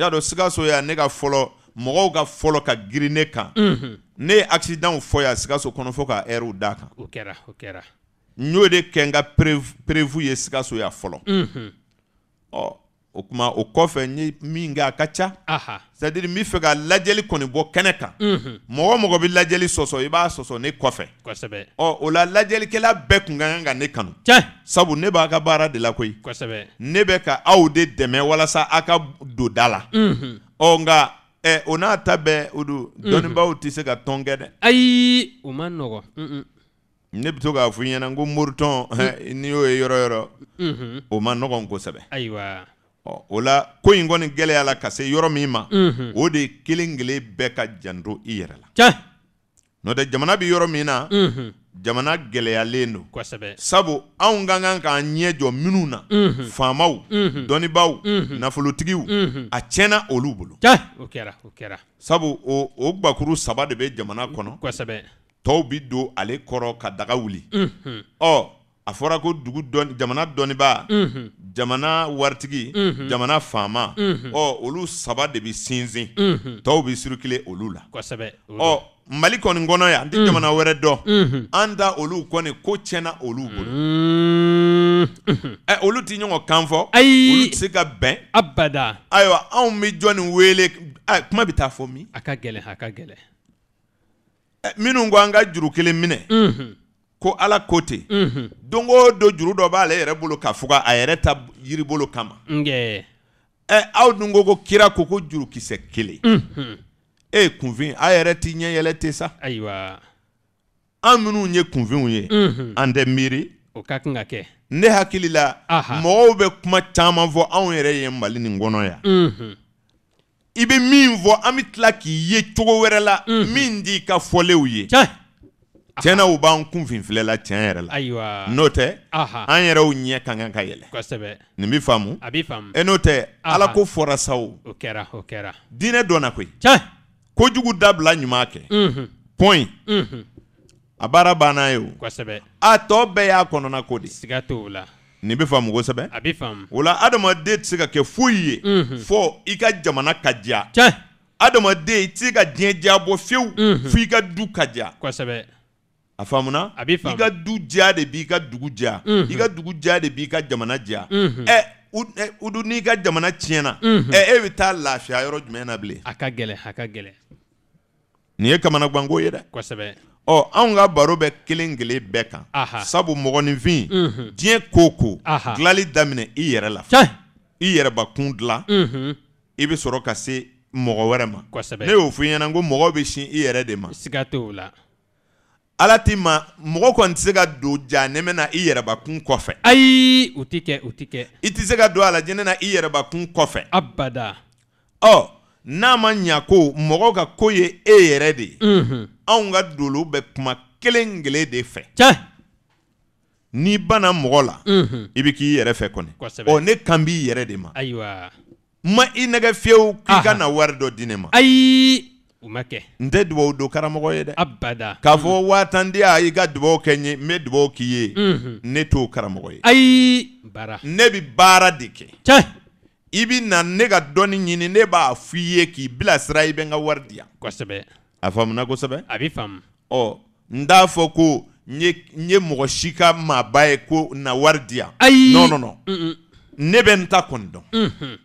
y'a dɔn sikaso yan ne ka fɔlɔ mɔgɔw ka fɔlɔ ka girin ne kan mm -hmm. Oh. ne ye akisidanw fɔ yan sikaso kɔnɔ fo ka ɛriw d'a kan o kɛra o kɛra n y'o de kɛ n ka perevu ye sikaso yan fɔlɔ mm -hmm. ɔ o kuma o kɔfɛ n ye min kɛ a ka ca c'est à dire n bɛ fɛ ka lajɛli kɔni bɔ kɛnɛ kan mɔgɔ o mɔgɔ bɛ ne kɔfɛ kosɛbɛ o la lajɛlikɛla bɛɛ tun ka ne sabu ne b'a ka baara de la koyi kosɛbɛ ne bɛ ka aw de dɛmɛ walasa aw ka don da la ɔ mhm. nka ɛ o n'a ta bɛɛ o don dɔnnibaaw tɛ se ka tɔn kɛ dɛ ne bɛ to k'a n'i y'o ye yɔrɔ yɔrɔ o o la ko in kɔni gɛlɛya la ka se yɔrɔ min ma o de kelen kelen bɛɛ ka janto i yɛrɛ la n'o tɛ jamana bɛ yɔrɔ min na jamana gɛlɛyalen don sabu anw ka kan k'an ɲɛ jɔ minnu na faamaw dɔnnibaw nafolotigiw a tiɲɛna olu bolo o sabu o gbakuru saba de bɛ jamana kɔnɔ tɔw bi don ale kɔrɔ ka daga wuli ɔ a fɔra ko dugu dɔn jamana dɔnniba jamana waritigi jamana faama ɔ olu saba de bi sinsin tɔw bɛ surukile olu la ɔ mali kɔni kɔnɔ yan an tɛ jamana wɛrɛ dɔn an da olu kɔni ko tiɲɛna olu bolo ɛ olu ti ɲɔgɔn kan fɔ olu ti se ka bɛn abada ayiwa anw bi jɔnni wele kuma bi taa fɔ min a ka gɛlɛn a ka gɛlɛn minnu ko an ka juru kelen minɛ ko ala ko ten mhm. don o don juru dɔ b'ale yɛrɛ bolo ka fuga a yɛrɛ ta yiri bolo kama ɛ aw dun ko ko kira ko ko jurukisɛ kelen mhm. e kunfin a yɛrɛ t'i ɲɛ yɛlɛ ten sa ayiwa an minnu ye kunfinw ye mhm. an tɛ miiri o ka kan ka kɛ ne hakili la mɔgɔw bɛ kuma caman fɔ anw yɛrɛ ye mali nin kɔnɔ yan i bɛ min fɔ an bɛ tila k'i ye cogo wɛrɛ la min d'i ka fɔlenw ye tiɲɛna u b'an kun finfilɛla tiɲɛ yɛrɛ la n'o tɛ an yɛrɛw ɲɛ ka kan ka yɛlɛ kosɛbɛ nin bi faamu e n'o tɛ ala ko fɔra sa diinɛ dɔnna koyi kojugu dabila ɲuman kɛ point a baara banna ye o a tɔ bɛɛ y'a kɔnɔna ko de siga t'o nin bɛ faamu kosɛbɛ a bɛ o la adamaden tɛ se ka kɛ foyi ye fɔ i ka jamana ka diya adamaden i tɛ se ka diɲɛ diya bɔ fiyewu f'i ka du ka diya A fam non? mm-hmm. mm-hmm. eh, ou eh, nan? A bi fam. I ka du jade bi ka dugu jade. I ka dugu jade bi ka jamanat jade. E, u douni ka jamanat chena. E mm-hmm. evita eh, laf ya yoro jmena bile. A ka gele, a ka gele. Nye kamana kwa ango yede? Kwa sebe. O, oh, anga baroube kilengile beka. Aha. Sabu mwongo ni vin. Mhm. Djen koko. Aha. Glali damine iye re laf. Chay! Iye re bakond la. Mhm. Ibi soro kase mwongo were man. Kwa sebe. Ne oufiyen ango mwongo bishin iye re de man. Siga tou ala t'i ma mɔgɔ kɔni tɛ se ka don jahanɛmɛ na i yɛrɛbakun kɔfɛ ayi o tɛ kɛ o tɛ kɛ i tɛ se ka don alajɛnɛ na i yɛrɛbakun kɔfɛ abada ɔ n'a ma ɲa ko mɔgɔ ka ko ye e yɛrɛ de ye anw ka dolo bɛ kuma kelen kelen de fɛ tiɲɛ n'i bana mɔgɔ la i bɛ k'i yɛrɛ fɛ kɔni kosɛbɛ ɔ ne kan b'i yɛrɛ de ma ayiwa ma i nɛgɛ fiyewu k'i ka na wari dɔ di ne ma ayi umake ma do n abada k'a fɔ waa tan di yan i ka dubabu kɛ n ye n bɛ dubabu k'i ye ne t'o karamɔgɔ ye ayi baara ne bɛ na ne ka dɔnni ɲini ne b'a f'i ye k'i bilasira na wardia. di yan ayi non non non ne bɛ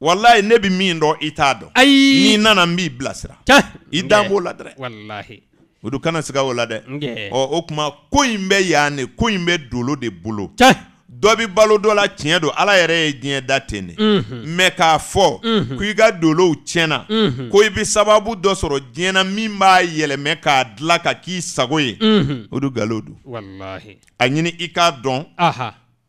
walayi ne bɛ min dɔn i t'a dɔn ayi n'i nana n b'i bilasira i dan b'o la dɛrɛ Wallahi. o dun kana siga o la dɛ ɔ o tuma ko in bɛ yan de ko in bɛ dolo de bolo dɔ bɛ balo dɔ la tiɲɛ don ala yɛrɛ ye diɲɛ da ten de mɛ k'a fɔ ko i ka dolow tiɲɛna ko i bɛ sababu dɔ sɔrɔ diɲɛ na min b'a yɛlɛmɛ k'a dilan ka k'i sago ye o dun nkalon don a ɲini i k'a dɔn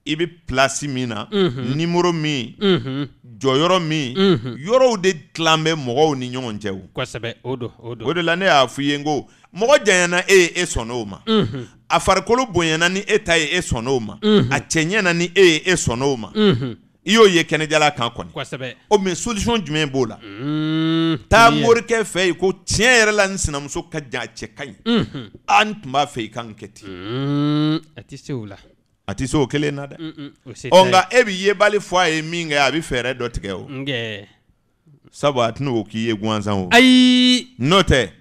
i bɛ plasi min na mhm. nimuru min mhm. jɔyɔrɔ min mhm. yɔrɔw de tilan bɛ mɔgɔw ni ɲɔgɔn cɛ kosɛbɛ o don o de la ne y'a f'i ye n ko mɔgɔ janyana e ye e sɔnna o ma a farikolo bonyana ni e ta ye e sɔnna o ma a cɛ ni e ye e sɔnna o ma i y'o ye kɛnɛjala kan kɔni kosɛbɛ o mɛ solution jumɛn b'o la taa morikɛ fɛ yen ko tiɲɛ yɛrɛ la n sinamuso ka jan a cɛ ka ɲi an tun b'a fɛ i ka nin kɛ ten a tɛ se o la a tɛ se o kelen na dɛ ɔ nka e bɛ yebali fɔ a ye min kɛ a bi fɛɛrɛ dɔ tigɛ o sabu a tɛn'o k'i ye gansan o ayi n'o tɛ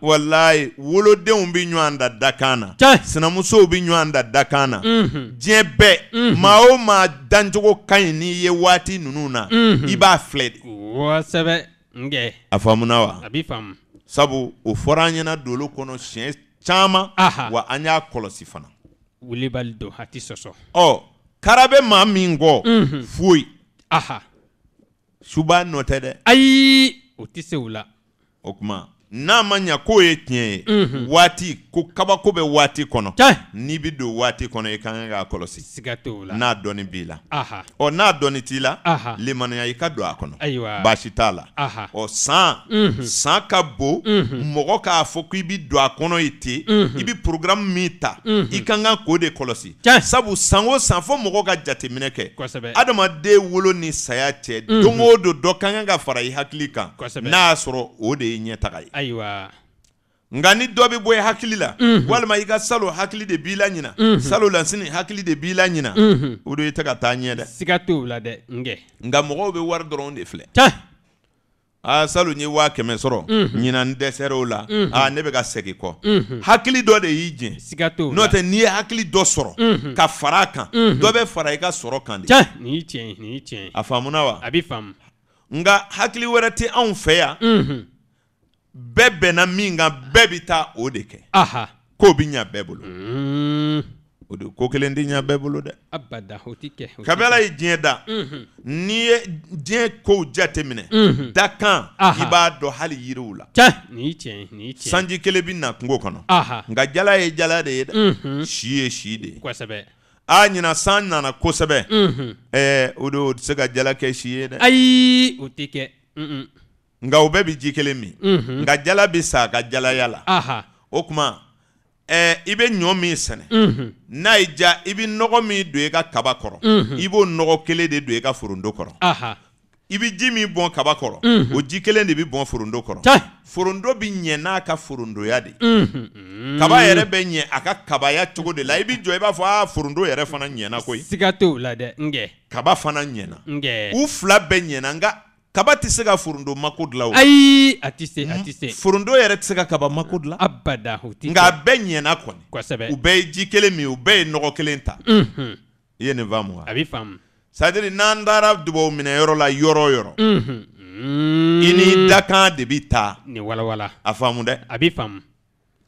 walayi wolodenw bɛ ɲɔgɔn da dakan na sinamusow bɛ ɲɔgɔn da dakan na diɲɛ mhm. bɛɛ mhm. maa o maa dancogo ka ɲi n'i ye waati ninnu mhm. na i b'a filɛ de kosɛbɛ a faamuna wa a faamu sabu o fɔra an ɲɛna dolo kɔnɔ siɲɛ caman wa an y'a kɔlɔsi fana wulibali don a ti sɔsɔ. ɔ kara bɛ maa min kɔ. Mhm. foyi. aha. suba nɔ tɛ dɛ. ayi o tɛ se o la. o kuma n'a ma ɲa k'o ye tiɲɛ ye waati ko kabako bɛ waati kɔnɔ n'i bi don waati kɔnɔ i ka kan k'a kɔlɔsi n'a dɔnni b'i la ɔ n'a dɔnni t'i la limaniya i ka don a kɔnɔ ayiwa baasi t'a la ɔ san san ka bon mɔgɔ k'a fɔ k'i bi don a kɔnɔ ye ten i bi programme min ta i ka kan k'o de kɔlɔsi sabu san o san fo mɔgɔ ka jateminɛ kɛ adamaden wolo ni saya cɛ don o don dɔ ka kan ka fara i hakili kan n'a y'a sɔrɔ o de ye ɲɛtaga ye ayiwa nka ni dɔ bɛ bɔ i hakili la walima i ka salo hakili de b'i la ɲina salo lansini hakili de b'i la ɲina o de i tɛ ka taa ɲɛ dɛ siga t'o la dɛ nkɛ nka mɔgɔw bɛ wari dɔrɔn de filɛ aa salo n ye waa kɛmɛ sɔrɔ ɲina n dɛsɛrɛ o la aa ne bɛ ka segin kɔ hakili dɔ de y'i jɛn siga t'o la n'o tɛ n'i ye hakili dɔ sɔrɔ ka fara a kan dɔ bɛ fara i ka sɔrɔ kan de tiɲɛ nin y'i tiɲɛ nin y'i tiɲɛ a faamuna wa a bi faamu nka hakili wɛrɛ tɛ anw fɛ yan bɛɛ bɛnna min kan bɛɛ bɛ taa o de kɛ k'o bɛ ɲa bɛɛ bolo o de ko kelen tɛ ɲa bɛɛ bolo dɛ kabi ye diɲɛ da n'i ye diɲɛ kow jate minɛ da i b'a dɔn hali yiriw la sanji kelen bɛ na kungo kɔnɔ nka jala ye jala de ye dɛ si ye si de ye a ɲina san nana kosɛbɛ ɛɛ o de o tɛ se ka jala kɛ si ye dɛ ayi o tɛ kɛ nka o bɛɛ bi ji kelen min mhm. nka jala bi sa ka jalaya la o kuma ɛɛ i bɛ ɲɔ min sɛnɛ n'a y'i diya i bɛ nɔgɔ min don i ka kaba kɔrɔ mhm. i b'o nɔgɔ kelen de don i ka forondo kɔrɔ i bɛ ji min bɔn kaba kɔrɔ mhm. o ji kelen de bɛ bɔn forondo kɔrɔ forondo bɛ ɲɛ n'a ka forondoya de kaba yɛrɛ bɛ ɲɛ a ka kabaya cogo de la i bɛ jɔ i b'a fɔ aa ah, forondo yɛrɛ fana ɲɛna koyi siga t'o la dɛ kaba fana ɲɛna u fila bɛɛ ɲɛna nka kaba tɛ se ka forondo mako dilan o. ayi a tɛ se hmm? a tɛ se. forondo yɛrɛ tɛ se ka kaba mako dilan. abada o tɛ se. nka a bɛɛ ɲɛna kɔni. kosɛbɛ. u bɛɛ ye ji kelen min u bɛɛ ye nɔgɔ kelen ta. i ye nin faamu wa. a bɛ faamu. sadiri n'an taara dubaw minɛyɔrɔ la yɔrɔ o yɔrɔ. i n'i dakan de bɛ taa. nin walawala. a faamu dɛ. a bɛ faamu.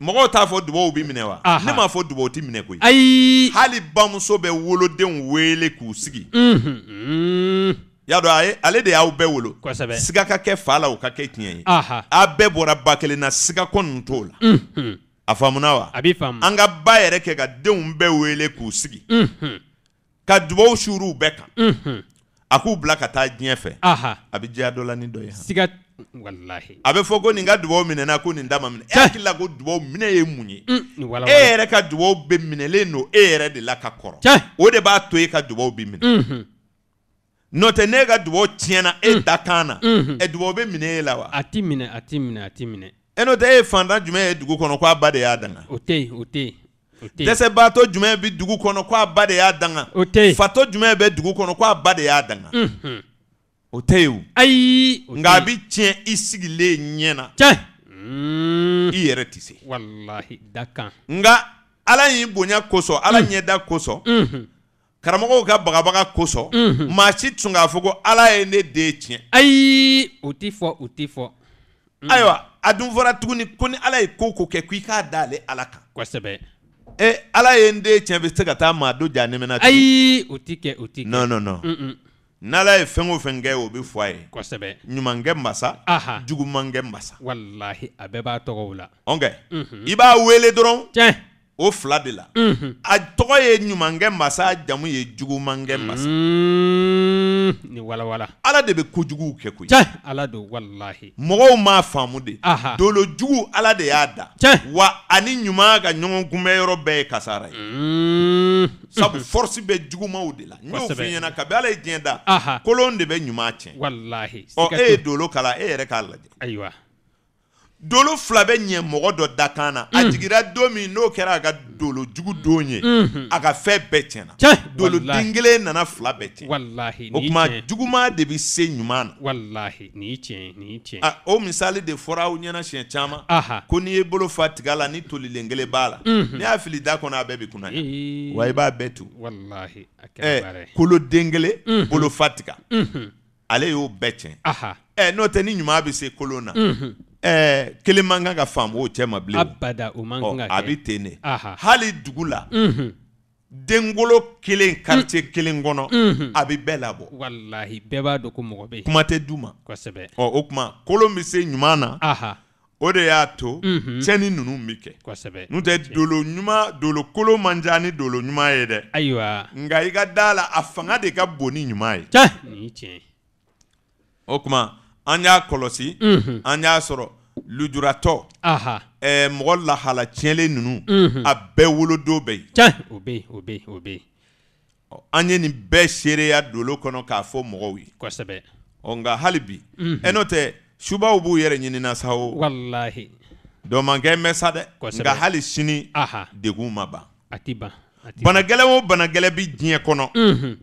mɔgɔw t'a fɔ dubaw bɛ minɛ wa ne m'a fɔ dubaw tɛ minɛ koyi. ayi. hali bamuso bɛ wolodenw wele k'u sigi. Mhm. Mm yadɔ aye ale de y'aw bɛɛ wolo kosɛbɛ siga ka kɛ fa la o ka kɛ tiɲɛ ye a bɛɛ bɔra ba kelen na sigako ninnu t'o la mm -hmm. a faamuna wa a bi faamu an ka ba yɛrɛ kɛ ka denw bɛɛ wele k'u sigi ka dubaw suuruw bɛɛ kan a k'u bila ka taa diɲɛ fɛ a bɛ diya dɔ la ni dɔ ye siga walahi a bɛ fɔ ko nin ka dubaw minɛna ko nin da ma minɛ e hakili la ko dubaw minɛ ye mun ye e yɛrɛ ka dubaw bɛ minɛlen don e yɛrɛ de la ka kɔrɔ o de b'a to e ka dubaw bɛ minɛ nɔtɛ n'e ka duwawu tiɲɛna mm. e da kan na ɛ mm-hmm. duwawu bɛ minɛ e la wa. a ti minɛ a ti minɛ a ti minɛ. e n'o tɛ e ye fantan jumɛn ye e dugu kɔnɔ k'a ba de y'a danga. o tɛ yen o tɛ yen. dɛsɛbaatɔ jumɛn bɛ dugu kɔnɔ k'a ba de y'a danga. o tɛ yen. fatɔ jumɛn bɛ dugu kɔnɔ k'a ba de y'a danga. o tɛ yen o. ayi nka a bɛ tiɲɛ i sigilen ɲɛ na. tiɲɛ. i yɛrɛ ti se. walahi dakan kan. nka ala y'i bonya kosɔn ala ɲɛda mm. kosɔn. Mm-hmm. Karamon ou ka baga baga kosou, mhm. masit sou nga fokou, ala ene dey chen. Ay, outi fwo, outi fwo. Mm. Ayo a, adoun vora touni, koni ala e koko kekwi ka dale ala ka. Kwa sebe. E, ala e ene dey chen, veste gata a mado janemena chou. Ay, outi ken, outi ken. Non, Nononon. Mm, mm. Nala e feng ou feng gen ou bi fwaye. Kwa sebe. Nyumange mbasa, jougou mange mbasa. Wallahi, abe ba togou la. Ongen, mhm. iba ou e le dron? T o fila de la a tɔgɔ ye ɲumankɛ masa jamu ye jugumankɛ masa ni walawala ala de bɛ kojuguw kɛ koyi ala don walahi mɔgɔw m'a faamu de dolojugu ala de y'a da wa ani ɲuman ka ɲɔgɔn kunbɛn yɔrɔ bɛɛ ye kasara ye sabu force bɛ jugumaw de la n y'o f'i ɲɛna kabi ala ye diɲɛ da kolon de bɛ ɲuman tiɲɛ walahi ɔ e ye dolo kala e yɛrɛ k'a lajɛ ayiwa dolo fila bɛ ɲɛ mɔgɔ dɔ da kan na a mm. jigira don min n'o kɛra a ka jugu don ye mm-hmm. a ka fɛn bɛɛ tiɲɛna dolo den kelen nana fila bɛɛ tiɲɛ o tuma juguman de bɛ se ɲuman na o misali de fɔra aw ɲɛna siɲɛ caman ko n'i ye bolo fa tiga la ni tolilen kelen b'a la mm-hmm. n'i y'a fili da kɔnɔ a bɛɛ bɛ kunna ee. wa i b'a bɛɛ tugu kolo den kelen mm-hmm. bolo fa tiga ale y'o bɛɛ tiɲɛ n'o tɛ ni ɲuman bɛ se kolon na ɛɛ eh, kelen man kan ka faamu o cɛ oh, mhm. mm. mhm. oh, ma bilen a bi ten de hali dugu la denkolo kelen karitiye kelen kɔnɔ a bi bɛɛ labɔ walahi bɛɛ b'a dɔn ko mɔgɔ bɛ yen kuma tɛ d'u ma kosɛbɛ ɔ o tuma kolon bɛ se ɲuman na o de y'a to tiɲɛni ninnu bɛ kɛ kosɛbɛ n'o tɛ dolo ɲuman dolo kolon man ca ni dolo ɲuman ye dɛ ayiwa nka i ka d'a la a fanga de ka bon e. ni ɲuman ye tiɲɛ nin ye tiɲɛ ye o kuma an mm-hmm. eh, mm-hmm. y'a kɔlɔsi an y'a sɔrɔ lujuratɔ ɛɛ mɔgɔ lahala tiɲɛlen ninnu a bɛɛ wolodon bɛ yen. o bɛ yen o bɛ yen o bɛ yen. an ye nin bɛɛ seereya dolo kɔnɔ k'a fɔ mɔgɔw ye. kosɛbɛ. ɔ nka hali bi. ɛ mm-hmm. n'o tɛ subaw b'u yɛrɛ ɲinina sa o. walahi. dɔnkɛ n bɛ sa dɛ. kosɛbɛ nka hali sini. degun ma ban. a ti ban. bana o bana bi diɲɛ kɔnɔ.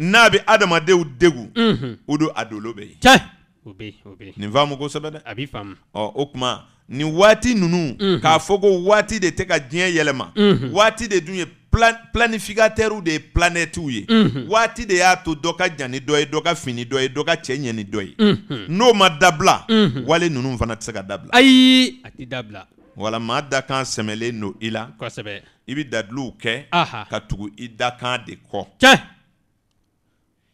n'a bɛ adamadenw degun. o don a dolo bɛ yen. tiɲɛ. O bɛ o Abifam. nin Ukma. kosɛbɛ dɛ a b'i faamu de tɛ ka diɲɛ de dun ye ou de ye Wati de ato to dɔ ka jan ni dɔ ye dɔ ni dɔ n'o ma dabila wale ninnu fana tɛ se ka dabila wala maa dakan sɛmɛlen don i la kosɛbɛ i ka tugu de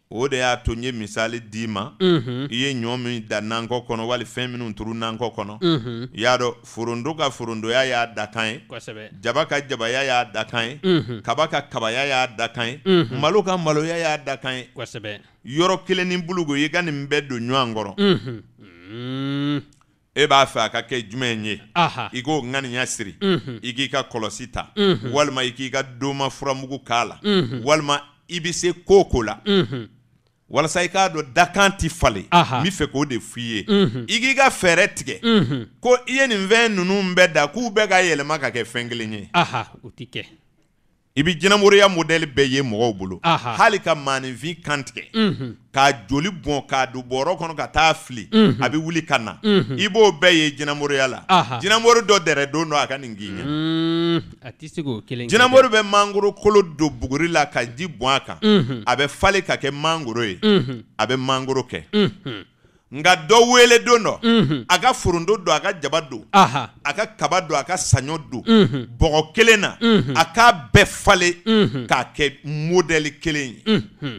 o de y'a to n ye misali d'i ma i ye ɲɔ min da nankɔ kɔnɔ wali fɛn minnu turu nankɔ kɔnɔ i y'a dɔn forondo ka forondoya y'a dakan ye jaba ka jabaya y'a dakan ye kaba ka kabaya y'a dakan ye malo ka maloya y'a dakan ye yɔrɔ kelen ni buluko i ka nin bɛɛ don ɲɔgɔn kɔrɔ mm. e b'a fɛ a ka kɛ jumɛn ye i k'o ŋaniya siri i k'i ka kɔlɔsi ta walima i k'i ka doma furamugu k'a la walima i bɛ se ko o ko la walasa i k'a dɔ dakan ti fale n fɛ k'o de f'i ye i k'i ka fɛɛrɛ tigɛ ko i ye nin fɛn ninnu bɛɛ da k'u bɛɛ ka yɛlɛma ka kɛ fɛn kelen ye ti kɛ i bi jinɛmoriya modɛli bɛɛ ye mɔgɔw bolo hali ka maaninfin kantigɛ mhm. k'a joli bɔn k'a don bɔrɔ kɔnɔ ka taa fili mhm. a bi wuli ka na mhm. i b'o bɛɛ ye jinɛmoriya la jinɛmori dɔ dɛrɛ don dɔ a ka nin k'i ɲɛ jinɛmori bɛ mangoro kolo don buguri la ka ji bɔn a kan a bɛ fali ka kɛ mangoro ye a bɛ mangoro kɛ nka dɔ weeledon dɔ mm -hmm. a ka forondo don a ka jaba don a ka kaba don a ka saɲɔ don mm -hmm. bɔgɔ kelen na mm -hmm. a k'a bɛɛ falen k'a kɛ modɛli kelen ye mhm.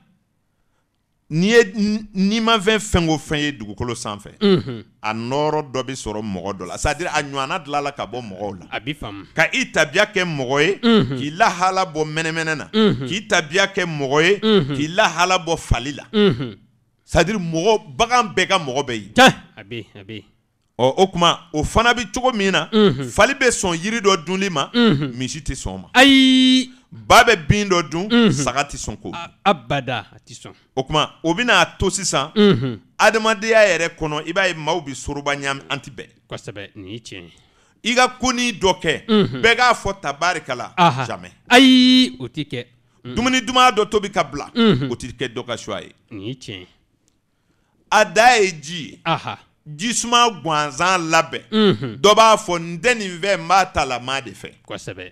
N'i ye n'i ma fɛn o fɛn ye dugukolo sanfɛ a nɔrɔ dɔ bɛ sɔrɔ la c'est à dire a ɲɔgɔnna la ka bɔ mɔgɔw la, a bɛ faamu, ka i tabiya kɛ mɔgɔ ye k'i lahala bɔ mɛnɛmɛnɛ na, k'i fali la c'est à dire mɔgɔ bagan bɛɛ ka mɔgɔ bɛ yen, a bɛ yen, a bɛ yen, ɔ o kuma o fana na yiri dɔ misi ba bɛ bin dɔ dun mhm. saga ti sɔn ko abada a ti sɔn o kuma o bɛna to sisan mhm. adamadenya yɛrɛ kɔnɔ i b'a ye maaw bɛ soroba ɲami an ti bɛn kosɛbɛ nin ye tiɲɛ ye i ka koni dɔ kɛ mhm. bɛɛ k'a fɔ tabarikala jamɛ ayi o ti kɛ dumuni duman dɔ tobi ka bila o ti kɛ dɔ ka suwa ye nin ye tiɲɛ ye a da ye ji ye jisuma gansan labɛn dɔ b'a fɔ n tɛ nin fɛ n b'a ta la n b'a de fɛ kosɛbɛ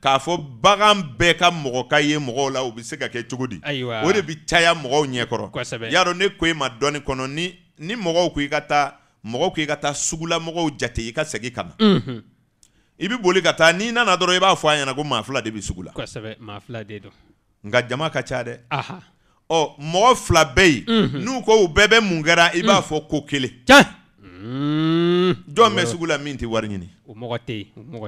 k'a fɔ bagan bɛɛ ka mɔgɔ ka ye mɔgɔw la o bɛ se ka kɛ cogo di o de bɛ caya mɔgɔw ɲɛkɔrɔ y'a dɔn ne ko e ma dɔɔnin kɔnɔ ni ni mɔgɔw ko i ka taa mɔgɔw ko i ka taa sugula mɔgɔw jate i ka segin ka na i bɛ boli ka taa n'i nana dɔrɔn i b'a fɔ a ɲɛna ko maa fila de bɛ sugu la nka jama ka ca dɛ ɔ mɔgɔ fila bɛɛ yen n'u ko u bɛɛ bɛ mun kɛra i b'a mm. fɔ ko kelen Hmm. jɔn bɛ sugu la min tɛ wari ɲini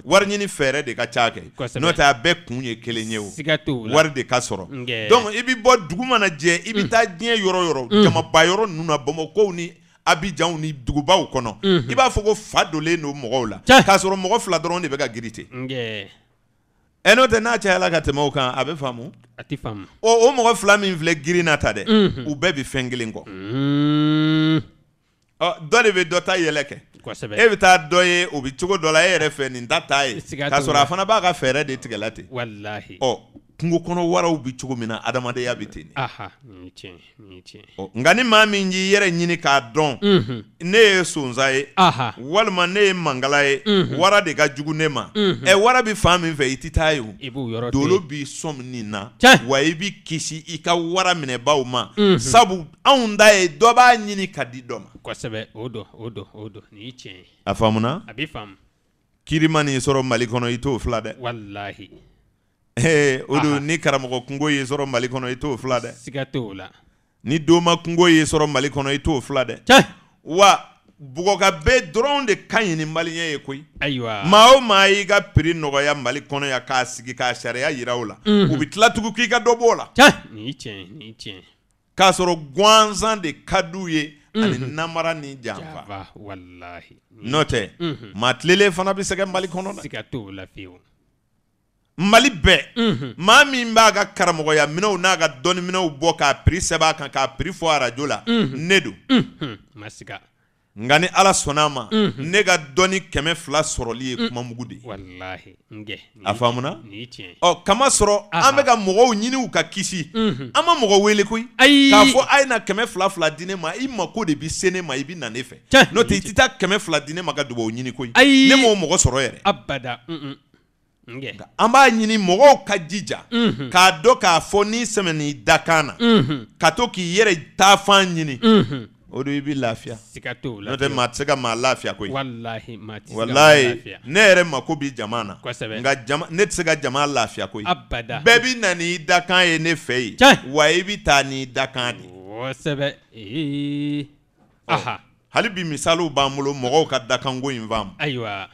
wari ɲini fɛɛrɛ de ka ca kɛ n'o tɛ a bɛɛ kun ye kelen ye o wari de ka sɔrɔ donc i bɛ bɔ dugu mana jɛ i bi mm. taa diɲɛ yɔrɔ yɔrɔ mm. jamaba yɔrɔ ninnu na bamakɔw ni abijanw ni dugubaw kɔnɔ mm-hmm. i b'a fɔ ko fa dolen don mɔgɔw la k'a sɔrɔ mɔgɔ fila dɔrɔn de bɛ ka giri te ɛ eh, n'o tɛ n'a cayala ka tɛmɛ o kan a bɛ faamu o mɔgɔ fila min filɛ na ta dɛ mm-hmm. u bɛɛ bɛ fɛn kelen kɔ mm-hmm. dɔ de bɛ dɔ ta yɛlɛ kɛ kosɛbɛ e bɛ taa dɔ ye o bɛ cogo dɔ la e yɛrɛ fɛ nin ta t'a ye k'a sɔrɔ a fana b'a ka fɛɛrɛ de tigɛ la ten walahi ɔ kungo kɔnɔ waraw bi cogo min na adamadenya bɛ ten nka ni maa min y'i yɛrɛ ɲini k'a dɔn ne ye sonza ye walima ne ye mangala ye wara de ka jugu ne ma ɛ wara bi fan min fɛ i tɛ taa ye dolo b'i sɔmi nin na wa i b'i kisi i ka wara minɛbaw ma sabu anw ta ye dɔ b'a ɲini ka di dɔ ma a faamuna faamu kirima nin sɔrɔ mali kɔnɔ i t'o fila dɛ o don ni karamɔgɔ kungo y'i sɔrɔ mali kɔnɔ i t'o fila dɛ siga t'o la ni doma kungo y'i sɔrɔ mali kɔnɔ i t'o fila dɛ wa bɔgɔka bɛ dɔrɔn de ka ɲi ni maliyɛn ye koyi ayiwa maa o maa y'i ka piri nɔgɔya mali kɔnɔ yan k'a sigi k'a sariya yira mhm. o la u bɛ tila tugun k'i ka dɔ bɔ o la nin tiɲɛ nin tiɲɛ k'a sɔrɔ gansan de ka d'u ye ani mhm. namara ni janfa walahi mhm. n'o tɛ maa tilelen fana bɛ sɛgɛ mali kɔnɔ dɛ siga t'o la fiyewu mali bɛɛ maa min b'a ka karamɔgɔya minɛw n'a ka dɔnniminɛw bɔ k'a piri sɛbɛn a kan k'a piri fɔ arajo la ne don nka ni ala sɔnna a ma ne ka dɔnni kɛmɛ fila sɔrɔli ye kuma mugu de ye a faamuna ɔ kama sɔrɔ an bɛka ka mɔgɔw ɲini u ka kisi an ma mɔgɔ wele koyi k'a fɔ a ye na kɛmɛ fila fila di ne ma i mako de bi se ne ma i bi na ne fɛ n'o tɛ i tɛ taa kɛmɛ fila di ne ma ka dugawu ɲini koyi ne m'o mɔgɔ sɔrɔ yɛrɛ an b'a ɲini mɔgɔw ka jija k'a dɔ k'a fɔ n'i sɛmɛn'i da mhm. kan na ka to k'i yɛrɛ taafan ɲini mhm. o ibi i bɛ lafiya ma n'o tɛ maa tɛ se ka maa lafiya koyi walahi maa se ka maa lafiya walahi ne yɛrɛ mako bi jama na kosɛbɛ nka jama ne ti se ka jama lafiya koyi abada bɛɛ bɛ na n'i da ye ne fɛ yen wa i ta taa n'i dakan de kosɛbɛ ee aha hali bi misaliw b'an bolo mɔgɔw ka dakanko in faamu ayiwa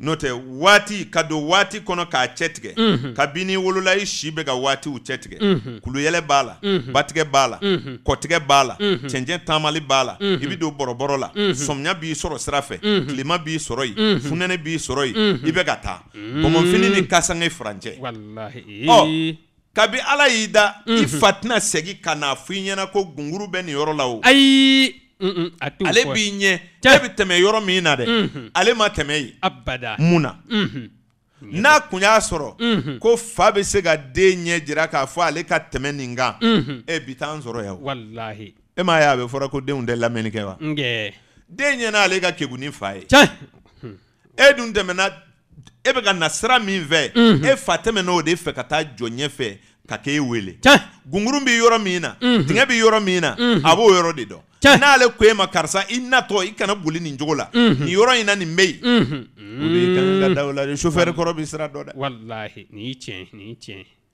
n'o tɛ waati ka don waati kɔnɔ k'a cɛtigɛ mm -hmm. kabini wolola i si bɛ ka waatiw cɛtigɛ mm -hmm. kuluyɛlɛ b'a la mm -hmm. batigɛ b'a la mhm. kɔtigɛ b'a la mhm. cɛncɛn taamali b'a la mhm. i bi don bɔrɔbɔrɔ la sɔmiya b'i sɔrɔ sira fɛ tilema b'i sɔrɔ yen funɛnɛ b'i sɔrɔ yen i bɛ ka taa bɔnbɔnfini ni kasange furancɛ oh, kabi ala y'i da i fa tɛna segin ka na fɔ i ɲɛna ko gunguru bɛ nin yɔrɔ la o ale b'i ɲɛ e bɛ tɛmɛ yɔrɔ min na dɛ mm-hmm. ale ma tɛmɛ ye abada mun na mm-hmm. n'a kun y'a sɔrɔ mm-hmm. ko fa bɛ se ka den ɲɛ jira k'a fɔ ale ka tɛmɛ nin kan e bi t'an sɔrɔ yan walahi e m'a ye a bɛ fɔra ko denw tɛ lamɛnni kɛ wa den ɲɛna ale ka kegu ni fa ye e dun tɛmɛna e bɛ ka na sira min fɛ e fa tɛmɛna o de fɛ ka taa jɔ ɲɛfɛ ka k'e wele gunkuru bɛ yɔrɔ min na tingɛ bɛ yɔrɔ min na a b'o yɔrɔ de dɔ n'ale ko e ma karisa i natɔ i kana boli nin cogo la nin yɔrɔ in na nin bɛ yen o de kan ka da la de mm. sofɛri kɔrɔ bɛ sira dɔ dɛ walahi nin y'i tiɲɛ nin tiɲɛ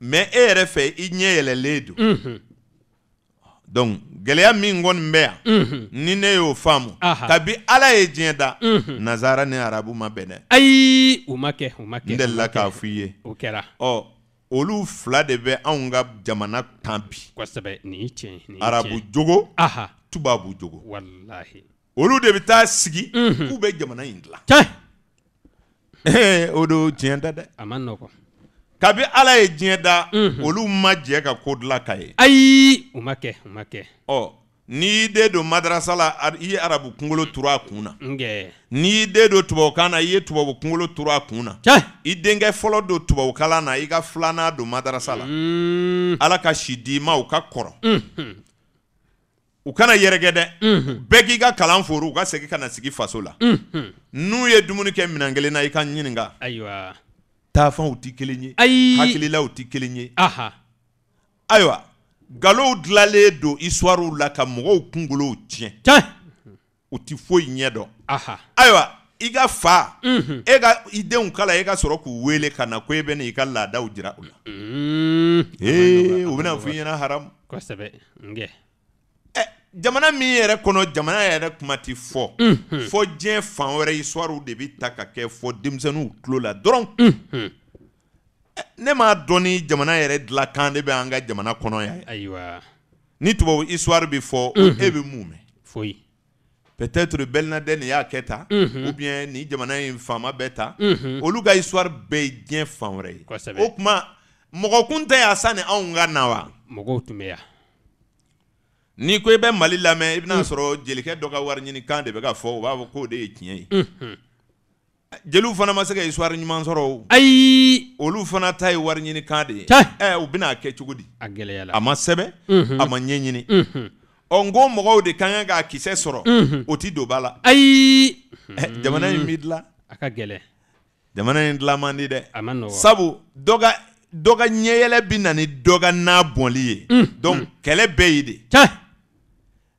mɛ e yɛrɛ fɛ i ɲɛ yɛlɛlen don donc gɛlɛya min kɔni bɛ yan ni ne y'o faamu kabi ala ye diɲɛ da nazara ni arabu ma bɛn dɛ ayi u ma kɛ u ma kɛ n delila k'a f'i ye o kɛra ɔ olu fila de bɛ anw ka jamana kan bi kosɛbɛ nin ye tiɲɛ ye arabu jogo tubabu jogo walahi olu de bɛ taa sigi k'u bɛ jamana in dilan o don tiɲɛ da dɛ a ma nɔgɔn kabi ala ye diɲɛ da olu ma jɛ ka ko dilan ka ye ayi u ma kɛ u ma kɛ ɔ n'i y'i den don madarasa la i ye arabu kunkolo mm. turu a kun na n'i y'i den don tubabukan na i ye tubabu kunkolo turu a kun na i denkɛ fɔlɔ don tubabukalan na i ka filanan don madarasa la mm. ala ka si d'i ma u ka kɔrɔ u kana yɛrɛkɛ dɛ bɛɛ k'i ka kalan foro u ka segin ka na sigi faso la n'u ye dumuni kɛ minɛn kelen na i ka ɲininka ayiwa taafanw tɛ kelen ye ayi hakililaw tɛ kelen ye aha ayiwa galow dilalen don isuwariw la ka mɔgɔw kungolow tiɲɛ u tɛ foyi ɲɛ dɔn ayiwa i ka fa e ka i denw kala e ka sɔrɔ k'u wele ka na ko e bɛ i ka laadaw jira u la ee u bɛna f'i ɲɛna haramu kosɛbɛ Jamana min yɛrɛ jamana yɛrɛ kuma tɛ fɔ fɔ diɲɛ fan wɛrɛ de bɛ ta ka kɛ fɔ la dɔrɔn ne m'a jamana yɛrɛ de bɛ an jamana kɔnɔ yan ni tubabu befo bɛ fɔ e bɛ mun mɛn foyi ni jamana infama beta. bɛɛ ta olu ka iswari bɛɛ ye diɲɛ fan wɛrɛ ye wa mɔgɔw n'i ko i bɛ mali lamɛn i bɛna'a mm. sɔrɔ jelikɛ dɔ ka wari ɲini kan de bɛ ka fɔ u b'a fɔ k'o de ye tiɲɛ ye mm-hmm. jeliw fana ma se ka isuwari ɲuman sɔrɔ o ayi olu fana ta eh, mm-hmm. mm-hmm. eh, ye wari ɲini kan de ye ɛ u bɛna'a kɛ cogo di a gɛlɛya a ma sɛbɛn a ma ɲɛɲini ɔ n ko mɔgɔw de ka kan k'a kisɛ sɔrɔ o ti don ba la ayi jamana in b'i dilan a ka gɛlɛn jamana in dilan man di dɛ a ma nɔgɔn sabu dɔ ka dɔ ka ɲɛyɛlɛ bɛ na ni dɔ ka na bɔnli ye donc kɛlɛ bɛɛ ye de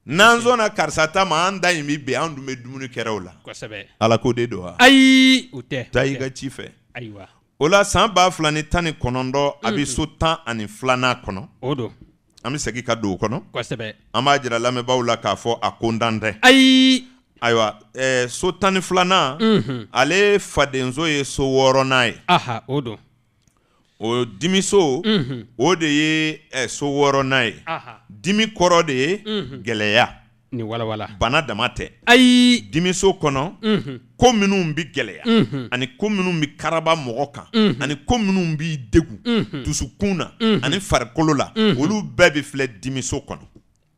n'an sɔnna karisa ta ma an da in bi bɛn an dun bɛ dumuni kɛra o la kosɛbɛ ala ko de don wa ayi o tɛ taa i ka ci fɛ ayiwa o la san ba fila ni tan ni kɔnɔntɔn mm, a bɛ mm. so tan ani filanan kɔnɔ o don an bɛ segin ka don o kɔnɔ kosɛbɛ an b'a jira lamɛnbaaw la k'a fɔ a ko n dan tɛ ayi ayiwa ɛɛ eh, so tan ni filanan mhm. ale fadenso ye so wɔɔrɔnan ye aha o don o dimiso mhm. o de ye so wɔɔrɔnan ye dimi kɔrɔ de ye mhm. gɛlɛya ni walawala bana dama tɛ ayi dimiso kɔnɔ mhm. ko minnu bɛ gɛlɛya ani ko minnu bɛ karaba mɔgɔ kan ani ko minnu b'i degu dusukun na ani farikolo la olu bɛɛ bɛ filɛ dimiso kɔnɔ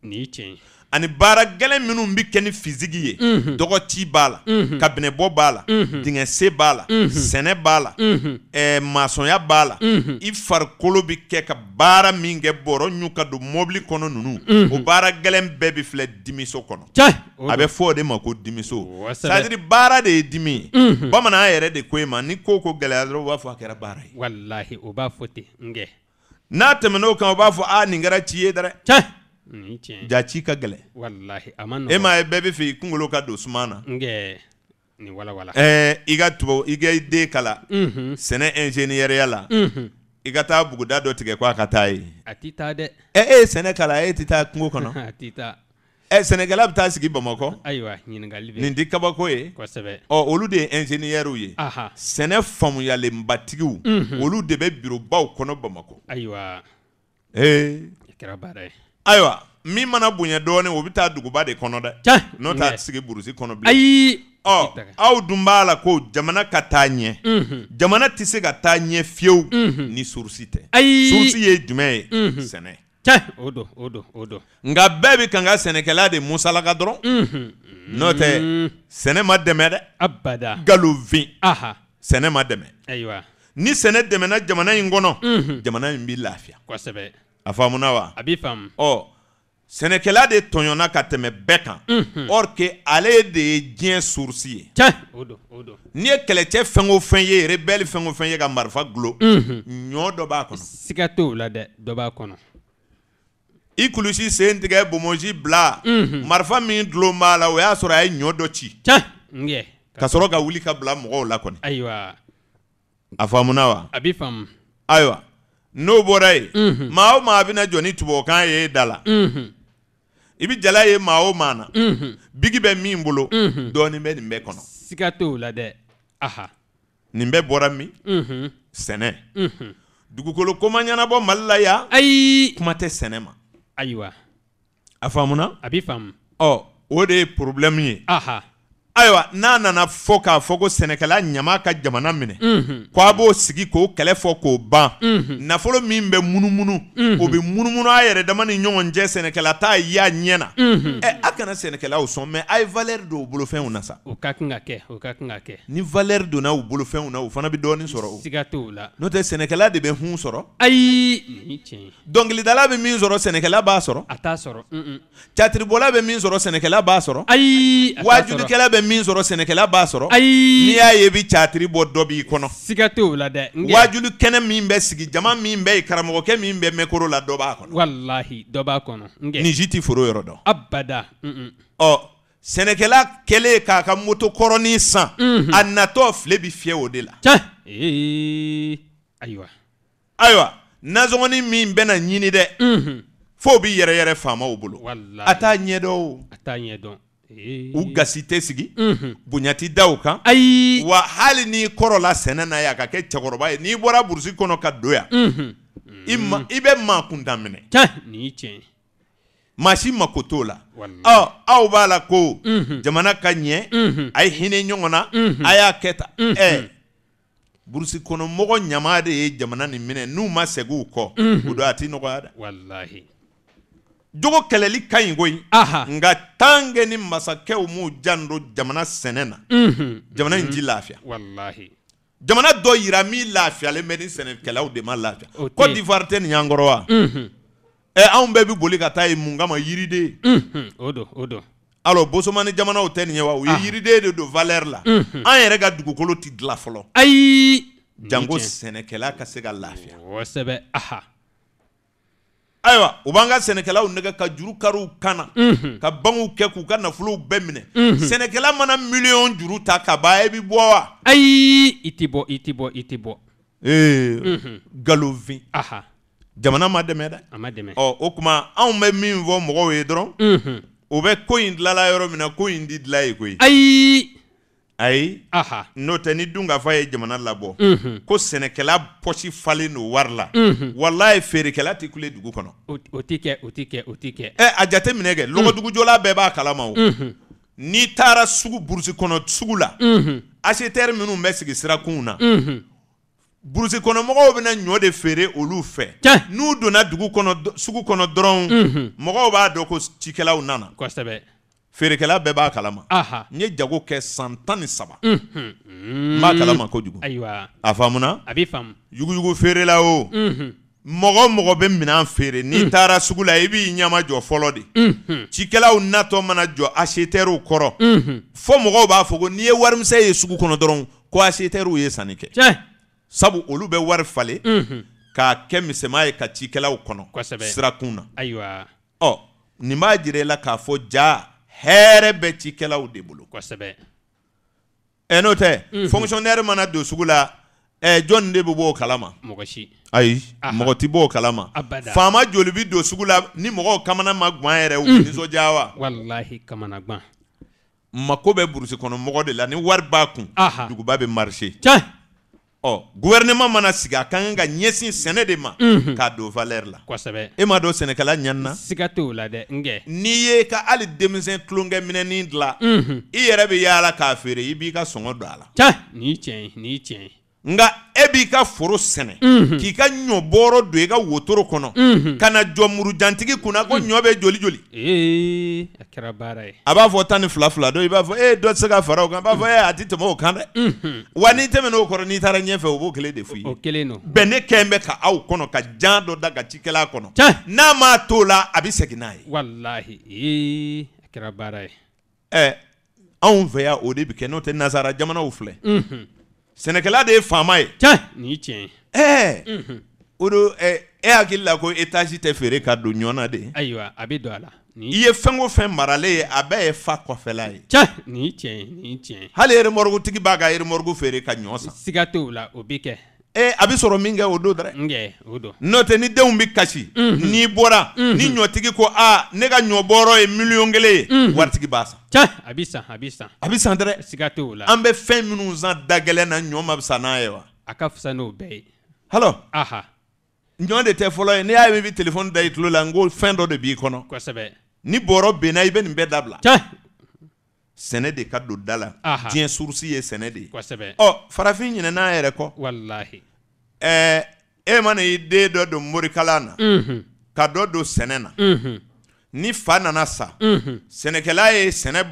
nin tiɲɛ ye ani baara gɛlɛn minnu bɛ kɛ ni fiziki ye dɔgɔci b'a la kabinɛbɔ b'a la dingɛse b'a la sɛnɛ b'a la ɛɛ masɔnya b'a la i farikolo bɛ kɛ ka baara min kɛ bɔrɔ ɲu ka don mɔbili kɔnɔ ninnu o baara gɛlɛn bɛɛ bɛ filɛ dimiso kɔnɔ a bɛ fɔ o de ma ko dimiso sadiri baara de ye dimi ye bamanan yɛrɛ de ko e ma ni ko ko gɛlɛya dɔrɔn u b'a fɔ a kɛra baara ye walahi o b'a fɔ ten n'a tɛmɛn'o kan o b'a fɔ a nin kɛra ci ye dɛrɛ jaci ka gɛlɛn walahi a ma nɔgɔn e m'a ye bɛɛ bɛ fɛ i kunkolo ka don suma na i ka tubabu i ka den kala unhun sɛnɛ ingénieur la unhun i ka taa buguda dɔ tigɛ ko a ka taa ye e ye sɛnɛ kala e ti taa kungo kɔnɔ a ti taa ɛ sɛnɛkɛla bɛ taa sigi bamakɔ nin ti kabako ye kosɛbɛ ɔ olu de ye ingénieur ye aha sɛnɛ faamuyalibatigiw unhun olu de bɛ bureau baw kɔnɔ bamakɔ ayiwa ayiwa min mana bonya dɔɔni o bɛ taa duguba de kɔnɔ dɛ n'o t'a sigi burusi kɔnɔ bilen ayi ɔ aw dun b'a la ko jamana ka taa ɲɛ jamana tɛ se ka taa ɲɛ fiyewu ni surusi tɛ ayi surusi ye jumɛn ye sɛnɛ o don o don o don nka bɛɛ bɛ kan ka sɛnɛkɛla de musalaka dɔrɔn n'o tɛ mm. sɛnɛ ma dɛmɛ dɛ abada nkalonfin sɛnɛ ma dɛmɛ ayiwa ni sɛnɛ dɛmɛna jamana in kɔnɔ jamana in bɛ lafiya kosɛbɛ. a faamuna wa a bi faamu ɔ sɛnɛkɛla de tɔɲɔna ka tɛmɛ bɛɛ kan or que ale de ye diɲɛ surusi ye tiɲɛ o don o don n'i ye kɛlɛcɛ fɛn o fɛn ye rebelle fɛn o fɛn ye ka marifa gulo ɲɔ dɔ b'a kɔnɔ siga t'o la dɛ dɔ b'a kɔnɔ i kulusi sen tigɛ bomoji bila marifa min dulon b'a la o y'a sɔrɔ a ye ɲɔ dɔ ci tiɲɛ ka sɔrɔ ka wuli ka bila mɔgɔw la kɔni ayiwa a faamuna wa a bi faamu ayiwa n'o bɔra yen mhm. maa o maa bɛna jɔ ni tubabukan ye da la mhm. i bɛ jala ye maa o maa na mhm. bigi bɛ min bolo dɔɔnin bɛ nin bɛɛ kɔnɔ siga t'o la dɛ aha nin bɛɛ bɔra min sɛnɛ dugukolo ko ma ɲɛnabɔ mali la yan kuma tɛ sɛnɛ ma ayiwa a faamuna a bɛ faamu ɔ o de ye problème ye aha ayiwa n'a nana fɔ k'a fɔ ko sɛnɛkɛla ɲama ka jamana minɛ mhm. ko b'o sigi k'o kɛlɛ fɔ k'o ban mhm. nafolo min bɛ munumunu mhm. o bɛ munumunu a yɛrɛ dama ni ɲɔgɔn cɛ sɛnɛkɛla t'a ye a ɲɛ na ɛ a kana sɛnɛkɛlaw sɔn mɛ a ye valeur don u bolofɛnw na sa o ka kan ka kɛ o ka kan ka kɛ ni valeur donna u bolofɛnw na u fana bɛ dɔɔnin sɔrɔ o siga t'o la n'o tɛ sɛnɛkɛla de bɛ hun sɔrɔ ayi nin tiɲɛ ye dɔnkilidala bɛ min sɔrɔ sɛnɛkɛla b'a sɔrɔ a t'a sɔrɔ catiribɔla bɛ min sɔrɔ sɛnɛkɛla b'a sɔrɔ ayi a t'a sɔrɔ wajulikɛla bɛ min sɔrɔ sɛnɛkɛla b'a sɔrɔ. ayi n'i y'a ye i bɛ caatiri bɔ dɔ b'i kɔnɔ. siga t'o la dɛ. wajulu kɛnɛ min bɛ sigi jama min bɛ yen karamɔgɔkɛ min bɛ mɛkoro la dɔ b'a kɔnɔ. walahi dɔ b'a kɔnɔ. nin si tɛ foro yɔrɔ dɔn. abada. ɔ sɛnɛkɛla kɛlen k'a ka moto kɔrɔnin san. Mhm. a natɔ file bɛ fiyɛ o de la. tiɲɛ ee ayiwa. ayiwa nasɔngɔnin min bɛna ɲini dɛ. Mhm. f'o bɛ yɛrɛyɛrɛ faamaw bolo. walahi a t'a ɲɛdɔn o. a t'a ɲɛdɔn. Eh. ugasite sigi mhm. bunyati daw kan wa hali n'i kɔrɔla sɛnɛ na ya ka kɛ cɛkɔrɔba ye n'i bɔra burusi kɔnɔ ka mm-hmm. Mhm. i ma i bɛ maa kuntan minɛ nin mako t'o la ɔ aw b'a la ko mhm. jamana ka ɲɛ a ye hinɛ ɲɔgɔn na a y'a kɛ eh. burusi kɔnɔ mɔgɔ ɲama de ye jamana nin minɛ n'u ma segin mm kɔ o don a ti nɔgɔya jogo kɛlɛli ka ɲi koyi nka tange ni masakɛw m'u jan do jamana sɛnɛ na mhm. jamana mhm. in ji lafiya jamana dɔ yira min lafiyalen bɛ ni sɛnɛkɛlaw de ma lafiya cote d'ivoire tɛ nin y'an mm -hmm. Eh, ɛ anw bɛɛ bi boli ka taa yen mun kama yiriden mhm. o bosomani jamanaw tɛ nin ye wa u ye ah. yiriden de don valɛr la an yɛrɛ ka dugukolo ti dila fɔlɔ ayi janko sɛnɛkɛla ka se ka lafiya kosɛbɛ ayiwa u b'an ka sɛnɛkɛlaw nɛgɛ ka juru kariw kana ka bangew kɛ k'u ka nafolow bɛɛ minɛ sɛnɛkɛla mana miliyɔn juru ta ka ban e bi bɔ wa. ayi i ti bɔ i ti bɔ i ti bɔ. ee galofin jamana ma dɛmɛ dɛ a ma dɛmɛ ɔ o tuma anw bɛ min fɔ mɔgɔw ye dɔrɔn o bɛ ko in dilala yɔrɔ min na ko in ti dila yen koyi. ayi. ayi aha. tɛ ni dun k'a fɔ a ye jamana labɔ ko sɛnɛkɛla warla. falen wari la wala ye feerekɛla tɛ kule dugu kɔnɔ utike ɛ kalama o n'i taara sugu burusi kɔnɔ sugu la acteurs minnu bɛ sigi sirakunw na burusi kɔnɔmɔgɔw ɲɔ de feere olu fɛ n'u donna dugu kɔnɔ sugu kɔnɔ dɔrɔn mɔgɔw b'a dɔn ko nana Feerekɛla bɛɛ b'a kalama n ye jago kɛ san tan ni saba n b'a kalama kojugu a faamuna yuguyugu feerela o mɔgɔ mɔgɔ bɛ minɛn feere n'i taara sugu la i b'i ɲɛma jɔ fɔlɔ de cikɛlaw natɔ mana jɔ ase kɔrɔ fɔ mɔgɔw b'a fɔ ko n'i ye warimisɛ ye sugu kɔnɔ dɔrɔn ko ase ye sanni kɛ sabu olu bɛ wari fale k'a kɛ misɛma ye ka cikɛlaw kɔnɔ sirakun na ɔ nin b'a jira i la k'a fɔ ja hɛrɛ bɛ cikɛlaw de bolo kosɛbɛ ɛ n'o tɛ fonctionnaire mana don sugu la ɛ jɔn de bɛ b'o kalama mɔgɔ si ayi mɔgɔ ti b'o kalama faama joli bi don sugu la ni mɔgɔw kamana ma gan yɛrɛ u bɛ nisɔndiya wa walahi kamana gan mako bɛ burusi kɔnɔ mɔgɔ de la ni wari b'a kun duguba bɛ marcher tiɲɛ ɔ gouvɛrɛnɛman mana sigi a ka kan ka ɲɛsin sɛnɛ de ma k'a don valɛr la kosɛbɛ e m'a dɔn sɛnɛkɛla ɲanina siga t'o la dɛ nkɛ n'i ye ka hali denmisɛn tulonkɛ minɛnin dilan i yɛrɛ be yaala k'a feere i b'i ka sɔngɔ don a la ca nii tiɲɛ nii tiɲɛ nka e b'i ka foro sɛnɛ k'i ka ɲɔ bɔrɔ don i ka wotoro kɔnɔ ka na jɔ murujantigi kunna ko ɲɔ bɛ joli joli a b'a fɔ tan ni fila fila dɔ i b'a fɔ e dɔ tɛ se ka fara o kan a b'a fɔ e a tɛ tɛmɛ o kan dɛ wa n'i tɛmɛna o kɔrɔ n'i taara ɲɛfɛ o b'o kelen de f'i ye bɛn ne kɛ bɛ ka aw kɔnɔ ka jan dɔ da ka cikɛla kɔnɔ n'a m'a to o la a bɛ segin n'a ye anw fɛ yan o de bɛ kɛ n'o tɛ nazsara jamanaw filɛ sɛnɛkɛla de ye faama ye. tiɲɛ nin tiɲɛ ɛɛ o don ɛ e hakili la ko etazi tɛ feere ka don ɲɔgɔn na de. ayiwa a bɛ don a la. i ye fɛn o fɛn maralen ye a bɛɛ ye fa kɔfɛla ye. tiɲɛ nin ye tiɲɛ ye nin ye tiɲɛ ye. hali remɔrikutigi b'a ka remɔriku feere ka ɲɔ san. siga t'o la o bɛ kɛ. e a bɛ sɔrɔ min kɛ o don dɛrɛ n'o tɛ ni denw bɛ kasi n'i bɔra ni ɲɔtigi ko a ne ka ɲɔbɔrɔ ye miliyɔn kelen ye waritigi b'a san a bɛ san a bɛ san a bɛ san dɛrɛ siga t'o la an bɛ fɛn minnu san da gɛlɛn na ɲɔ ma fisa n'a ye wa a ka fisa n'o bɛɛ ye halo aha ɲɔ de tɛ fɔlɔ ye n'i y'a ye i bɛ telefɔni da i tulo la n ko fɛn dɔ de b'i kɔnɔ kosɛbɛ ni bɔrɔ benna i bɛ nin bɛɛ dabila sɛnɛ de ka don da la diɲɛ surusi ye sɛnɛ de ye ɔ farafin ɲinɛ n'a yɛrɛ kɔ walahi ɛɛ e mana i den dɔ don morikalan na ka dɔ don sɛnɛ na ni fa nana sa sɛnɛkɛla ye sɛnɛ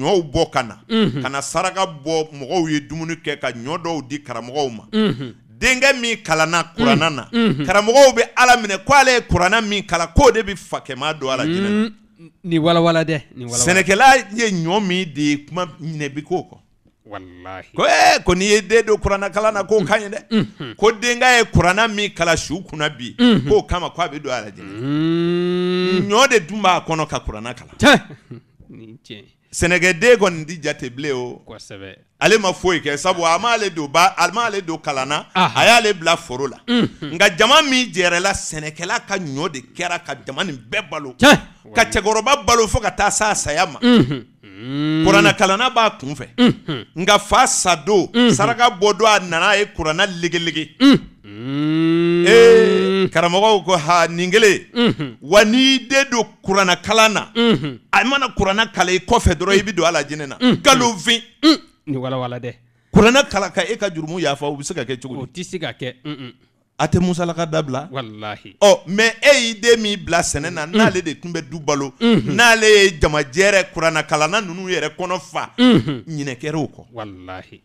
ɲɔw bɔ ka na ka na saraka bɔ mɔgɔw ye dumuni kɛ ka ɲɔ dɔw di karamɔgɔw ma denkɛ min kalanna kuranna na karamɔgɔw bɛ ala minɛ ko ale ye kuranna min kalan k'o de bɛ fakɛma don a la jinɛ na mm ni walawala dɛ ni walawala sɛnɛkɛla ye ɲɔ min de kuma minɛ bi k'o kɔ walahi ko ee ko n'i ye den don kuranna na k'o ka ɲi dɛ ko denka ye kurana min kala su kunna bi k'o kama ko a bɛ don a la jɛnɛ mm. ɲɔ de dun b'a kɔnɔ ka kurana kalan tiɲɛ nin tiɲɛ sɛnɛkɛden kɔni di jate bilen o kosɛbɛ ale ma foyi kɛ sabu a m'ale don ba a m'ale don kalan na a y'ale bila foro mhm. la nka jama min jɛrɛla sɛnɛkɛla ka ɲɔ de kɛra ka jama nin bɛɛ balo ka cɛkɔrɔba balo fo ka taa s'a saya ma mhm. mm. kuranna kalanna b'a kun fɛ nka fa sadon mhm. saraka bɔ don a nana a ye kuranna legelege ee. Eh. Mm-hmm. karamɔgɔw ko ha nin kelen mm-hmm. wa n'i de don kuranna kalan na mm-hmm. a mana kuranna kalan i kɔfɛ dɔrɔn i bi don ala jinɛ na nkalonfin ni walawala dɛ kuranna kala ka e ka jurumu yafa o bi se ka kɛ cogo di o tɛ se ka kɛ a tɛ musalaka dabila walahi ɔ mɛ e y'i den min bila sɛnɛ na n'ale de tun bɛ du balo n'ale ye jamajɛrɛ kuranna kalanna ninnu yɛrɛ kɔnɔ fa ɲinɛ kɛra o kɔ walahi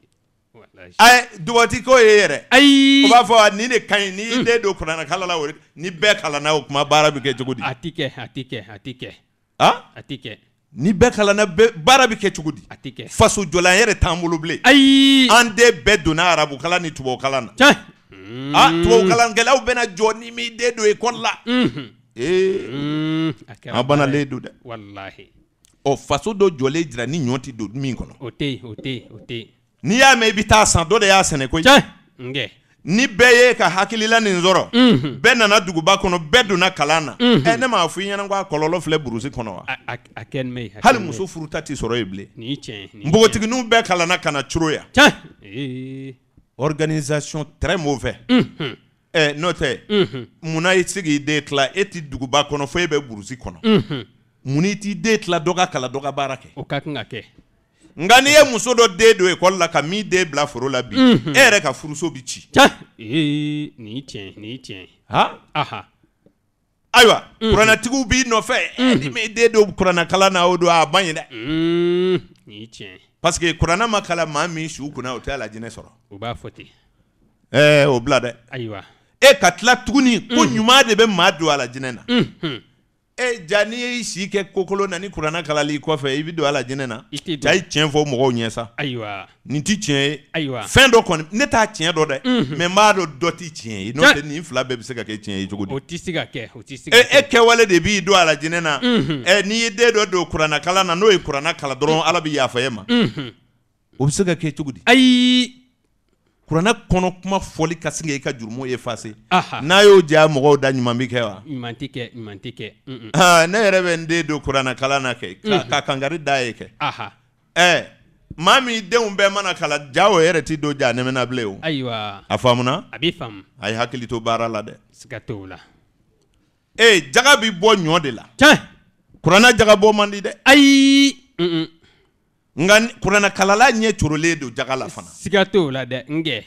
dubatiko ye yɛrɛ ayi u b'a fɔ ah, ka ɲi n'i y'i mm. den don kuranɛ la ni bɛɛ kalanna o kuma baara bɛ kɛ cogo di a ti kɛ a ti kɛ a ti kɛ a a ti kɛ ni bɛɛ kalanna baara bɛ kɛ cogo di a ti kɛ faso jɔlan yɛrɛ t'an bolo bilen ayi an de bɛɛ donna arabu kalan ni tubabu kalan na tiɲɛ a tubabu kalankɛlaw bɛna jɔ n'i m'i den don ekɔli la ee a banalen don dɛ walahi ɔ faso dɔ jɔlen jira ni ɲɔ ti don min kɔnɔ o tɛ yen o tɛ yen o tɛ yen n'i y'a mɛn i bɛ taa san dɔ de y'a sɛnɛ koyi tiɲɛ ni bɛɛ ye ka hakilila nin sɔrɔ mhm. bɛɛ nana duguba kɔnɔ bɛɛ donna kalan na ɛ mhm. ne m'a fɔ i ɲɛna ko a kɔlɔlɔ filɛ burusi kɔnɔ wa hali muso furuta ti sɔrɔ yen bilen npogotigininw bɛɛ kalanna ka na coro yan eh. organisation très mauvais ɛ n'o tɛ munna i tɛ se den tila e ti duguba kɔnɔ fo e bɛ burusi kɔnɔ mun n'i t'i den tila dɔ ka kalan dɔ ka baara kɛ o ka kan ka kɛ nka n'i ye muso dɔ den don ekɔli la ka min den bila foro la bi e yɛrɛ ka furuso bi ci. ee nin tiɲɛ nin tiɲɛ. ha ayiwa kuranatigiw b'i nɔfɛ ɛɛ den don kuranakalan na o don a man ɲi dɛ. nin tiɲɛ. parce que kurana ma kalan maa min su kunna o tɛ alajinɛ sɔrɔ. u b'a fɔ ten. ɛɛ o bila dɛ. ayiwa. e ka tila tuguni ko ɲuman de bɛ maa don alajinɛ na. e ja e n'i y'i si kɛ kokolo na ni kuranna kalali kɔfɛ i bi don ala jinɛ na ja i tiɲɛ fɔ mɔgɔw ɲɛ sa nin ti tiɲɛ ye ayiwa fɛn dɔ kɔni ne t'a tiɲɛ dɔ dɛ mɛ mhm. n b'a dɔn dɔ ti tiɲɛ ye n'o tɛ nin fila bɛɛ bɛ se ka kɛ tiɲɛ ye cogo di se ka kɛ o ti e kɛwale de b'i don ala jinɛ na ɛ n'i ye den dɔ don kuranna kalan na n'o ye kuranna kalan dɔrɔn ala bi yafa e ma o bɛ se ka kɛ cogo di ayi kuranɛ kɔnɔ kuma fɔli ka sin k'i ka jurumu efase n'a y'o ja mɔgɔw da ɲuman bi kɛ wa ɲuman tɛ kɛ ɲuman tɛ kɛ ne yɛrɛ bɛ n den don kuranɛ kalan na kɛ ka kangari da ye kɛ ɛɛ e, maa min denw bɛɛ mana kala ja o yɛrɛ t'i don ja nɛmɛna bilen o ayiwa a faamuna a bɛ faamu a ye hakili to baara la dɛ siga t'o la ee jaga bi bɔ ɲɔ de la tiɲɛ kuranɛ jaga bɔ man di dɛ ayi nka kurana kalala ɲɛ corolen do jaga la fana siga t'o la dɛ nge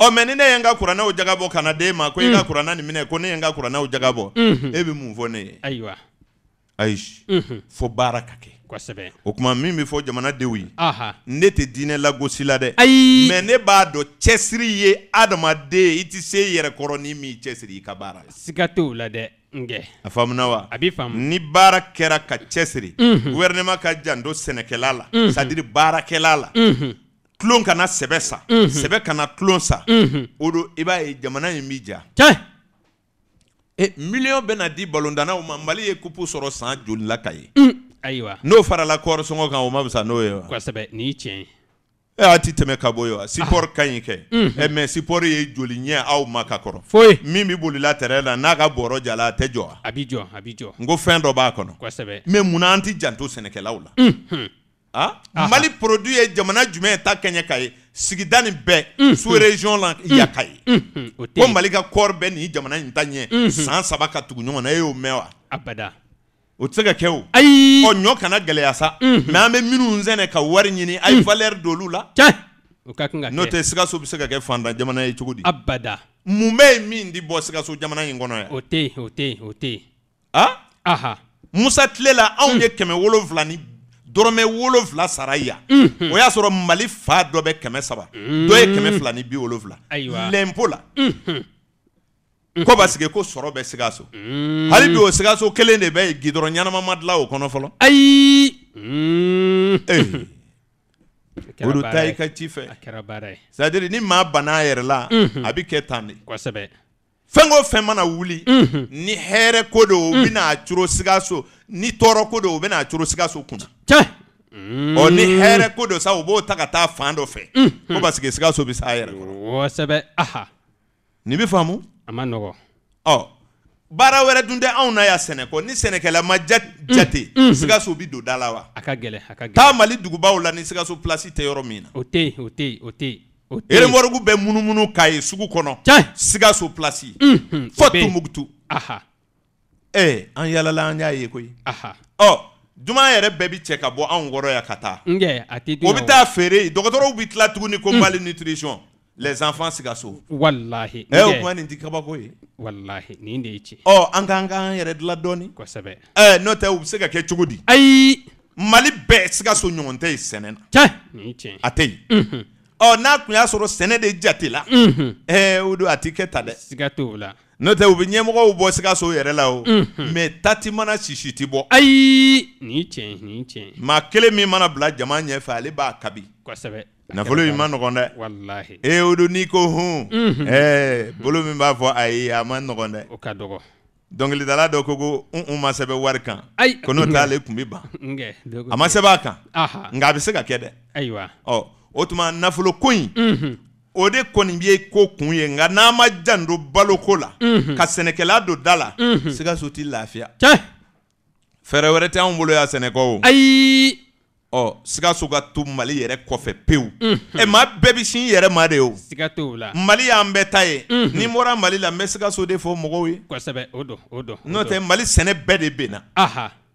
ɔ mɛ ni ne ye n ka kurannaw jaga bɔ ka na ma ko i ka mm. kuranna nin minɛ ko ne ye n ka kurannaw jaga bɔ mm-hmm. e bɛ mun fɔ ne ye ayiwa ayi mm-hmm. fo baara ka kɛ kosɛbɛ o kuma min bɛ fɔ jamana denw ye ne tɛ diinɛ lagosi la dɛ ayi mɛ ne b'a dɔn cɛsiri ye adamaden i ti se yɛrɛ kɔrɔ ni min cɛsiri i ka baara la siga t'o la dɛ a faamuna wa a b'i faamu ni baara kɛra ka cɛsiri mhm. gouvernement ka janto sɛnɛkɛla la c'est dire baarakɛla la tulon kana sɛbɛ sa mhm. sɛbɛ kana tulon sa mhm. o don i b'a ye jamana e in b'i ja e miliyɔn bena di balontannaw ma mali ye kupu sɔrɔ san joli la ka ye mm. ayiwa n'o farala kɔɔri sɔngɔ kan o ma fisa n'o ye wa kosɛbɛ nin tiɲɛ a ti tɛmɛ ka bɔ yen wa sipɔri ah. ka ɲi kɛ ɛ mɛ sipɔri ye joli ɲɛ aw ma ka kɔrɔ foyi min bɛ bolila tɛrɛ la n'a ka bɔrɔ jala a tɛ jɔ wa a bi jɔ a bi jɔ n ko fɛn dɔ b'a kɔnɔ kosɛbɛ mɛ munna an ti janto sɛnɛkɛlaw la ah? a mali produit ye jamana jumɛn ta kɛɲɛ ka ye sigida nin bɛɛ sous région la ya ka ye ko mali ka kɔɔri bɛ nin jamana in ta ɲɛ san saba ka tugu ɲɔgɔn na e y'o mɛn wa abada o tɛ se ka kɛ o ayi ɔ ɲɔ kana gɛlɛya sa mɛ an bɛ minnu sɛnɛ ka wari ɲini a ye valeur don olu la tiɲɛ o ka kan ka kɛ n'o tɛ sikaso bɛ se ka kɛ fantan jamana ye cogo di abada mun bɛ yen min tɛ bɔ sikaso jamana in kɔnɔ yan o tɛ yen o tɛ yen o tɛ yen ah aha musa tilela anw mm. ye kɛmɛ wolonwula ni dɔrɔmɛ wolonfila sara yan o y'a sɔrɔ mali fa dɔ bɛ kɛmɛ saba mm. dɔ ye kɛmɛ fila ni bi wolonfila lɛnpo la ko basigi ko sɔrɔ bɛ sikaso hmm. hali bi o oh, sikaso kelen de bɛ yen gdɔrɔn ɲɛnamama dilan o kɔnɔ fɔlɔ ayi olu ta i ka ci fɛ sadiri ni maa bana a yɛrɛ la a bi kɛ tan de fɛn o fɛn mana wuli ni hɛrɛ ko do o bɛna a coro sikaso ni tɔɔrɔ ko do o bɛna a coro sikaso kun ɔ ni hɛrɛ ko do sa o b'o ta ka taa fan dɔ fɛ ko basigi sikaso bɛ s'a yɛrɛ kɔrɔ nin bɛ faamu a Oh. nɔgɔn ɔ baara wɛrɛ dun tɛ ni sɛnɛkɛla ma mm, mm, jate mm. sikaso bi don da la wa a ka gɛlɛ a ka taa mali dugubaw la ni sikaso plasi tɛ yɔrɔ min na o tɛ yen o tɛ yen o tɛ yen bɛ munumunu k'a ye sugu kɔnɔ sikaso plasi fɔ Aha. ɛɛ an yalala an y'a ye koyi ɔ juma yɛrɛ bɛɛ bi cɛ ka bɔ anw kɔrɔ yan ka taa o bɛ taa feere dɔgɔtɔrɔw bi tila tuguni ko mali nutrition les enfants siga so wallahi ɛ eh, o kuma nin ti kabako ye wallahi nin de ye tiɲɛ oh, ɔ an k'an k'an yɛrɛ dilan dɔɔni kosɛbɛ ɛ eh, n'o tɛ u bɛ se ka kɛ mali be siga ɲɔgɔn tɛ senena sɛnɛ mhm. oh, na tiɲɛ nin tiɲɛ a tɛ n'a tun soro sɔrɔ sɛnɛ de jate la ɛɛ o don a siga t'o la n'o tɛ u bɛ ɲɛmɔgɔw bɔ sikaso yɛrɛ la o mɛ mhm. tati mana sisi tɛ bɔ ayi nin tiɲɛ nin tiɲɛ maa kelen min mana bila jama ɲɛfɛ ale b'a kabi kosɛbɛ nafolo in ma nɔgɔn dɛ walahi e o don n'i ko hun ɛɛ mhm. bolo e, min b'a fɔ ayi a ma nɔgɔn dɛ o ka dɔgɔ dɔnkilidala dɔ ko ko n un ma sɛbɛn wari kan ayi ko n'o tɛ ale kun bɛ ban a ma sɛbɛn a kan nka a bɛ se ka kɛ dɛ ayiwa ɔ o tuma nafolo ko in mhm. o de kɔni bɛ ko kun ye nka n'a ma janto baloko la ka sɛnɛkɛla don da la sikaso tɛ lafiya fɛɛrɛ wɛrɛ tɛ anw bolo yan sɛnɛkaw ayi ɔ sikaso ka to mali yɛrɛ kɔfɛ pewu ɛ maa bɛɛ bɛ sin yɛrɛ ma de o siga t'o la mali y'an bɛɛ ta ye ni n bɔra mali la n bɛ sikaso de fɔ mɔgɔw ye kosɛbɛ o don o don n'o tɛ mali sɛnɛ bɛɛ de bɛ na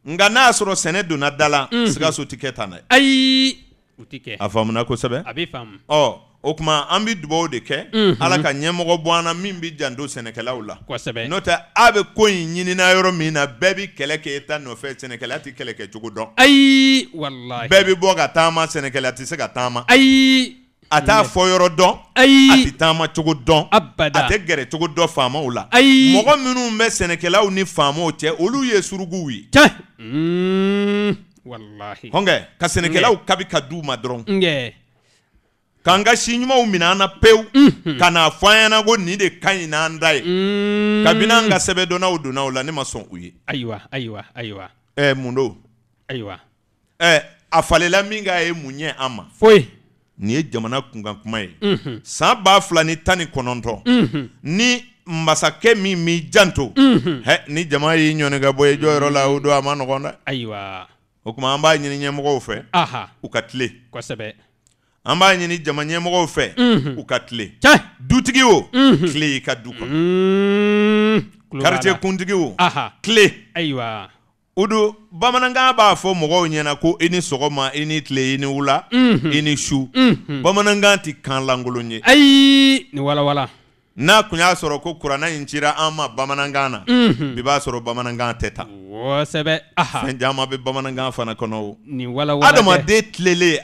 nka n'a y'a sɔrɔ sɛnɛ donna da la sikaso tɛ kɛ tan dɛ ayi o tɛ kɛ a faamuna kosɛbɛ a bɛ faamu ɔ o kuma an bi dubaw de kɛ mm -hmm. ala ka ɲɛmɔgɔ bɔ an na min bi janto sɛnɛkɛlaw la kosɛbɛ n'o tɛ a bɛ ko in ɲinina yɔrɔ min na bɛɛ bi kɛlɛ kɛ e ta nɔfɛ sɛnɛkɛla ti kɛlɛ kɛ cogo dɔn ayi walahi bɛɛ bi taama sɛnɛkɛla ti se taama ayi a t'a fɔ yɔrɔ taama cogo dɔn abada a tɛ gɛrɛ cogo dɔn faamaw la ni faamaw cɛ olu ye suruguw ye tiɲɛ mm, walahi hɔnkɛ ka sɛnɛkɛlaw kabi ka d'u ma dɔrɔn k'an ka si ɲumanw minɛ an na pewu ka n'a ko de kai na n'an da -hmm. kabina an ka dona donna o la ne ma sɔn u ye ayiwa ayiwa eh, ɛɛ mun e ayiwa ɛɛ a falenla min ye mun an ma foyi ye jamana kunkan kuma ye mhm. san ba fila ni tan mhm. ni -hmm. ni masakɛ mi m'i janto hɛ mhm. ni jama y'i ɲɔni ka bɔ i jɔyɔrɔ la o don a ma nɔgɔn dɛ ayiwa o tuma an b'a ɲini ɲɛmɔgɔw fɛ u ka tile Mhm. Mhm. Mm. an b'a ɲini jama ɲɛmɔgɔw fɛ u ka tile dutigi wo tile i ka du kɔnɔ karitiye kuntigi wo tile ayiwa o don bamanankan b'a fɔ mɔgɔw ɲɛna ko i ni sɔgɔma i ni tile i ni wula i ni su bamanankan tɛ kan lankolon ye ayi walawala n'a kun y'a sɔrɔ ko kuranna in cira an ma bamanankan na bi b'a sɔrɔ bamanankan tɛ ta kosɛbɛ fɛn caman bɛ bamanankan fana kɔnɔ o nin walawala dɛ adamaden tilelen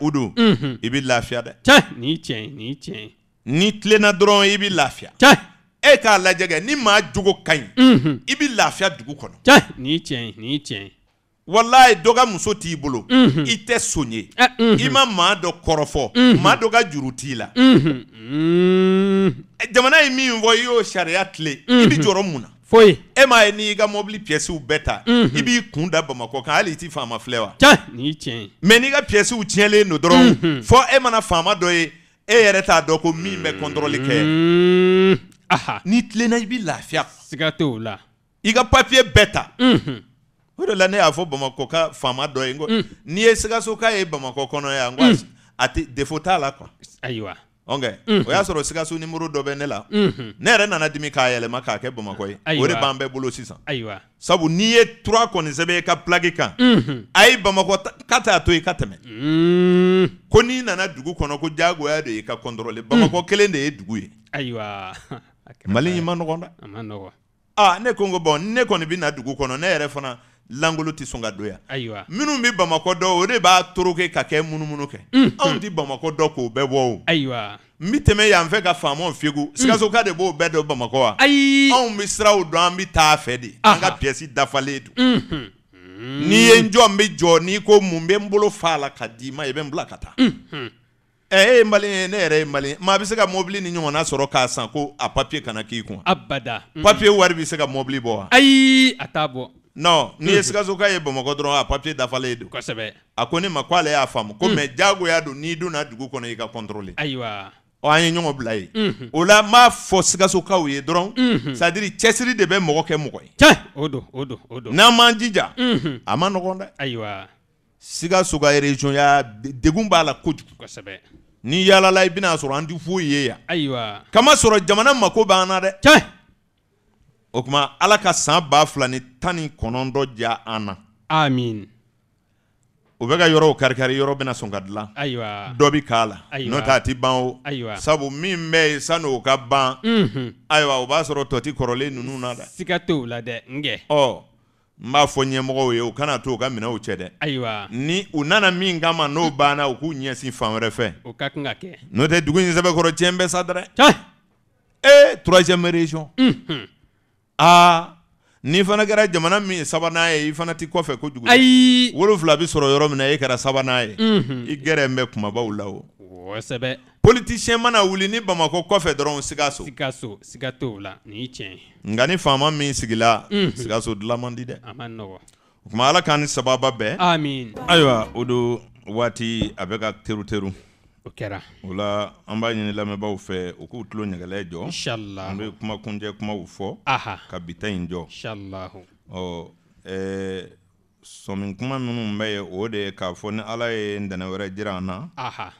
o don i bɛ lafiya dɛ tiɲɛ nin tiɲɛ nin tiɲɛ ni tilenna dɔrɔn i bɛ lafiya tiɲɛ e k'a lajɛ kɛ ni maa jogo ka ɲi mhm. i bɛ lafiya dugu kɔnɔ tiɲɛ nin tiɲɛ nin tiɲɛ walayi dɔ ka muso t'i bolo i tɛ son ye eh, i ma maa dɔ kɔrɔfɔ maa dɔ ka juru t'i la eh, jamana ye min fɔ i y'o sariya tile i bɛ jɔrɔ mun na foyi e m'a ye n'i ka mɔbili piyɛsiw bɛɛ ta i b'i kun da bamakɔ kan hali i ti faama filɛ wa mɛ n'i ka piyɛsiw tiɲɛlen don dɔrɔn fɔ e mana faama dɔ ye e yɛrɛ t'a dɔn ko min bɛ kɔntɔrɔli kɛ n'i tilenna i bɛ lafiya siga t'o la i ka papiye bɛɛ ta o mm. mm. de mm. la ne y'a fɔ bamakɔ ka faama dɔ ye n ko n'i ye sikaso k'a ye bamakɔ kɔnɔ yan n ko a tɛ defo t'a la kuwa. ayiwa. ok o y'a sɔrɔ sikaso nimoro dɔ bɛ ne la ne yɛrɛ nana dimi k'a yɛlɛma k'a kɛ bamakɔ ye o de b'an bɛɛ bolo sisan sabu n'i ye tura kɔni sɛbɛn i ka pilaki kan mm-hmm. a ye bamakɔ ka t'a to yen ka tɛmɛ ko n'i nana dugu kɔnɔ ko diyagoya de y'i ka kɔntɔrɔle bamakɔ kelen de ye dugu ye ayiwa mali in ma nɔgɔn dɛ a ne ko n ko bɔn ne kɔni bɛ na dugu kɔnɔ ne yɛrɛ fana langolo tɛ sɔn ka don yan ayiwa minnu bɛ bamakɔ dɔn o de b'a toroke ka kɛ munumunu kɛ mm, mm. anw tɛ bamakɔ dɔn k'o bɛɛ bɔ o ayiwa n bɛ tɛmɛ yan fɛ ka faamaw fegu mm. sikasoka de b'o bɛɛ dɔn bamakɔ wa ayi anw bɛ siraw dɔn an bɛ taa a fɛ de an ka piyɛsi dafalen don mm-hmm. n'i ye n jɔ n bɛ jɔ n'i ko mun bɛ n bolo fa la ka d'i ma i bɛ n bila ka taa mm-hmm. ɛ e ye maliyɛn ye ne yɛrɛ ye maliyɛn maa bɛ se ka mobili ni ɲɔgɔnna sɔrɔ k'a san ko a papiye kana k'i kun abada papiye wari bɛ se ka mobili bɔ wa ayi a t'a bɔ non n'i ye sikasoka ye bamakɔ dɔrɔn a papier dafalen don kosɛbɛ a ko ne ma k'ale y'a faamu ko mɛ diyagoya don n'i donna dugu kɔnɔ i ka contrôler ayiwa ɔ an ye ɲɔgɔn bila ye o la n b'a fɔ sikasokaw ye dɔrɔn dire cɛsiri de bɛ mɔgɔ kɛ mɔgɔ ye tiɲɛ o don o don o don n'an m'an jija a ma ya degumba la kojugu kosɛbɛ n'i yaalala i bɛna sɔrɔ an ti foyi ye yan ayiwa kamasɔrɔ jamana mako b'an na dɛ o kuma ala ka san ba fila ni tan ni kɔnɔndɔ ja an na. amin. u bɛ ka yɔrɔw karikari yɔrɔ bɛna sɔn ka dilan. ayiwa dɔ bi k'a la. n'o tɛ a ti ban o. ayiwa sabu min bɛ yen sani o ka ban. unhun ayiwa o b'a sɔrɔ tɔti kɔrɔlen ninnu na dɛ. siga t'o la dɛ nkɛ. ɔ n b'a fɔ ɲɛmɔgɔw ye u kana to u ka minɛnw cɛ dɛ. ayiwa ni u nana min kama n'o banna u k'u ɲɛsin fan wɛrɛ fɛ. o ka kan ka kɛ. n'o tɛ dugu in sɛbɛkɔrɔ tiɲɛ bɛ sa dɛrɛ. ee troisième région. unhun a n'i fana kɛra jamana min ye sabanan ye i fana t'i kɔfɛ kojugu ayi wolonfila bɛ sɔrɔ yɔrɔ min na e kɛra sabanan ye i gɛrɛ bɛ kumabaw la o kosɛbɛ politisiyɛn mana wuli ni bamakɔ kɔfɛ dɔrɔn sikaso sikaso siga t'o la nin ye tiɲɛ ye nka ni faama min sigila sikaso dilan man di dɛ a man nɔgɔ o tuma ala k'an ni sababa bɛn amin ayiwa o don waati a bɛ ka teru teru o kɛra o la an b'a ɲini lamɛnbaaw fɛ u k'u tulo ɲɛgɛlɛ jɔ inshallah an bɛ kuma kuncɛ kumaw fɔ aha ka bita in jɔ inshallah ɔ ɛɛ sɔmi kuma minnu bɛ ye o de ye k'a fɔ ni ala ye ntɛnɛ wɛrɛ jira an na aha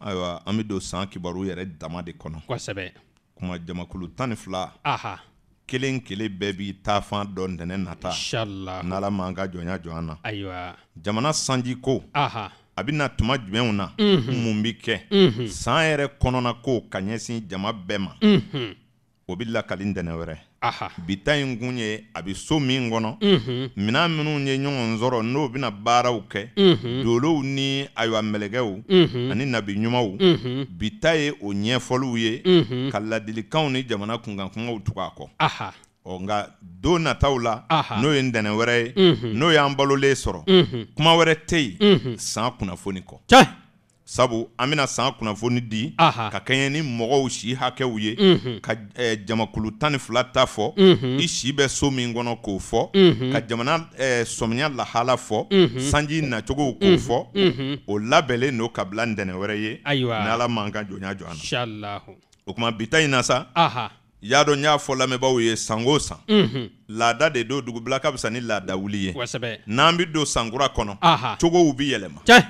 ayiwa an be don san kibaru yɛrɛ dama de kɔnɔ kosɛbɛ kuma jamakulu tan ni fila aha kelen kelen bɛɛ b'i ta dɔ ntɛnɛ nata inshallah n'ala m'an ka jɔnya jɔ an na jamana sanji ko aha a bena tuma jumɛnw na mun bi kɛ san yɛrɛ kɔnɔna ko ka ɲɛsin jama bɛɛ ma o bɛ lakali ntɛnɛn wɛrɛ bita ta kun ye a bi so min kɔnɔ mina minnu ye ɲɔgɔn sɔrɔ n'o bena baaraw kɛ dolow ni ayiwa mɛlɛkɛw ani nabi ɲumanw bi ta ye o ɲɛfɔliw ye ka ladilikanw ni jamana kunkankumaw tugu a kɔ ɔ nka don nataw la n'o ye ntɛnɛ wɛrɛ ye n'o y'an balolen sɔrɔ kuma wɛrɛ tɛ yen san kunnafoni kɔ sabu an bɛna san kunnafoni di ka kɛɲɛ ni mɔgɔw si hakɛw ye ka jamakulu tan ni fila ta fɔ i si bɛ so min kɔnɔ k'o fɔ ka jamana sɔmiya lahala fɔ sanji nacogo k'o fɔ o labɛnlen n'o ka bila ntɛnɛn wɛrɛ ye ala man ka jɔnya jɔ an na o tuma bi ta in na sa y'a dɔn n y'a fɔ lamɛnbaaw ye san o san mhm. laada de do dugubila ka fisa ni laada wuli ye n'an bi don sankura kɔnɔ cogow bi yɛlɛma ɔ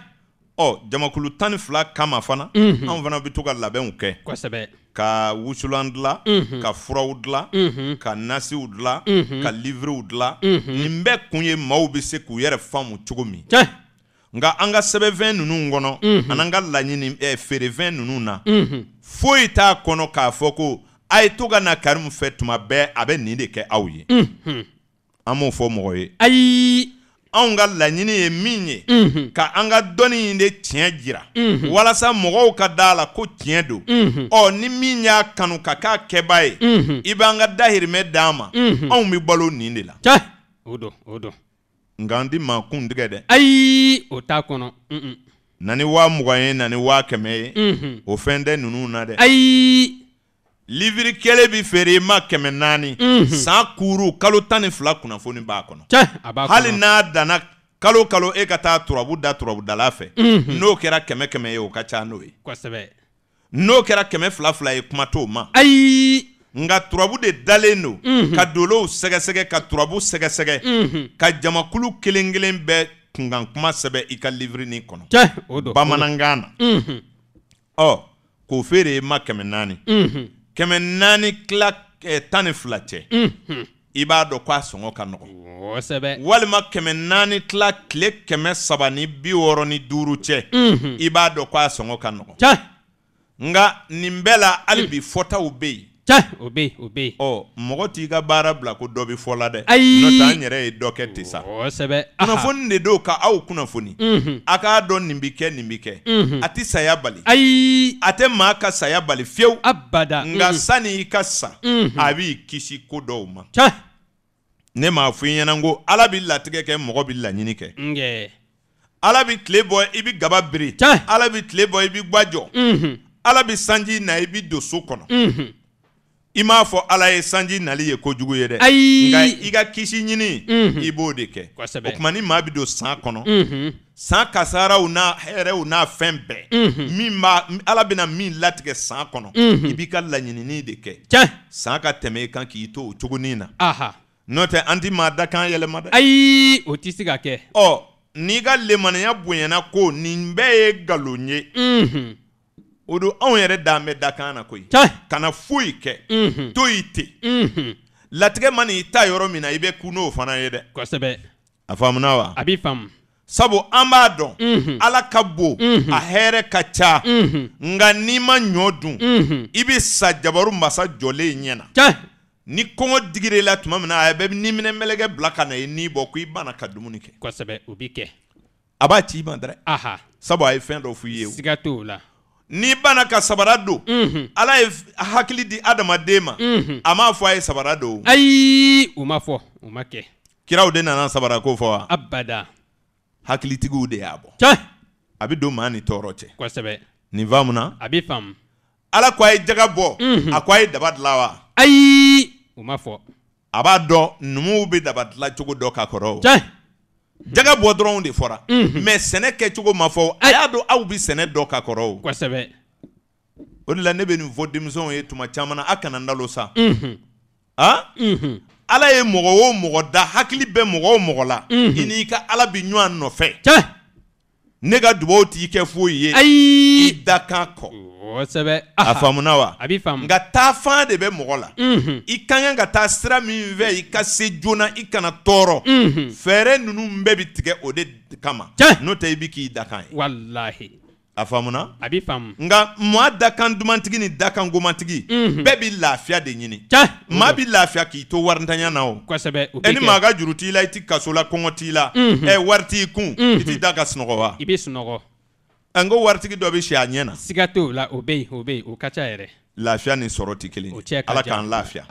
oh, jamakulu tan ni fila kama fana mhm. anw fana bɛ to ka labɛnw kɛ ka wusulan dilan mhm. ka furaw dilan ka nasiw dilan ka livriw dilan nin bɛɛ kun ye maaw bɛ se k'u yɛrɛ faamu cogo min nka an ka sɛbɛnfɛn ninnu kɔnɔ an'an ka laɲini feerefɛn ninnu na foyi t'a kɔnɔ k'a fɔ ko a ye to ka na karimu fɛ tuma bɛɛ a bɛ nin de kɛ aw ye an m'o fɔ mɔgɔ ye ayi anw ka laɲini ye min ye mm -hmm. ka an ka dɔnni in de tiɲɛ jira mm -hmm. walasa mɔgɔw ka da la ko tiɲɛ don mm -hmm. ɔ oh, ni min y'a kanu ka k'a kɛba ye mm-hmm. i b'an ka dahirimɛ d'an mm-hmm. ah, ma anw bɛ balo nin de la o don o don nka an ti maa kun tigɛ dɛ ayi o t'a kɔnɔ na ni waa mugan ye na ni waa kɛmɛ ye o fɛn tɛ ninnu na dɛ ayi liviri kelen bi feere i ma kɛmɛ naani mm kuru san kuuru kalo tan ni fila kunnafoni b'a kɔnɔ hali n'a danna kalo kalo e ka taa turabu da turabudala fɛ n'o kɛra kɛmɛ kɛmɛ ye o ka ca n'o ye n'o kɛra kɛmɛ fila fila ye kuma t'o ma nka turabu de dalen don ka dolow sɛgɛsɛgɛ ka turabu sɛgɛsɛgɛ ka jamakulu kelen kelen bɛɛ kunkan kuma sɛbɛ i ka liviri nin kɔnɔ bamanankan na ɔ k'o feere i ma kɛmɛ naani kɛmɛ naani tila eh, tan ni fila cɛ mm -hmm. i b'a dɔn ko a sɔngɔ ka nɔgɔ kosɛbɛ walima kɛmɛ naani tila tile kɛmɛ saba ni bi wɔɔrɔ ni duuru cɛ i b'a dɔn ko sɔngɔ ka nɔgɔ nka nin bɛɛ la hali bi fɔtaw bɛ yen o bɛ yen o bɛ yen. ɔ mɔgɔ t'i ka baara bila ko dɔ bɛ fɔ la dɛ. ayi n'o tɛ an yɛrɛ ye dɔ kɛ ten sa. kosɛbɛ. kunnafoni de don ka aw kunnafoni. a k'a dɔn nin bɛ kɛ nin bɛ kɛ. a tɛ saya bali. ayi a tɛ maa ka saya bali fiyewu. abada. nka sani i ka sa. a b'i kisi ko dɔw ma. cɛ. ne m'a fɔ i ɲɛna ko ala bɛ latigɛ kɛ mɔgɔ bɛ laɲini kɛ. nkɛ. ala bɛ tile bɔ i bɛ gaba biri. cɛ. ala bɛ tile bɔ i bɛ gba jɔ. ala bɛ sanji na i bɛ don so kɔnɔ i m'a fɔ ala ye sanji nali ye kojugu ye dɛ nka i ka kisi ɲini mm -hmm. i b'o de kɛ o tuma ni maa bi don san kɔnɔ mm -hmm. san kasaraw n'a hɛrɛw n'a fɛn bɛɛ mm -hmm. min b'a ala bɛna min latigɛ san kɔnɔ mhm. i b'i ka laɲinini de kɛ san ka tɛmɛ i kan k'i to o cogonin na n'o tɛ an ti maa dakan kan yɛlɛma dɛ ayi o tɛ se ka kɛ ɔ n'i ka lemaniya bonyana ko nin bɛɛ ye nkalon ye mhm. o don anw yɛrɛ dan bɛ da kan na koyi kana foyi kɛ to yi ten latigɛ ma n'i ta yɔrɔ min na i bɛ kun n'o fana ye dɛ kosɛbɛ a faamuna wa a b'i faamu sabu an b'a dɔn ala ka bon a hɛrɛ ka ca nka n'i ma ɲɔ dun i bɛ sa jabaru masa jɔlen ɲɛ na ni kɔngɔ digir'i la tuma min na a bɛ niminɛ mɛlɛkɛ bila ka na i ni bɔ ko i banna ka dumuni kɛ kosɛbɛ o bi kɛ a b'a ci i ma dɛrɛ sabu a ye fɛn dɔ f'i ye o la n'i bana ka sabara don mhm. ala ye hakili di adamaden ma mhm. a m'a fɔ a ye sabara do ayi o ma fɔ o ma kɛ kiraw de nana sabara ko fɔ wa abada hakilitigiw de y'a bɔ a bɛ don maa ni tɔɔrɔ cɛ kosɛbɛ nin faamu na a bɛ faamu ala ko a ye jaga bɔ mhm. a ko a ye daba dilan wa ayi o ma fɔ a b'a dɔn numuw bɛ daba dilan cogo dɔ ka kɔrɔ o jaga bɔ dɔrɔnw de fɔra mɛ mhm. sɛnɛ kɛcogo ma fɔ a y'a dɔn aw bɛ sɛnɛ dɔ ka kɔrɔ o kosɛbɛ o de la ne bɛ nin fɔ denmisɛnw ye tuma caman na a kana n dalo sa ah ala ye mɔgɔ o mɔgɔ da hakili bɛ mɔgɔ o mɔgɔ la i n'i ka ala bi ɲɔgɔn nɔfɛ ne ka dugawu t'i kɛ foyi ye ayi i da kan kɔ kosɛbɛ a faamuna wa a bi faamu nka taafan de bɛ mɔgɔ la i ka kan ka taa sira min fɛ i ka se joona i kana tɔɔrɔ fɛɛrɛ ninnu bɛɛ bi tigɛ o de kama n'o tɛ i bi k'i da kan ye walahi a faamuna a b'i faamu nka maa dakan dumantigi ni dakan gomantigi mhm. bɛɛ b'i lafiya de ɲini maa b'i lafiya k'i to waritanya na o kosɛbɛ ɛ ni maa ka juru t'i la i ti kaso la kɔngɔ t'i la mhm. ɛ wari t'i kun i t'i mhm. da ka sunɔgɔ wa i bɛ sunɔgɔ n ko waritigi dɔ bɛ si a ɲɛ na. siga t'o la o bɛ yen o bɛ yen o ka ca yɛrɛ. lafiya ni sɔrɔ tɛ kelen ye ala k'an lafiya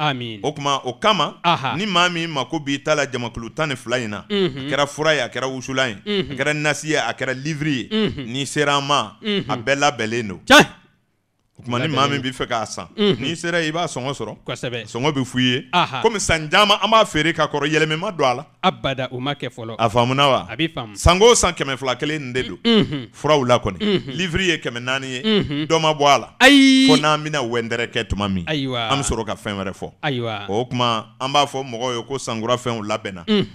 o kuma o kama Aha. ni maa min mako b'i ta la jamakulu tan ni fila in na mm a kɛra fura ye a kɛra wusulan ye a kɛra nasi ye a kɛra liviri ye n'i sera an ma mhm. a bɛɛ labɛnnen don. O tuma ni maa min b'i fɛ k'a san n'i sera i b'a sɔngɔ sɔrɔ sɔngɔ bɛ f'u ye komi san caman an b'a feere ka kɔrɔ yɛlɛmɛma don a mhm. la abada o ma kɛ fɔlɔ a faamuna wa a bɛ faamu san o san kɛmɛ fila kelen nin de don furaw la kɔni livre ye kɛmɛ naani ye dɔ ma mhm. bɔ a la fo n'an ka fɛn wɛrɛ fɔ ayiwa o an b'a fɔ mɔgɔw ye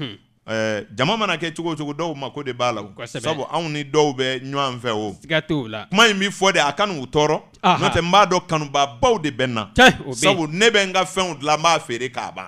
ɛɛ eh, jama mana kɛ cogo mhm, o cogo dɔw mhm. mhm. mako de b'a la o sabu anw ni dɔw bɛ ɲɔgɔn fɛ o siga t'o la kuma in bɛ fɔ de a ka n'u tɔɔrɔ n'o tɛ n b'a dɔn kanubaabaw de bɛ n na sabu ne bɛ n ka fɛnw dilan n b'a feere k'a ban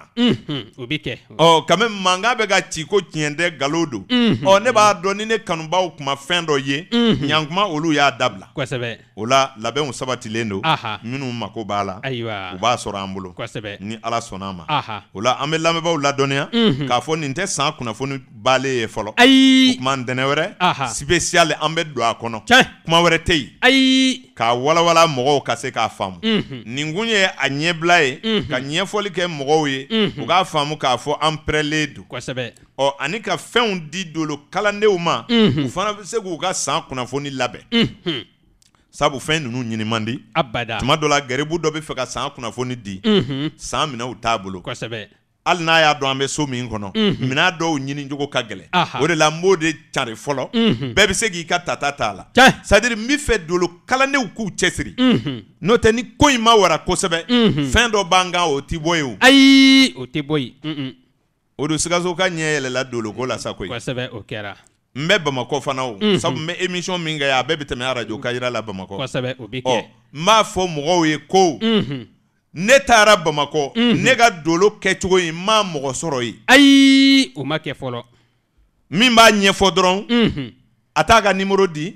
o bɛ kɛ ɔ kame mankan bɛ ka ci ko tiɲɛ tɛ nkalon don ɔ ne b'a dɔn ni ne kanubaw kuma fɛn dɔ ye ɲankuma olu y'a dabila kosɛbɛ o la labɛnw sabatilen don minnu mako b'a la ayiwa u b'a sɔrɔ an bolo kosɛbɛ ni ala sɔnna a ma o la an bɛ lamɛnbaaw ladɔnniya k'a fɔ nin tɛ san kunna kunnafoni baale ye fɔlɔ ayi o kuma ntɛnɛ wɛrɛ sipesiyali an bɛ don a kɔnɔ kuma wɛrɛ tɛ yen ayi k'a walawala mɔgɔw ka se k'a faamu nin kun ye a ɲɛbila ye ka ɲɛfɔli kɛ mɔgɔw ye u k'a faamu k'a fɔ an pɛrɛlen don kosɛbɛ ɔ ani ka fɛnw di dolo kalandenw ma u fana bɛ se k'u ka san kunnafoni labɛn sabu fɛn ninnu ɲini man di abada tuma dɔ la garibu dɔ bɛ fɛ ka san kunnafoni di san minɛw t'a bolo kosɛbɛ hali n'a y'a dɔn an bɛ so min kɔnɔ min'a dɔw ɲinicogo ka gɛlɛn o de la n b'o de cari fɔlɔ bɛɛ bɛ se k'i ka tata t'a la c'est à dire n bɛ fɛ dolo kalandenw k'u cɛsiri n'o tɛ ni ko in ma wara kosɛbɛ fɛn dɔ b'an kan o ti bɔ yen o ayi o tɛ bɔ yen o don sikaso ka ɲɛ yɛlɛla doloko la sa koyi kosɛbɛ o kɛra n bɛ bamakɔ fana o sabu n bɛ émission min kɛ a bɛɛ bɛ tɛmɛ arajo ka yira la bamakɔ kosɛbɛ o bɛ kɛ n b'a fɔ mɔgɔw ye ko ne taara bamakɔ ne ka dolo kɛcogo in n ma mɔgɔ sɔrɔ yen. ayi o ma kɛ fɔlɔ. min b'a ɲɛfɔ dɔrɔn a t'a ka nimoro di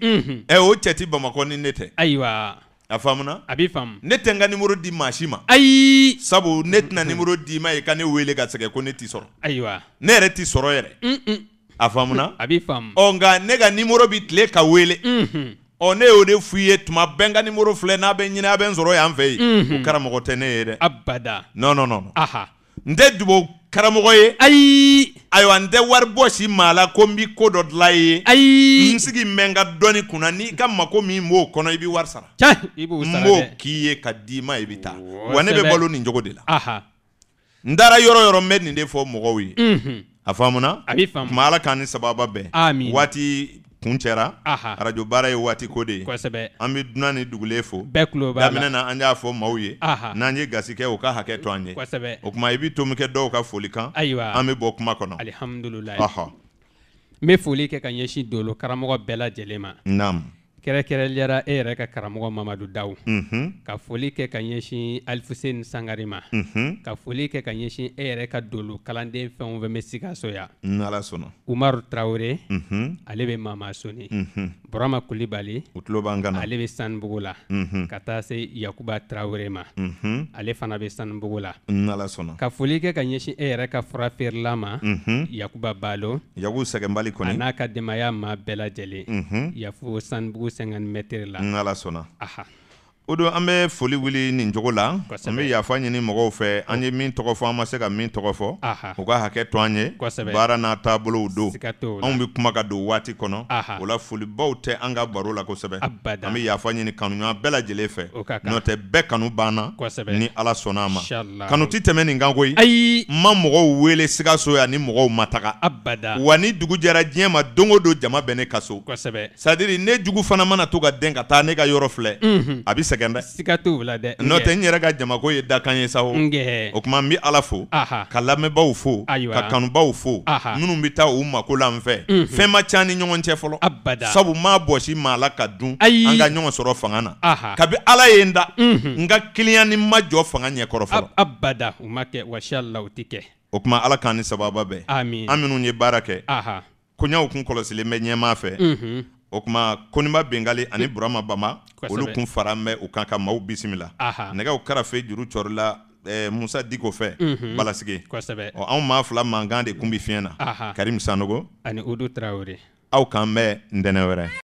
ɛ o cɛ ti bamakɔ ni ne tɛ. ayiwa. a faamuna. a b'i faamu. ne tɛ n ka nimoro di maa si ma. ayi. sabu ne tɛna nimoro d'i ma i ka ne wele ka sɛgɛn ko ne t'i sɔrɔ. ayiwa. ne yɛrɛ t'i sɔrɔ yɛrɛ. a faamuna. a b'i faamu. ɔ nka ne ka nimoro bi tile ka wele. ɔ mhm. ne y'o de f'u ye tuma bɛɛ n ka nimoro filɛ n'a bɛ ɲini a bɛ n sɔrɔ yan fɛ yen o karamɔgɔ tɛ ne ye dɛ abada non non non aha n tɛ dubaw karamɔgɔ ye ayi ayiwa n tɛ wari bɔ si maa la ko n bi ko dɔ dilan i ye ayi n sigi mɛ n ka dɔnni kunna n'i ka mako min b'o kɔnɔ i bi wari sara i b'o sara dɛ n b'o k'i ye ka d'i ma i bi taa wa ne bɛ balo nin cogo de la aha n taara yɔrɔ yɔrɔ n bɛ nin de fɔ mɔgɔw ye unhun a faamuna a bi faamu kuma ala k'an ni sababa bɛn waati kun cɛra arajo baara ye waati ko de ye an bɛ dunan ni dugulen fo daminɛ na an y'a fɔ maaw ye n'an ye gasi kɛ u ka hakɛ to an ye o tuma i bɛ tomikɛ dɔw ka foli kan an bɛ bɔ kuma kɔnɔ alihamudulilayi n bɛ foli kɛ ka ɲɛsin dolo karamɔgɔ bɛɛ lajɛlen ma kɛrɛnkɛrɛnliyara e yɛrɛ mm-hmm. ka karamɔgɔ mamadu daw ka foli kɛ mm-hmm. ka ɲɛsin alifuseni sangari ma ka foli kɛ ka ɲɛsin e yɛrɛ ka dolu kalanden fɛn o fɛn bɛ sikaso yan n'ala sɔnna umaru tarawele mm-hmm. ale bɛ mama soni burama kulibali o kan ale bɛ sanubugu la ka taa se yakuba tarawele ma ale fana bɛ sanubugu la sɔnna ka foli kɛ ka ɲɛsin e yɛrɛ ka fura feerela ma yakuba balo yakubu sɛgɛnbali kɔni a n'a ka denbaya maa bɛɛ lajɛlen yafo sanubugu 50 mètres la n'ala sɔnna aha o don an bɛ foli wuli nin cogo la an bɛ yafa ɲini mɔgɔw fɛ an ye min tɔgɔ fɔ an ma se ka min tɔgɔ fɔ u ka hakɛ to an ye baara n'a taabolow don anw bɛ kuma ka don waati kɔnɔ o la folibaw tɛ an ka baro la kosɛbɛ an bɛ yafa ɲini kanuɲɔgɔn bɛɛ lajɛlen fɛ n'o tɛ bɛɛ kanu banna ni ala sɔnna a ma kanu ti tɛmɛ nin kan koyi ayi n ma mɔgɔw wele sikaso yan ni mɔgɔw ma taga wa ni dugu jɛra diɲɛ ma don o don jama bɛ ne ka so c'est à dire ne jugu fana mana to ka den ka taa ne ka yɔrɔ filɛ a bɛ sɛgɛn dɛ siga t'o la dɛ n'o tɛ n yɛrɛ ka jamako ye dakan ye sa o o tuma n bɛ ala fo ka lamɛnbaaw fo ka kanubaw fo minnu bɛ taa u mako la n fɛ fɛn ma ca ni ɲɔgɔn cɛ fɔlɔ sabu maa bɔsi maa la ka dun an ka ɲɔgɔn sɔrɔ fanga na kabi ala ye n da mhm. n ka kiliyan ni ma jɔ fanga ɲɛkɔrɔ fɔlɔ abada u ma kɛ wa sala u tɛ kɛ o tuma ala k'an ni sababa bɛɛ ami an minnu ye baara kɛ koɲaw kun kɔlɔsilen bɛ ɲɛmaa fɛ mhm. o kuma koniba bengali ani burama bama olu kun fara mɛn u kan ka maaw bisimila nɛgɛw karafe juru cɔrila eh, musa diko fɛ mm -hmm. balasigi ɔ anw maa fila mankan de kun bi fiɲɛ na karim sanogo ani udu tarawele aw k'an bɛɛ ntɛnɛ wɛrɛ